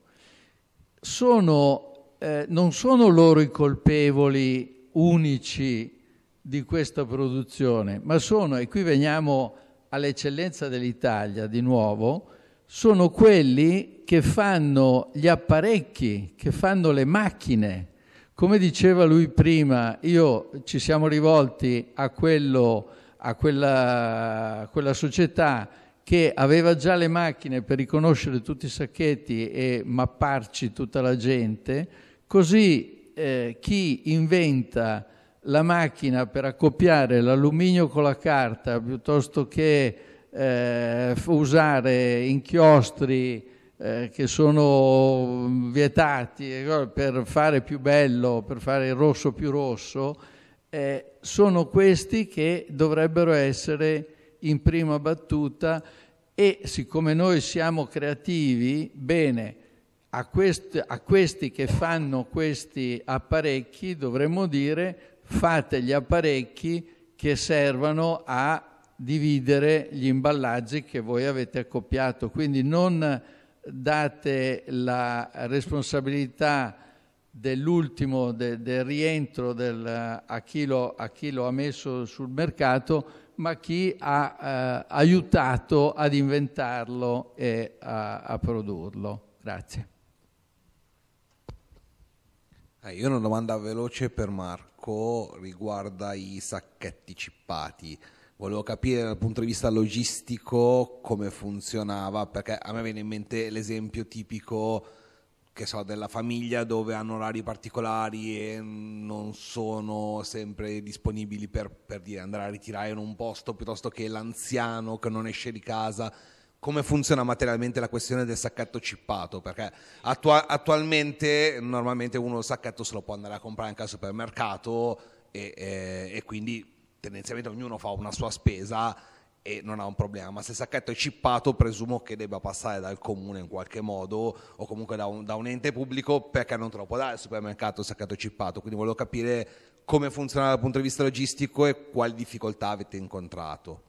S9: Sono, eh, non sono loro i colpevoli unici di questa produzione, ma sono, e qui veniamo all'eccellenza dell'Italia di nuovo sono quelli che fanno gli apparecchi, che fanno le macchine. Come diceva lui prima, io ci siamo rivolti a, quello, a, quella, a quella società che aveva già le macchine per riconoscere tutti i sacchetti e mapparci tutta la gente, così eh, chi inventa la macchina per accoppiare l'alluminio con la carta piuttosto che eh, usare inchiostri eh, che sono vietati eh, per fare più bello, per fare il rosso più rosso, eh, sono questi che dovrebbero essere in prima battuta e siccome noi siamo creativi, bene, a, quest a questi che fanno questi apparecchi dovremmo dire fate gli apparecchi che servano a dividere gli imballaggi che voi avete accoppiato. Quindi non date la responsabilità dell'ultimo, de, del rientro del, a, chi lo, a, chi lo, ha messo sul mercato, ma chi ha eh, aiutato ad inventarlo e a, a produrlo. Grazie. Eh, io ho una
S10: domanda veloce per Marco. Marco riguarda i sacchetti cippati. Volevo capire dal punto di vista logistico come funzionava, perché a me viene in mente l'esempio tipico che so, della famiglia dove hanno orari particolari e non sono sempre disponibili per, per dire, andare a ritirare in un posto piuttosto che l'anziano che non esce di casa come funziona materialmente la questione del sacchetto cippato, perché attua- attualmente normalmente uno il sacchetto se lo può andare a comprare anche al supermercato e, e, e quindi tendenzialmente ognuno fa una sua spesa e non ha un problema, ma se il sacchetto è cippato presumo che debba passare dal comune in qualche modo o comunque da un, da un ente pubblico perché non te lo può dare al supermercato il sacchetto cippato, quindi volevo capire come funziona dal punto di vista logistico e quali difficoltà avete
S6: incontrato.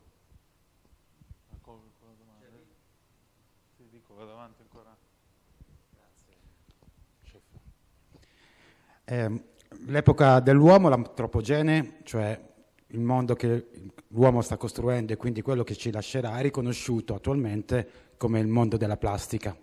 S6: Ehm,
S10: l'epoca dell'uomo, l'antropogene, cioè il mondo che l'uomo sta costruendo e quindi quello che ci lascerà, è riconosciuto attualmente come il mondo della plastica.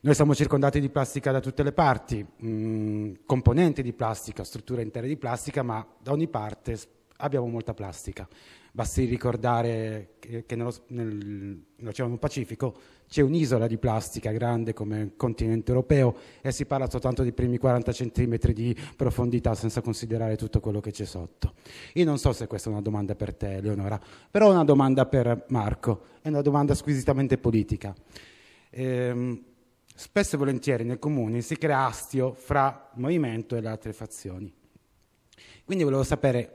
S10: Noi siamo circondati di plastica da tutte le parti, mh, mm, componenti di plastica, strutture intere di plastica, ma da ogni parte abbiamo molta plastica. Basti ricordare che, che nello, nel, nell'Oceano Pacifico c'è un'isola di plastica grande come il continente europeo e si parla soltanto dei primi 40 cm di profondità senza considerare tutto quello che c'è sotto. Io non so se questa è una domanda per te, Eleonora, però è una domanda per Marco, è una domanda squisitamente politica. Ehm, spesso e volentieri nei comuni si crea astio fra il movimento e le altre fazioni. Quindi volevo sapere,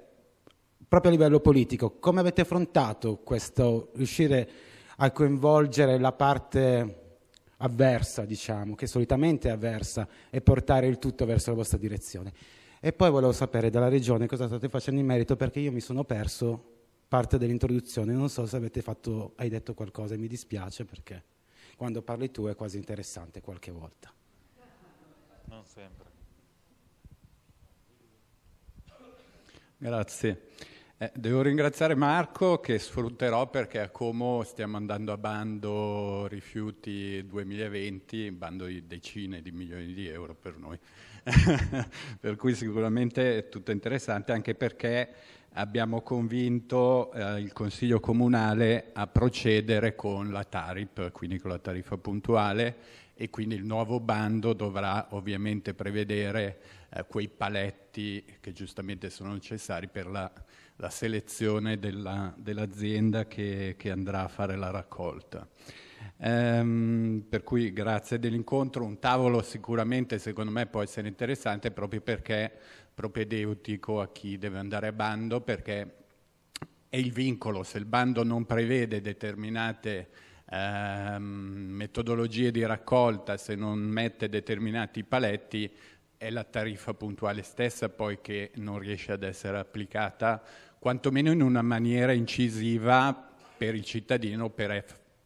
S10: proprio a livello politico, come avete affrontato questo riuscire a a coinvolgere la parte avversa, diciamo, che solitamente è avversa, e portare il tutto verso la vostra direzione. E poi volevo sapere dalla Regione cosa state facendo in merito, perché io mi sono perso parte dell'introduzione, non so se avete fatto, hai detto qualcosa, mi dispiace perché quando parli tu
S11: è quasi interessante qualche volta.
S1: Non sempre.
S11: Grazie. Eh, devo ringraziare Marco che sfrutterò perché a Como stiamo andando a bando rifiuti 2020, bando di decine di milioni di euro per noi. per cui sicuramente è tutto interessante anche perché abbiamo convinto eh, il Consiglio Comunale a procedere con la TARIP, quindi con la tariffa puntuale e quindi il nuovo bando dovrà ovviamente prevedere eh, quei paletti che giustamente sono necessari per la la selezione della, dell'azienda che, che, andrà a fare la raccolta. Ehm, per cui grazie dell'incontro, un tavolo sicuramente secondo me può essere interessante proprio perché propedeutico a chi deve andare a bando, perché è il vincolo, se il bando non prevede determinate ehm, metodologie di raccolta, se non mette determinati paletti, è la tariffa puntuale stessa poi che non riesce ad essere applicata quantomeno in una maniera incisiva per il cittadino per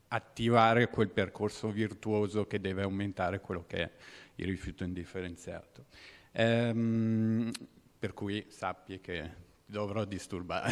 S11: attivare quel percorso virtuoso che deve aumentare quello che è il rifiuto indifferenziato. Ehm, per cui sappi che dovrò disturbare.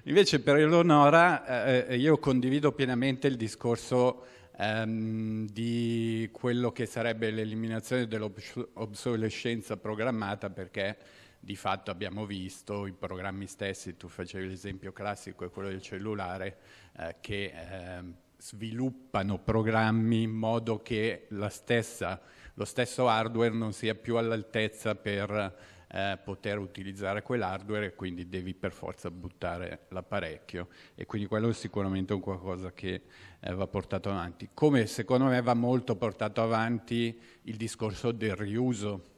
S11: Invece per Eleonora eh, eh, io condivido pienamente il discorso ehm, di quello che sarebbe l'eliminazione dell'obsolescenza programmata perché di fatto abbiamo visto i programmi stessi, tu facevi l'esempio classico e quello del cellulare, eh, che eh, sviluppano programmi in modo che stessa, lo stesso hardware non sia più all'altezza per eh, poter utilizzare quell'hardware e quindi devi per forza buttare l'apparecchio e quindi quello è sicuramente un qualcosa che eh, va portato avanti. Come secondo me va molto portato avanti il discorso del riuso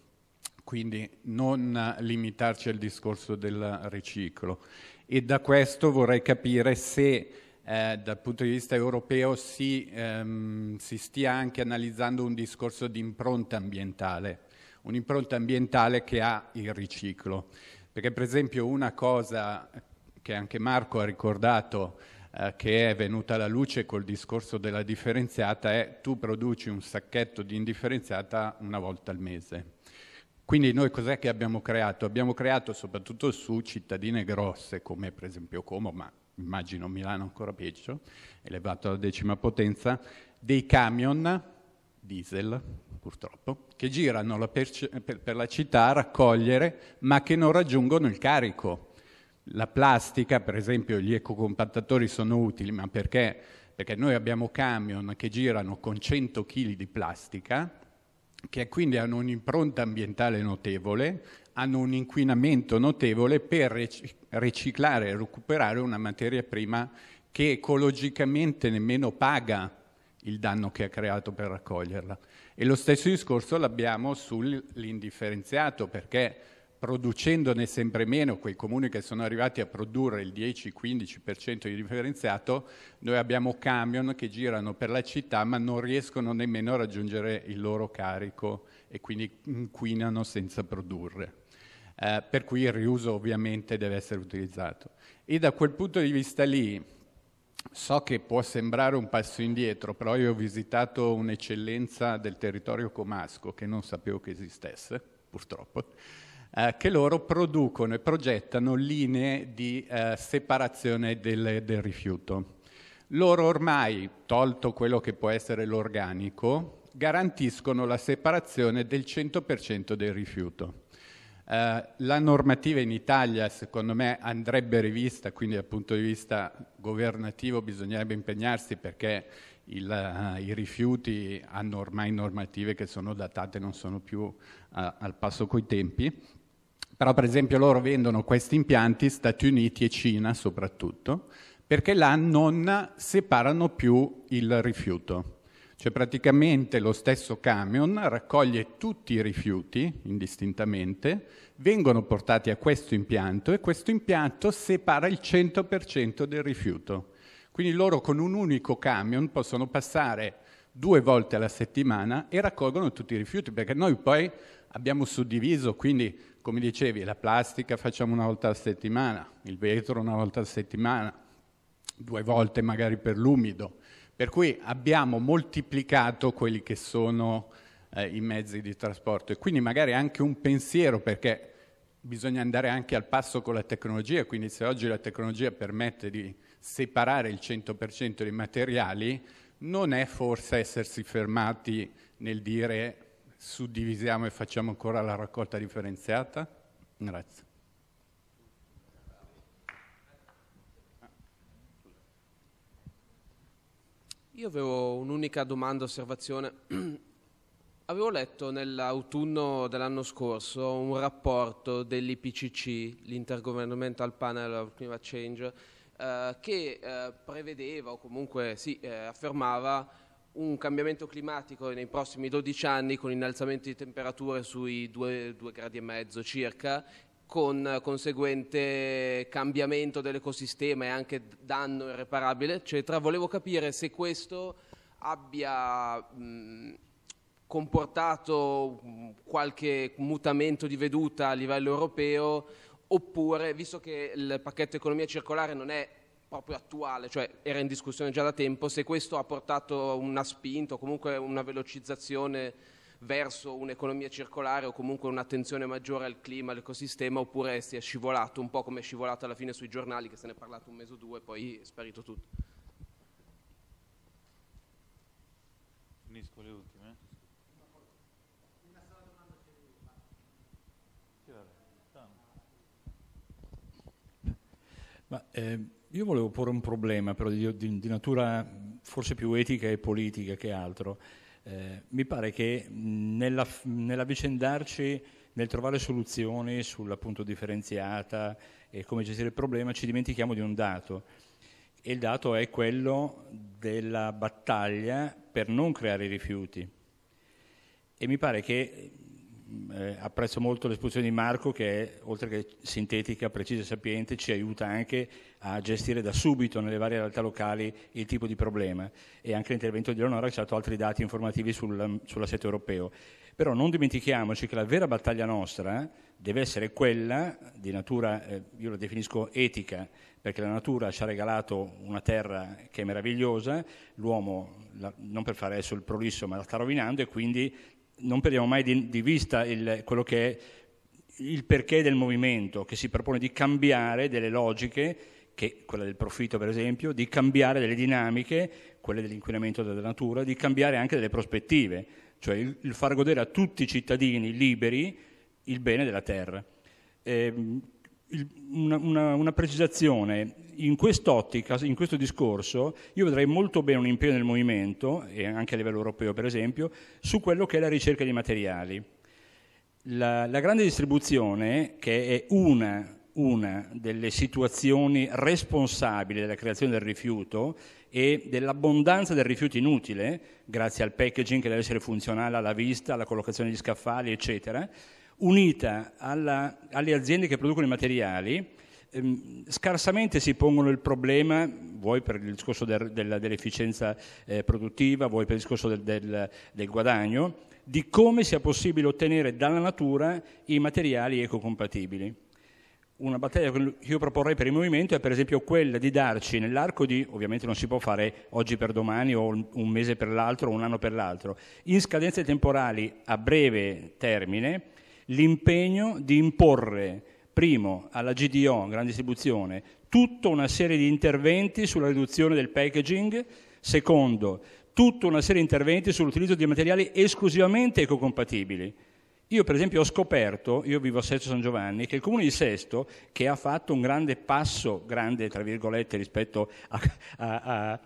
S11: quindi non limitarci al discorso del riciclo. E da questo vorrei capire se eh, dal punto di vista europeo si, ehm, si, stia anche analizzando un discorso di impronta ambientale, un'impronta ambientale che ha il riciclo. Perché per esempio una cosa che anche Marco ha ricordato eh, che è venuta alla luce col discorso della differenziata è tu produci un sacchetto di indifferenziata una volta al mese. Quindi noi cos'è che abbiamo creato? Abbiamo creato soprattutto su cittadine grosse come per esempio Como, ma immagino Milano ancora peggio, elevato alla decima potenza, dei camion diesel, purtroppo, che girano la per, per, per, la città a raccogliere, ma che non raggiungono il carico. La plastica, per esempio, gli ecocompattatori sono utili, ma perché? Perché noi abbiamo camion che girano con 100 kg di plastica che quindi hanno un'impronta ambientale notevole, hanno un inquinamento notevole per riciclare e recuperare una materia prima che ecologicamente nemmeno paga il danno che ha creato per raccoglierla. E lo stesso discorso l'abbiamo sull'indifferenziato, perché producendone sempre meno, quei comuni che sono arrivati a produrre il 10-15% di differenziato, noi abbiamo camion che girano per la città ma non riescono nemmeno a raggiungere il loro carico e quindi inquinano senza produrre. Eh, per cui il riuso ovviamente deve essere utilizzato. E da quel punto di vista lì, so che può sembrare un passo indietro, però io ho visitato un'eccellenza del territorio comasco che non sapevo che esistesse, purtroppo, eh, che loro producono e progettano linee di eh, separazione del, del rifiuto. Loro ormai, tolto quello che può essere l'organico, garantiscono la separazione del 100% del rifiuto. Uh, la normativa in Italia, secondo me, andrebbe rivista, quindi dal punto di vista governativo bisognerebbe impegnarsi perché il, uh, i rifiuti hanno ormai normative che sono datate, non sono più uh, al passo coi tempi. Però per esempio loro vendono questi impianti Stati Uniti e Cina soprattutto, perché là non separano più il rifiuto. Cioè praticamente lo stesso camion raccoglie tutti i rifiuti indistintamente, vengono portati a questo impianto e questo impianto separa il 100% del rifiuto. Quindi loro con un unico camion possono passare due volte alla settimana e raccolgono tutti i rifiuti, perché noi poi abbiamo suddiviso, quindi come dicevi, la plastica facciamo una volta a settimana, il vetro una volta a settimana, due volte magari per l'umido. Per cui abbiamo moltiplicato quelli che sono eh, i mezzi di trasporto e quindi magari anche un pensiero perché bisogna andare anche al passo con la tecnologia, quindi se oggi la tecnologia permette di separare il 100% dei materiali, non è forse essersi fermati nel dire suddivisiamo e facciamo ancora la raccolta differenziata? Grazie.
S6: Io avevo un'unica domanda, osservazione. Avevo letto nell'autunno dell'anno scorso un rapporto dell'IPCC, l'Intergovernmental Panel of Climate Change, eh, che eh, prevedeva o comunque sì, eh, affermava un cambiamento climatico nei prossimi 12 anni con innalzamento di temperature sui 2, gradi e mezzo circa con conseguente cambiamento dell'ecosistema e anche danno irreparabile, eccetera. Volevo capire se questo abbia mh, comportato qualche mutamento di veduta a livello europeo oppure, visto che il pacchetto economia circolare non è proprio attuale, cioè era in discussione già da tempo, se questo ha portato una spinta o comunque una velocizzazione verso un'economia circolare o comunque un'attenzione maggiore al clima, all'ecosistema, oppure si è scivolato un po' come è scivolato alla fine sui giornali che se ne è parlato un mese o due e poi è sparito tutto.
S1: Finisco le ultime. domanda
S9: c'è
S11: di Ma, eh,
S12: io volevo porre un problema, però di, di, di natura forse più etica e politica che altro. Eh, mi pare che nella, nell'avvicendarci, nel trovare soluzioni sull'appunto differenziata e come gestire il problema, ci dimentichiamo di un dato. E il dato è quello della battaglia per non creare rifiuti. E mi pare che eh, apprezzo molto l'esposizione di Marco che è, oltre che sintetica, precisa e sapiente, ci aiuta anche a gestire da subito nelle varie realtà locali il tipo di problema e anche l'intervento di Leonora ci ha dato altri dati informativi sul, sull'assetto europeo. Però non dimentichiamoci che la vera battaglia nostra deve essere quella di natura, eh, io la definisco etica, perché la natura ci ha regalato una terra che è meravigliosa, l'uomo non per fare adesso il prolisso ma la sta rovinando e quindi non perdiamo mai di, di vista il, quello che è il perché del movimento, che si propone di cambiare delle logiche, che, quella del profitto per esempio, di cambiare delle dinamiche, quelle dell'inquinamento della natura, di cambiare anche delle prospettive, cioè il, il far godere a tutti i cittadini liberi il bene della terra. Eh, il, una, una, una, precisazione, in quest'ottica, in questo discorso, io vedrei molto bene un impegno del movimento, e anche a livello europeo per esempio, su quello che è la ricerca di materiali. La, la grande distribuzione, che è una, una delle situazioni responsabili della creazione del rifiuto, e dell'abbondanza del rifiuto inutile, grazie al packaging che deve essere funzionale alla vista, alla collocazione degli scaffali, eccetera, unita alla, alle aziende che producono i materiali, ehm, scarsamente si pongono il problema, vuoi per il discorso del, della, dell'efficienza eh, produttiva, vuoi per il discorso del, del, del guadagno, di come sia possibile ottenere dalla natura i materiali ecocompatibili una battaglia che io proporrei per il movimento è per esempio quella di darci nell'arco di, ovviamente non si può fare oggi per domani o un mese per l'altro o un anno per l'altro, in scadenze temporali a breve termine l'impegno di imporre, primo, alla GDO, grande distribuzione, tutta una serie di interventi sulla riduzione del packaging, secondo, tutta una serie di interventi sull'utilizzo di materiali esclusivamente ecocompatibili. Io per esempio ho scoperto, io vivo a Sesto San Giovanni, che il comune di Sesto, che ha fatto un grande passo, grande tra virgolette rispetto a, a, a,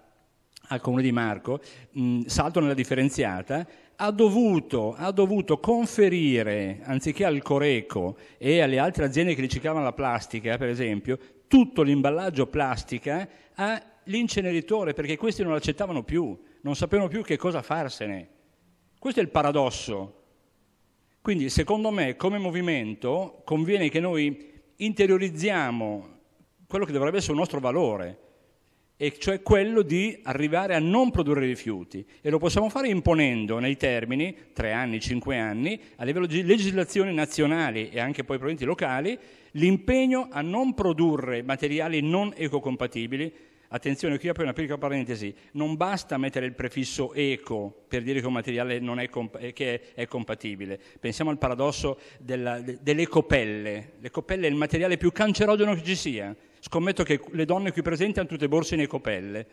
S12: al comune di Marco, mh, salto nella differenziata, ha dovuto, ha dovuto, conferire, anziché al Coreco e alle altre aziende che riciclavano la plastica, per esempio, tutto l'imballaggio plastica all'inceneritore, perché questi non l'accettavano più, non sapevano più che cosa farsene. Questo è il paradosso. Quindi, secondo me, come movimento, conviene che noi interiorizziamo quello che dovrebbe essere un nostro valore, e cioè quello di arrivare a non produrre rifiuti e lo possiamo fare imponendo nei termini, tre anni, cinque anni, a livello di legislazioni nazionali e anche poi proventi locali, l'impegno a non produrre materiali non ecocompatibili. Attenzione, qui apro una piccola parentesi, non basta mettere il prefisso eco per dire che un materiale è, comp- eh, che è, compatibile. Pensiamo al paradosso della, Le copelle è il materiale più cancerogeno che ci sia, Scommetto che le donne qui presenti hanno tutte borse nei copelle.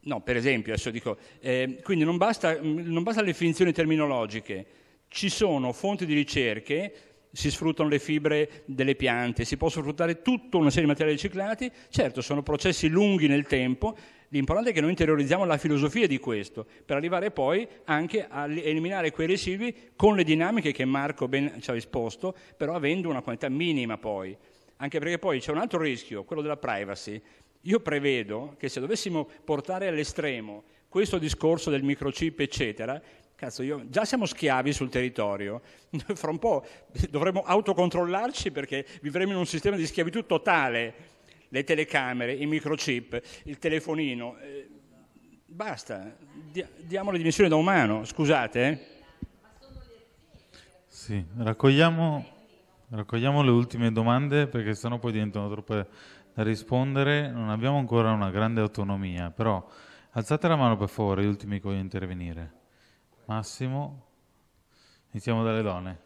S12: No, per esempio, adesso dico, eh, quindi non basta, mm, non basta le definizioni terminologiche, ci sono fonti di ricerche si sfruttano le fibre delle piante, si possono sfruttare tutta una serie di materiali riciclati, certo sono processi lunghi nel tempo, l'importante è che noi interiorizziamo la filosofia di questo, per arrivare poi anche a eliminare quei residui con le dinamiche che Marco ben ci ha esposto, però avendo una quantità minima poi anche perché poi c'è un altro rischio, quello della privacy. Io prevedo che se dovessimo portare all'estremo questo discorso del microchip, eccetera, cazzo, io, già siamo schiavi sul territorio, fra un po' dovremmo autocontrollarci perché vivremo in un sistema di schiavitù totale, le telecamere, i microchip, il telefonino, eh, basta, diamo le dimensioni da umano, scusate. Eh. Sì,
S1: raccogliamo Raccogliamo le ultime domande perché sennò poi diventano troppe da rispondere. Non abbiamo ancora una grande autonomia, però alzate la mano per favore, gli ultimi che vogliono intervenire. Massimo, iniziamo dalle donne.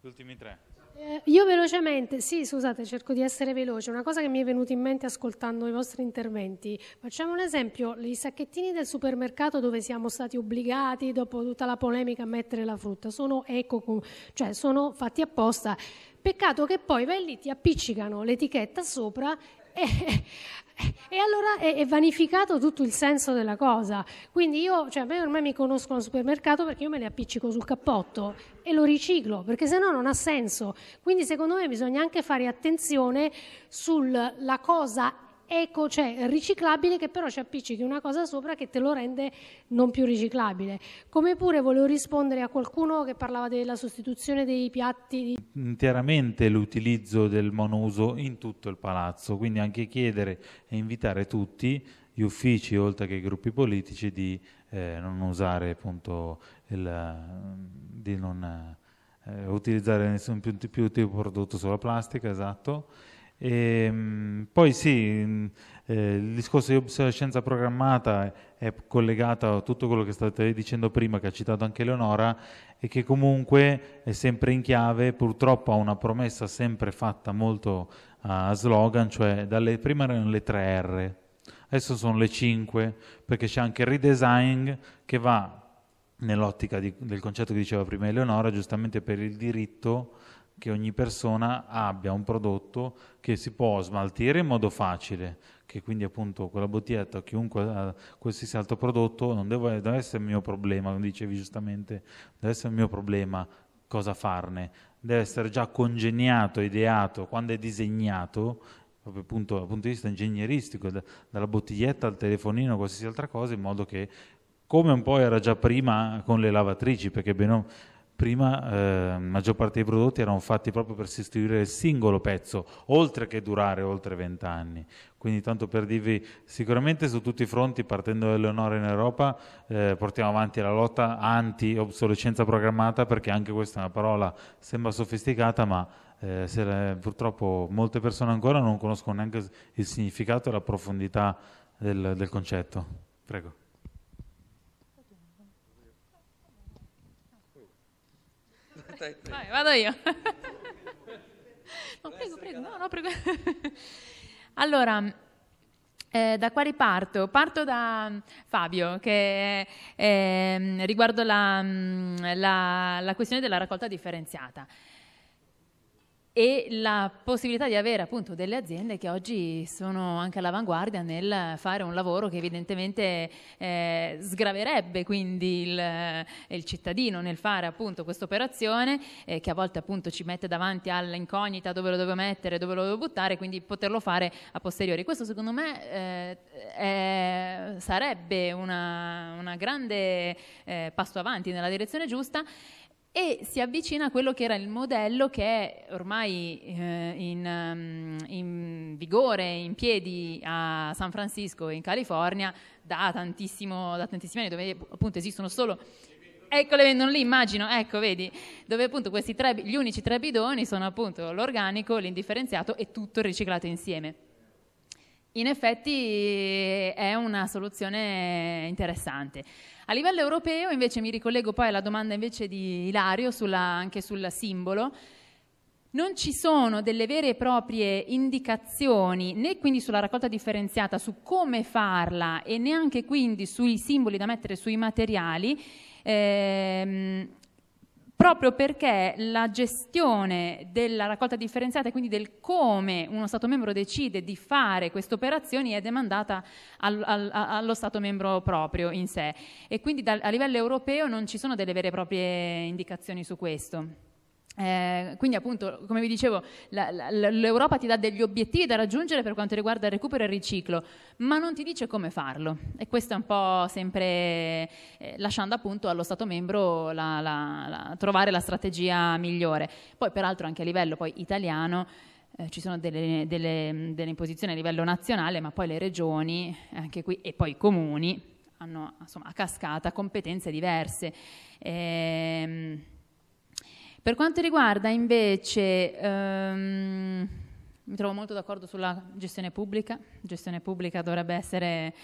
S1: Gli ultimi tre.
S4: Eh, io velocemente, sì scusate cerco di essere veloce, una cosa che mi è venuta in mente ascoltando i vostri interventi, facciamo un esempio, i sacchettini del supermercato dove siamo stati obbligati dopo tutta la polemica a mettere la frutta, sono eco, cioè sono fatti apposta, peccato che poi vai lì, ti appiccicano l'etichetta sopra e, e allora è, è, vanificato tutto il senso della cosa. Quindi io, cioè, a me ormai mi conoscono al supermercato perché io me le appiccico sul cappotto e lo riciclo, perché sennò non ha senso. Quindi secondo me bisogna anche fare attenzione sulla cosa eco, cioè riciclabile, che però ci appiccichi una cosa sopra che te lo rende non più riciclabile. Come pure volevo rispondere a qualcuno che parlava della sostituzione dei piatti.
S1: Interamente l'utilizzo del monouso in tutto il palazzo, quindi anche chiedere e invitare tutti gli uffici, oltre che i gruppi politici, di eh, non usare appunto il, di non eh, utilizzare nessun più, più tipo prodotto sulla plastica, esatto e, ehm, poi sì, mm, eh, il discorso di obsolescenza programmata è collegato a tutto quello che state dicendo prima, che ha citato anche Eleonora, e che comunque è sempre in chiave, purtroppo ha una promessa sempre fatta molto a slogan, cioè dalle, prima erano le 3R, adesso sono le 5, perché c'è anche il redesign che va nell'ottica di, del concetto che diceva prima Eleonora, giustamente per il diritto che ogni persona abbia un prodotto che si può smaltire in modo facile, che quindi appunto quella bottiglietta o chiunque eh, qualsiasi altro prodotto non deve, eh, deve essere il mio problema, come dicevi giustamente, deve essere il mio problema cosa farne, deve essere già congegnato, ideato, quando è disegnato proprio appunto, dal punto di vista ingegneristico, da, dalla bottiglietta al telefonino, qualsiasi altra cosa, in modo che, come un po' era già prima con le lavatrici, perché bene prima eh, maggior parte dei prodotti erano fatti proprio per sostituire il singolo pezzo, oltre che durare oltre vent'anni. Quindi tanto per dirvi, sicuramente su tutti i fronti, partendo dall'onore in Europa, eh, portiamo avanti la lotta anti-obsolescenza programmata, perché anche questa è una parola, sembra sofisticata, ma eh, le, purtroppo molte persone ancora non conoscono neanche il significato e la profondità del, del concetto. Prego.
S2: te. Vai, vado io. no, prego, prego, no, no, prego.
S3: allora, eh, da quali parto? Parto da mm, Fabio, che eh, riguardo la, mm, la, la, questione della raccolta differenziata e la possibilità di avere appunto delle aziende che oggi sono anche all'avanguardia nel fare un lavoro che evidentemente eh, sgraverebbe quindi il, eh, il, cittadino nel fare appunto questa operazione eh, che a volte appunto ci mette davanti all'incognita dove lo devo mettere, dove lo devo buttare, quindi poterlo fare a posteriori. Questo secondo me eh, è, sarebbe un grande eh, passo avanti nella direzione giusta e si avvicina a quello che era il modello che è ormai eh, in, mm, in, vigore, in piedi a San Francisco in California da, da tantissimi anni, dove appunto esistono solo... Ecco, le vendono lì, immagino, ecco, vedi, dove appunto questi tre, gli unici tre bidoni sono appunto l'organico, l'indifferenziato e tutto il riciclato insieme. In effetti eh, è una soluzione interessante. A livello europeo invece mi ricollego poi alla domanda invece di Ilario sulla, anche sul simbolo. Non ci sono delle vere e proprie indicazioni né quindi sulla raccolta differenziata, su come farla e neanche quindi sui simboli da mettere sui materiali. Ehm, proprio perché la gestione della raccolta differenziata e quindi del come uno Stato membro decide di fare queste operazioni è demandata al, al, allo Stato membro proprio in sé e quindi da, a livello europeo non ci sono delle vere e proprie indicazioni su questo. Eh, quindi appunto, come vi dicevo, la, la, l'Europa ti dà degli obiettivi da raggiungere per quanto riguarda il recupero e il riciclo, ma non ti dice come farlo e questo è un po' sempre eh, lasciando appunto allo Stato membro la, trovare la strategia migliore. Poi peraltro anche a livello poi, italiano eh, ci sono delle, delle, delle imposizioni a livello nazionale, ma poi le regioni anche qui, e poi i comuni hanno insomma, a cascata competenze diverse. Ehm, per quanto riguarda invece, ehm, mi trovo molto d'accordo sulla gestione pubblica, la gestione pubblica dovrebbe essere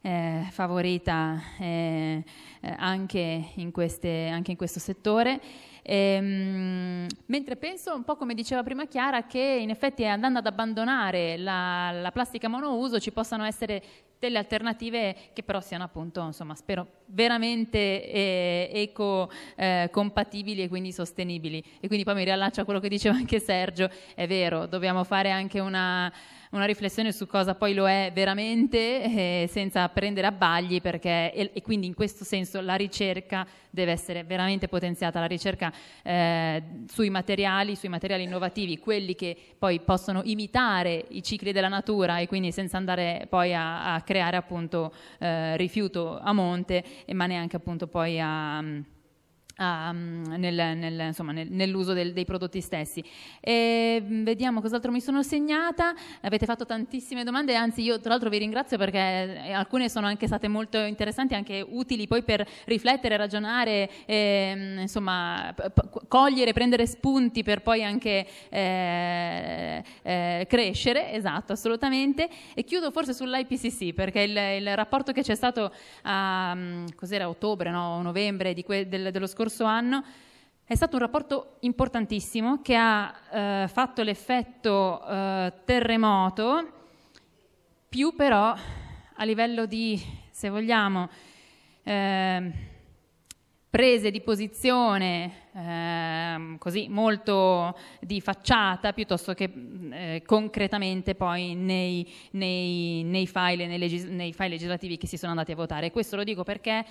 S3: eh, favorita eh, eh, anche, in queste, anche in questo settore. Ehm, mentre penso un po' come diceva prima Chiara che in effetti andando ad abbandonare la, la plastica monouso ci possano essere delle alternative che però siano appunto, insomma, spero veramente eh, eco-compatibili eh, e quindi sostenibili. E quindi poi mi riallaccio a quello che diceva anche Sergio, è vero, dobbiamo fare anche una una riflessione su cosa poi lo è veramente eh, senza prendere abbagli perché, e, e, quindi in questo senso la ricerca deve essere veramente potenziata, la ricerca eh, sui materiali, sui materiali innovativi, quelli che poi possono imitare i cicli della natura e quindi senza andare poi a, a creare appunto eh, rifiuto a monte ma neanche appunto poi a Um, nel, nel, insomma, nel, nell'uso del, dei prodotti stessi. E mm, vediamo cos'altro mi sono segnata. Avete fatto tantissime domande, anzi io tra l'altro vi ringrazio perché eh, alcune sono anche state molto interessanti, anche utili poi per riflettere, ragionare, e, ehm, insomma, cogliere, prendere spunti per poi anche eh, eh, crescere. Esatto, assolutamente. E chiudo forse sull'IPCC perché il, il rapporto che c'è stato a mm, cos'era, ottobre, no? novembre que- del, dello scorso scorso anno, è stato un rapporto importantissimo che ha eh, fatto l'effetto eh, terremoto, più però a livello di, se vogliamo, eh, prese di posizione ehm, così molto di facciata piuttosto che mm, eh, concretamente poi nei, nei, nei, file, nei, legis- nei file legislativi che si sono andati a votare. Questo lo dico perché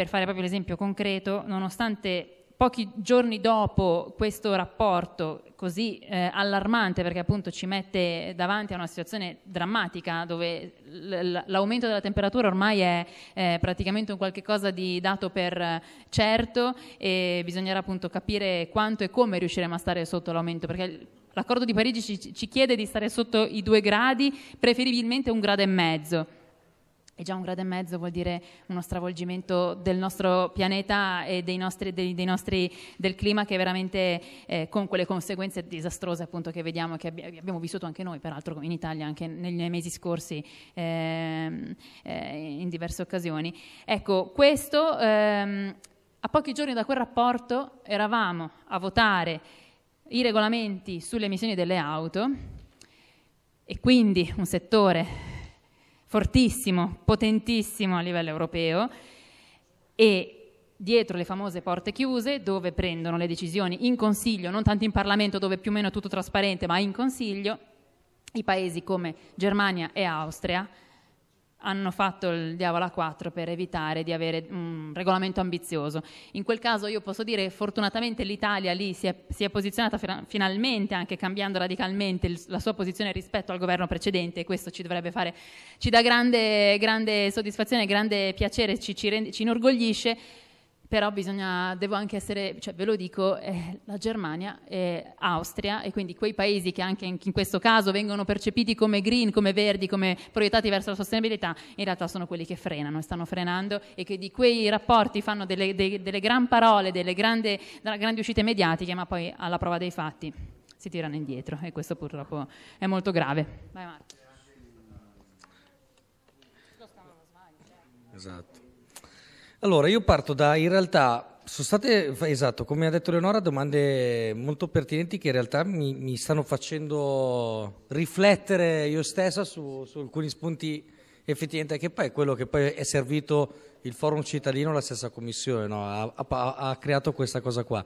S3: per fare proprio l'esempio concreto, nonostante pochi giorni dopo questo rapporto così eh, allarmante, perché appunto ci mette davanti a una situazione drammatica dove l- l'aumento della temperatura ormai è eh, praticamente un qualche cosa di dato per certo e bisognerà appunto capire quanto e come riusciremo a stare sotto l'aumento, perché l'accordo di Parigi ci, ci chiede di stare sotto i due gradi, preferibilmente un grado e mezzo. E già un grado e mezzo vuol dire uno stravolgimento del nostro pianeta e dei nostri, dei, dei nostri, del clima che veramente eh, con quelle conseguenze disastrose appunto che vediamo che abbiamo vissuto anche noi, peraltro in Italia anche nei, nei mesi scorsi eh, eh, in diverse occasioni. Ecco, questo ehm, a pochi giorni da quel rapporto eravamo a votare i regolamenti sulle emissioni delle auto e quindi un settore fortissimo, potentissimo a livello europeo e dietro le famose porte chiuse dove prendono le decisioni in consiglio, non tanto in Parlamento dove più o meno è tutto trasparente, ma in consiglio, i paesi come Germania e Austria hanno fatto il diavolo a 4 per evitare di avere un regolamento ambizioso. In quel caso io posso dire fortunatamente l'Italia lì si è, si è posizionata fina, finalmente, anche cambiando radicalmente il, la sua posizione rispetto al governo precedente e questo ci dovrebbe fare, ci dà grande, grande soddisfazione, grande piacere, ci, ci, rende, ci inorgoglisce però bisogna, devo anche essere, cioè ve lo dico, eh, la Germania e Austria e quindi quei paesi che anche in questo caso vengono percepiti come green, come verdi, come proiettati verso la sostenibilità, in realtà sono quelli che frenano e stanno frenando e che di quei rapporti fanno delle, dei, delle gran parole, delle grandi, grandi uscite mediatiche, ma poi alla prova dei fatti si tirano indietro e questo purtroppo è molto grave. Vai Marco.
S2: Esatto. Allora, io parto da, in realtà, sono state, esatto, come ha detto Leonora, domande molto pertinenti che in realtà mi, mi stanno facendo riflettere io stessa su, su alcuni spunti effettivamente che poi è quello che poi è servito il forum cittadino, la stessa commissione, no? ha, ha, ha, creato questa cosa qua.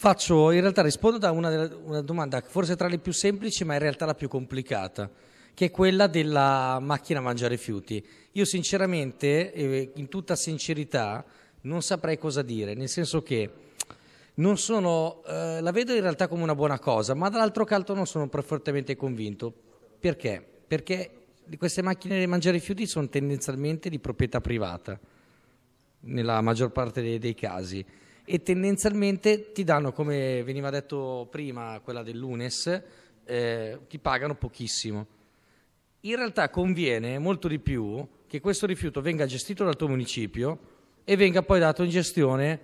S2: Faccio, in realtà rispondo da una, una domanda forse tra le più semplici ma in realtà la più complicata che è quella della macchina mangia rifiuti. Io sinceramente, in tutta sincerità, non saprei cosa dire, nel senso che non sono, eh, la vedo in realtà come una buona cosa, ma dall'altro canto non sono fortemente convinto. Perché? Perché queste macchine di mangia rifiuti sono tendenzialmente di proprietà privata, nella maggior parte dei, dei casi, e tendenzialmente ti danno, come veniva detto prima, quella dell'UNES, eh, ti pagano pochissimo in realtà conviene molto di più che questo rifiuto venga gestito dal tuo municipio e venga poi dato in gestione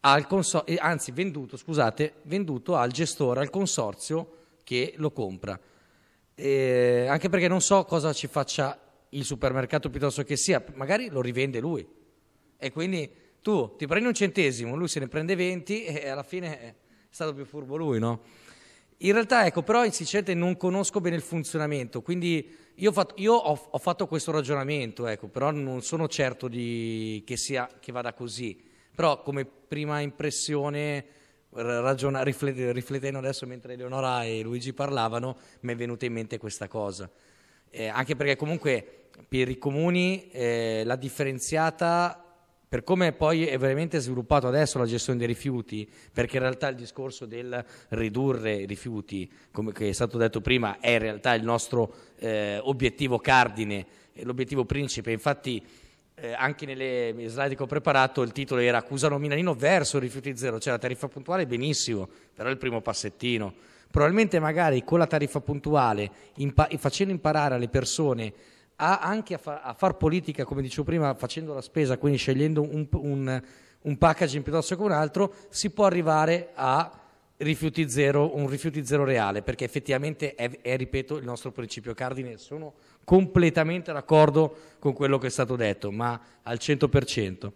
S2: al consorzio, eh, anzi venduto, scusate, venduto al gestore, al consorzio che lo compra. Eh, anche perché non so cosa ci faccia il supermercato piuttosto che sia, magari lo rivende lui. E quindi tu ti prendi un centesimo, lui se ne prende 20 e alla fine è stato più furbo lui, no? In realtà, ecco, però in Sicilia non conosco bene il funzionamento, quindi io, ho fatto, io ho, ho fatto, questo ragionamento, ecco, però non sono certo di, che, sia, che, vada così. Però come prima impressione, ragiona, riflettendo adesso mentre Eleonora e Luigi parlavano, mi è venuta in mente questa cosa. Eh, anche perché comunque per i comuni eh, la differenziata per come poi è veramente sviluppato adesso la gestione dei rifiuti, perché in realtà il discorso del ridurre i rifiuti, come è stato detto prima, è in realtà il nostro eh, obiettivo cardine, l'obiettivo principe. Infatti eh, anche nelle slide che ho preparato il titolo era Accusano Milanino verso rifiuti zero, cioè la tariffa puntuale benissimo, però è il primo passettino. Probabilmente magari con la tariffa puntuale, impa facendo imparare alle persone a, anche a, fa, a, far politica, come dicevo prima, facendo la spesa, quindi scegliendo un, un, un packaging piuttosto che un altro, si può arrivare a rifiuti zero, un rifiuti zero reale, perché effettivamente è, è, ripeto, il nostro principio cardine. Sono completamente d'accordo con quello che è stato detto, ma al 100%.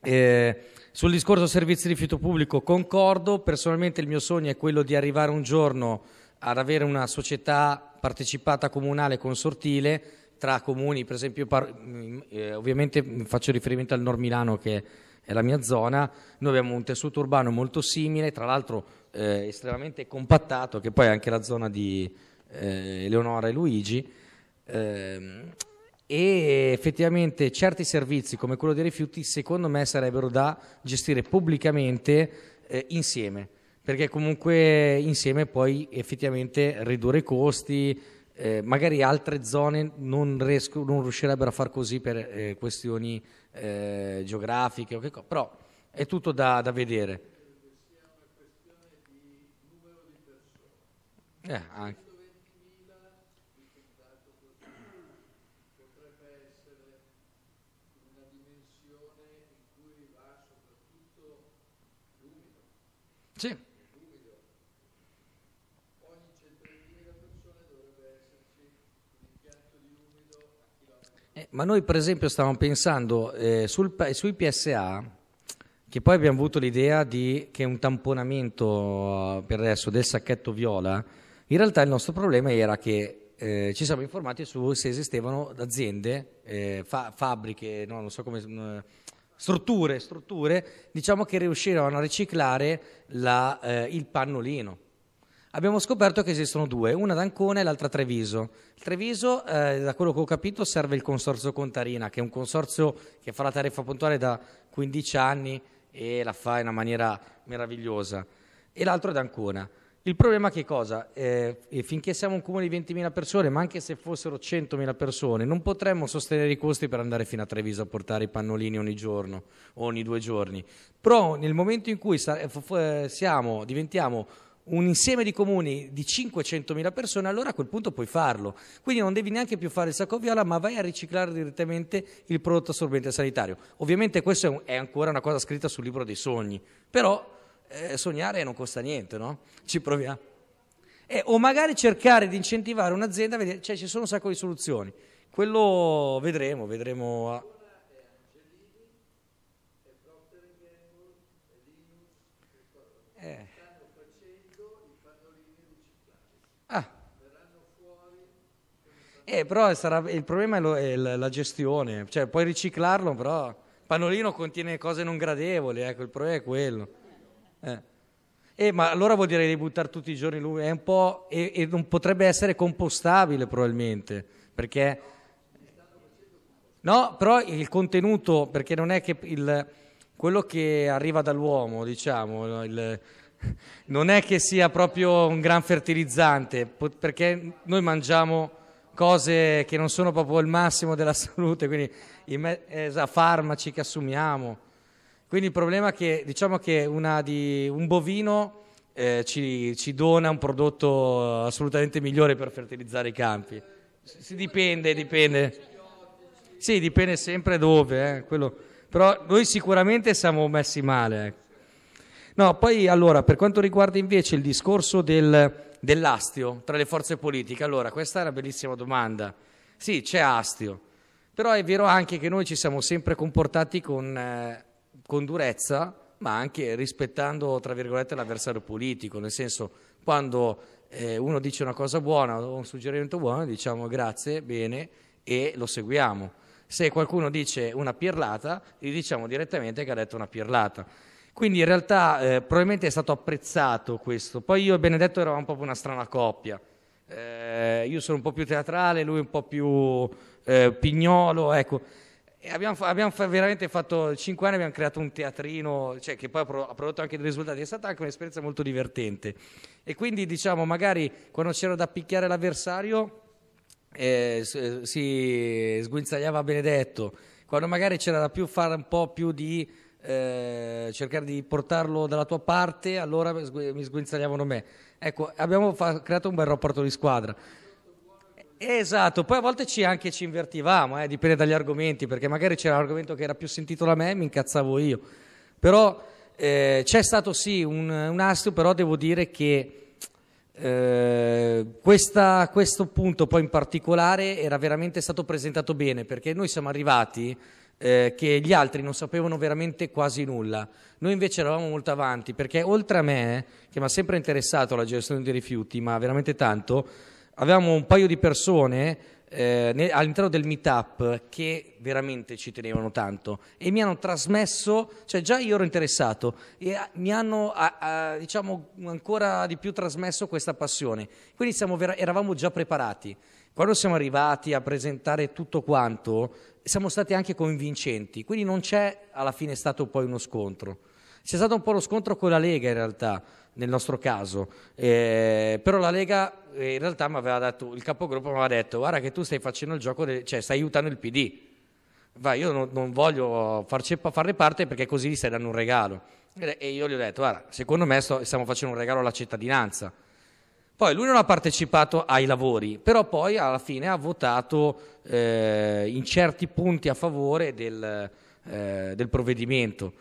S2: Eh, sul discorso servizi di rifiuto pubblico concordo, personalmente il mio sogno è quello di arrivare un giorno ad avere una società partecipata comunale consortile tra comuni, per esempio, par- mm, eh, ovviamente faccio riferimento al Nord Milano che è la mia zona, noi abbiamo un tessuto urbano molto simile, tra l'altro eh, estremamente compattato, che poi è anche la zona di eh, Eleonora e Luigi, ehm, e effettivamente certi servizi come quello dei rifiuti secondo me sarebbero da gestire pubblicamente eh, insieme perché comunque insieme poi effettivamente ridurre i costi, eh, magari altre zone non, riesco, non, riuscirebbero a far così per eh, questioni eh, geografiche, o che co- però è tutto da, da vedere. Eh, anche. Eh, ma noi per esempio stavamo pensando eh, sul, sui PSA, che poi abbiamo avuto l'idea di, che un tamponamento eh, per adesso del sacchetto viola, in realtà il nostro problema era che eh, ci siamo informati su se esistevano aziende, eh, fa, fabbriche, no, non so come, mm, strutture, strutture, diciamo che riuscivano a riciclare la, eh, il pannolino abbiamo scoperto che esistono due, una ad Ancona e l'altra a Treviso. Il Treviso, eh, da quello che ho capito, serve il consorzio Contarina, che è un consorzio che fa la tariffa puntuale da 15 anni e la fa in una maniera meravigliosa, e l'altro è ad Ancona. Il problema è che cosa? Eh, finché siamo un comune di 20.000 persone, ma anche se fossero 100.000 persone, non potremmo sostenere i costi per andare fino a Treviso a portare i pannolini ogni giorno, ogni due giorni. Però nel momento in cui eh, siamo, diventiamo un insieme di comuni di 500.000 persone, allora a quel punto puoi farlo. Quindi non devi neanche più fare il sacco viola, ma vai a riciclare direttamente il prodotto assorbente sanitario. Ovviamente questa è, un, è ancora una cosa scritta sul libro dei sogni, però eh, sognare non costa niente, no? Ci proviamo. Eh, o magari cercare di incentivare un'azienda, cioè ci sono un sacco di soluzioni. Quello vedremo, vedremo... A... Eh, però sarà, il problema è, lo, è la gestione, cioè puoi riciclarlo, però Panolino contiene cose non gradevoli, ecco, il problema è quello. Eh. Eh, ma allora vuol dire di buttare tutti i giorni lui, è un po'... e, e non potrebbe essere compostabile probabilmente, perché... No, però il contenuto, perché non è che il, quello che arriva dall'uomo, diciamo, il, non è che sia proprio un gran fertilizzante, perché noi mangiamo cose che non sono proprio il massimo della salute, quindi me- esatto, farmaci che assumiamo. Quindi il problema è che diciamo che di, un bovino eh, ci, ci, dona un prodotto assolutamente migliore per fertilizzare i campi. Si, dipende, dipende. Sì, dipende sempre dove. Eh, Però noi sicuramente siamo messi male. Ecco. No, poi allora, per quanto riguarda invece il discorso del dell'astio tra le forze politiche? Allora, questa è una bellissima domanda. Sì, c'è astio, però è vero anche che noi ci siamo sempre comportati con, eh, con durezza, ma anche rispettando, tra virgolette, l'avversario politico, nel senso quando eh, uno dice una cosa buona o un suggerimento buono, diciamo grazie, bene e lo seguiamo. Se qualcuno dice una pirlata, gli diciamo direttamente che ha detto una pirlata. Quindi in realtà eh, probabilmente è stato apprezzato questo. Poi io e Benedetto eravamo proprio una strana coppia. Eh, io sono un po' più teatrale, lui un po' più eh, pignolo, ecco. Abbiamo, abbiamo, veramente fatto 5 anni, abbiamo creato un teatrino cioè, che poi ha prodotto anche dei risultati, è stata anche un'esperienza molto divertente e quindi diciamo magari quando c'era da picchiare l'avversario eh, eh, si sguinzagliava Benedetto, quando magari c'era da più fare un po' più di eh, cercare di portarlo dalla tua parte, allora mi sguinzagliavano me. Ecco, abbiamo fa- creato un bel rapporto di squadra. Esatto, poi a volte ci anche ci invertivamo, eh, dipende dagli argomenti, perché magari c'era un argomento che era più sentito da me e mi incazzavo io. Però eh, c'è stato sì un, un astio, però devo dire che eh, questa, questo punto poi in particolare era veramente stato presentato bene, perché noi siamo arrivati eh, che gli altri non sapevano veramente quasi nulla. Noi invece eravamo molto avanti perché oltre a me, che mi ha sempre interessato la gestione dei rifiuti, ma veramente tanto, avevamo un paio di persone eh, all'interno del meetup che veramente ci tenevano tanto e mi hanno trasmesso, cioè già io ero interessato e mi hanno a, a, diciamo ancora di più trasmesso questa passione. Quindi vera- eravamo già preparati. Quando siamo arrivati a presentare tutto quanto, siamo stati anche convincenti, quindi non c'è alla fine stato poi uno scontro. C'è stato un po' lo scontro con la Lega in realtà, nel nostro caso, eh, però la Lega eh, in realtà mi aveva dato, il capogruppo mi aveva detto guarda che tu stai facendo il gioco, del, cioè stai aiutando il PD, va io non, non voglio farci, farne parte perché così gli stai dando un regalo. E io gli ho detto guarda secondo me sto, stiamo facendo un regalo alla cittadinanza poi lui non ha partecipato ai lavori, però poi alla fine ha votato eh, in certi punti a favore del, eh, del provvedimento,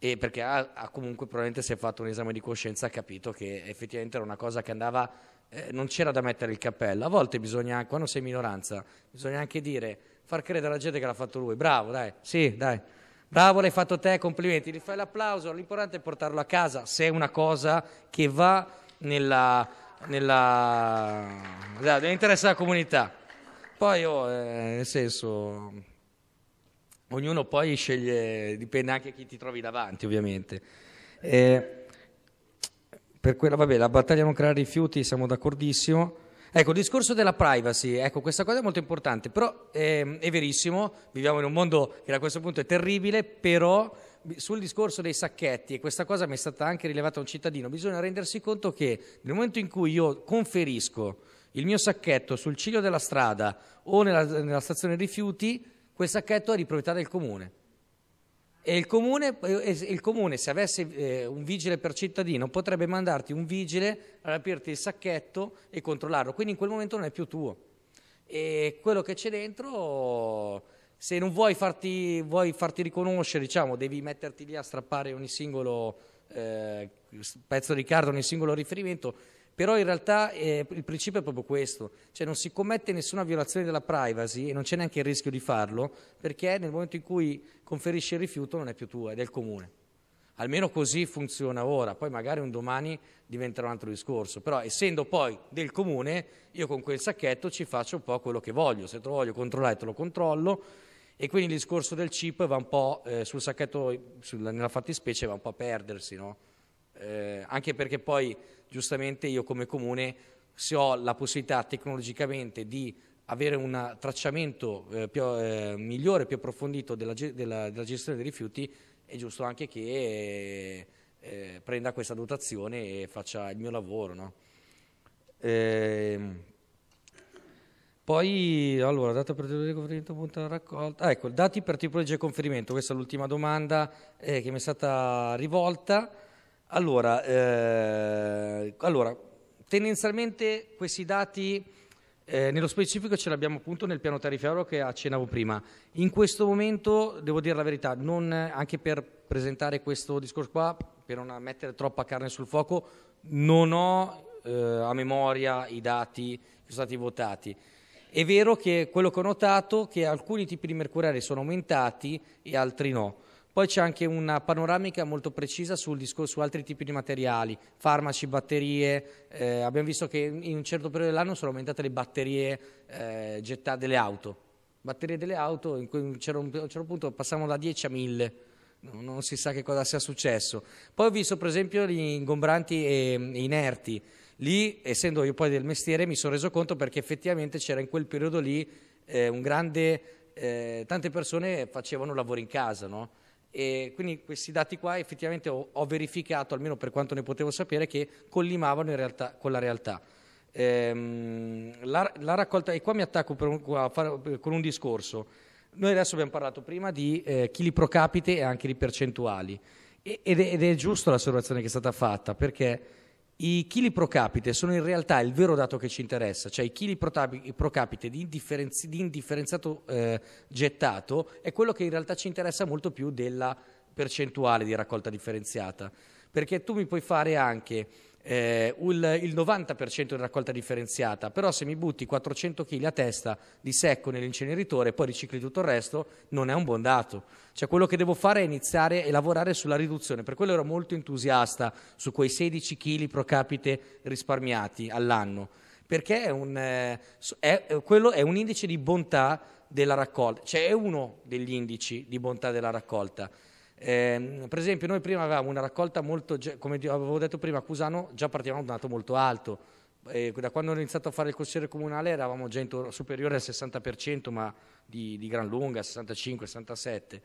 S2: e perché ha, ha comunque probabilmente si è fatto un esame di coscienza, ha capito che effettivamente era una cosa che andava, eh, non c'era da mettere il cappello. A volte bisogna, quando sei minoranza, bisogna anche dire, far credere alla gente che l'ha fatto lui, bravo, dai, sì, dai. Bravo, l'hai fatto te, complimenti, gli fai l'applauso, l'importante è portarlo a casa se è una cosa che va nella, nella, nell'interesse della comunità. Poi oh, eh, nel senso, ognuno poi sceglie, dipende anche chi ti trovi davanti ovviamente. Eh, per quella, vabbè, la battaglia nucleare rifiuti siamo d'accordissimo. Ecco, il discorso della privacy, ecco, questa cosa è molto importante, però eh, è verissimo, viviamo in un mondo che da questo punto è terribile, però sul discorso dei sacchetti, e questa cosa mi è stata anche rilevata da un cittadino, bisogna rendersi conto che nel momento in cui io conferisco il mio sacchetto sul ciglio della strada o nella, nella stazione rifiuti, quel sacchetto è di proprietà del comune. E il comune, il comune se avesse eh, un vigile per cittadino, potrebbe mandarti un vigile ad aprirti il sacchetto e controllarlo. Quindi in quel momento non è più tuo. E quello che c'è dentro se non vuoi farti, vuoi farti riconoscere, diciamo, devi metterti lì a strappare ogni singolo eh, pezzo di carta, ogni singolo riferimento, però in realtà eh, il principio è proprio questo, cioè non si commette nessuna violazione della privacy e non c'è neanche il rischio di farlo, perché nel momento in cui conferisci il rifiuto non è più tuo, è del comune. Almeno così funziona ora, poi magari un domani diventerà un altro discorso, però essendo poi del comune, io con quel sacchetto ci faccio un po' quello che voglio, se te lo voglio controllare te lo controllo, e quindi il discorso del chip va un po' eh, sul sacchetto, sul, nella fattispecie va un po' a perdersi, no? eh, anche perché poi giustamente io come comune se ho la possibilità tecnologicamente di avere un tracciamento eh, più, eh, migliore, più approfondito della, della, della, gestione dei rifiuti, è giusto anche che eh, prenda questa dotazione e faccia il mio lavoro. No? Ehm, poi, allora, data per tipologia di conferimento, punto della raccolta. Ah, ecco, dati per tipologia di conferimento, questa è l'ultima domanda eh, che mi è stata rivolta. Allora, eh, allora tendenzialmente questi dati, eh, nello specifico ce l'abbiamo appunto nel piano tariffario che accennavo prima. In questo momento, devo dire la verità, non, anche per presentare questo discorso qua, per non mettere troppa carne sul fuoco, non ho eh, a memoria i dati che sono stati votati. È vero che quello che ho notato è che alcuni tipi di mercuriali sono aumentati e altri no. Poi c'è anche una panoramica molto precisa discorso, su altri tipi di materiali, farmaci, batterie. Eh, abbiamo visto che in un certo periodo dell'anno sono aumentate le batterie eh, gettate delle auto. Batterie delle auto, in cui c'era un, a un certo punto passavano da 10 a 1000 non si sa che cosa sia successo. Poi ho visto per esempio gli ingombranti e inerti, Lì, essendo io poi del mestiere, mi sono reso conto perché effettivamente c'era in quel periodo lì eh, un grande... Eh, tante persone facevano lavoro in casa, no? E quindi questi dati qua effettivamente ho, ho, verificato, almeno per quanto ne potevo sapere, che collimavano in realtà con la realtà. Ehm, la, la, raccolta, e qua mi attacco un, qua, far, con un discorso. Noi adesso abbiamo parlato prima di eh, chili pro capite e anche di percentuali. E, ed, è, ed, è, giusto l'osservazione che è stata fatta, perché i chili pro capite sono in realtà il vero dato che ci interessa, cioè i chili pro capite di, indifferenzi, di indifferenziato eh, gettato è quello che in realtà ci interessa molto più della percentuale di raccolta differenziata, perché tu mi puoi fare anche eh, il, il 90% di raccolta differenziata, però se mi butti 400 kg a testa di secco nell'inceneritore e poi ricicli tutto il resto, non è un buon dato. Cioè quello che devo fare è iniziare e lavorare sulla riduzione, per quello ero molto entusiasta su quei 16 kg pro capite risparmiati all'anno, perché è un, eh, è, quello è un indice di bontà della raccolta, cioè è uno degli indici di bontà della raccolta. Eh, per esempio, noi prima avevamo una raccolta molto, come avevo detto prima, a Cusano già partivamo da un dato molto alto. Eh, da quando ho iniziato a fare il consigliere comunale eravamo già superiore al 60%, ma di, di gran lunga, 65-67%.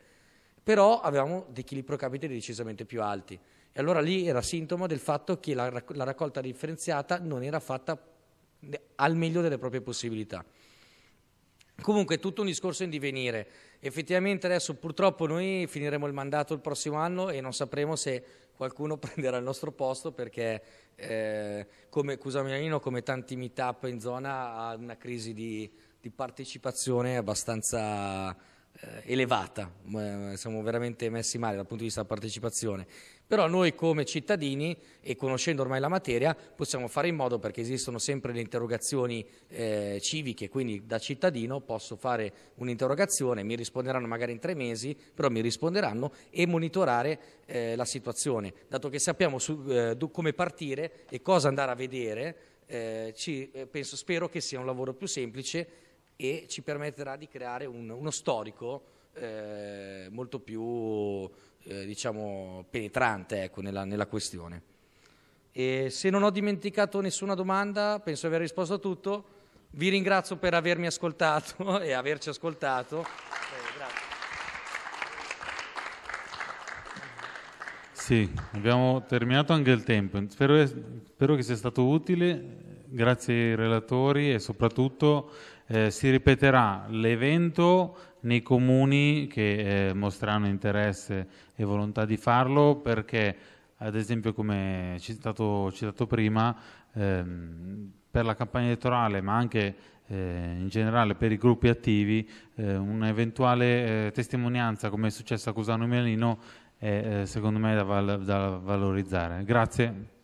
S2: Però avevamo dei chili pro capite decisamente più alti. E allora lì era sintomo del fatto che la, la raccolta differenziata non era fatta al meglio delle proprie possibilità. Comunque è tutto un discorso in divenire. Effettivamente adesso purtroppo noi finiremo il mandato il prossimo anno e non sapremo se qualcuno prenderà il nostro posto perché eh, come Cusamianino, come tanti meetup in zona, ha una crisi di, di partecipazione abbastanza eh, elevata. Eh, siamo veramente messi male dal punto di vista della partecipazione. Però noi come cittadini e conoscendo ormai la materia possiamo fare in modo perché esistono sempre le interrogazioni eh, civiche, quindi da cittadino posso fare un'interrogazione, mi risponderanno magari in tre mesi, però mi risponderanno e monitorare eh, la situazione. Dato che sappiamo su, eh, come partire e cosa andare a vedere, eh, ci, eh, penso, spero che sia un lavoro più semplice e ci permetterà di creare un, uno storico eh, molto più eh, diciamo, penetrante ecco, nella, nella, questione. E se non ho dimenticato nessuna domanda, penso di aver risposto a tutto. Vi ringrazio per avermi ascoltato e averci ascoltato.
S1: Sì, abbiamo terminato anche il tempo. Spero, spero che sia stato utile. Grazie ai relatori e soprattutto eh, si ripeterà l'evento nei comuni che eh, mostrano interesse e volontà di farlo perché ad esempio come citato, citato prima ehm, per la campagna elettorale ma anche eh, in generale per i gruppi attivi eh, un'eventuale eh, testimonianza come è successo a Cusano e Melino è eh, secondo me da, val da valorizzare. Grazie.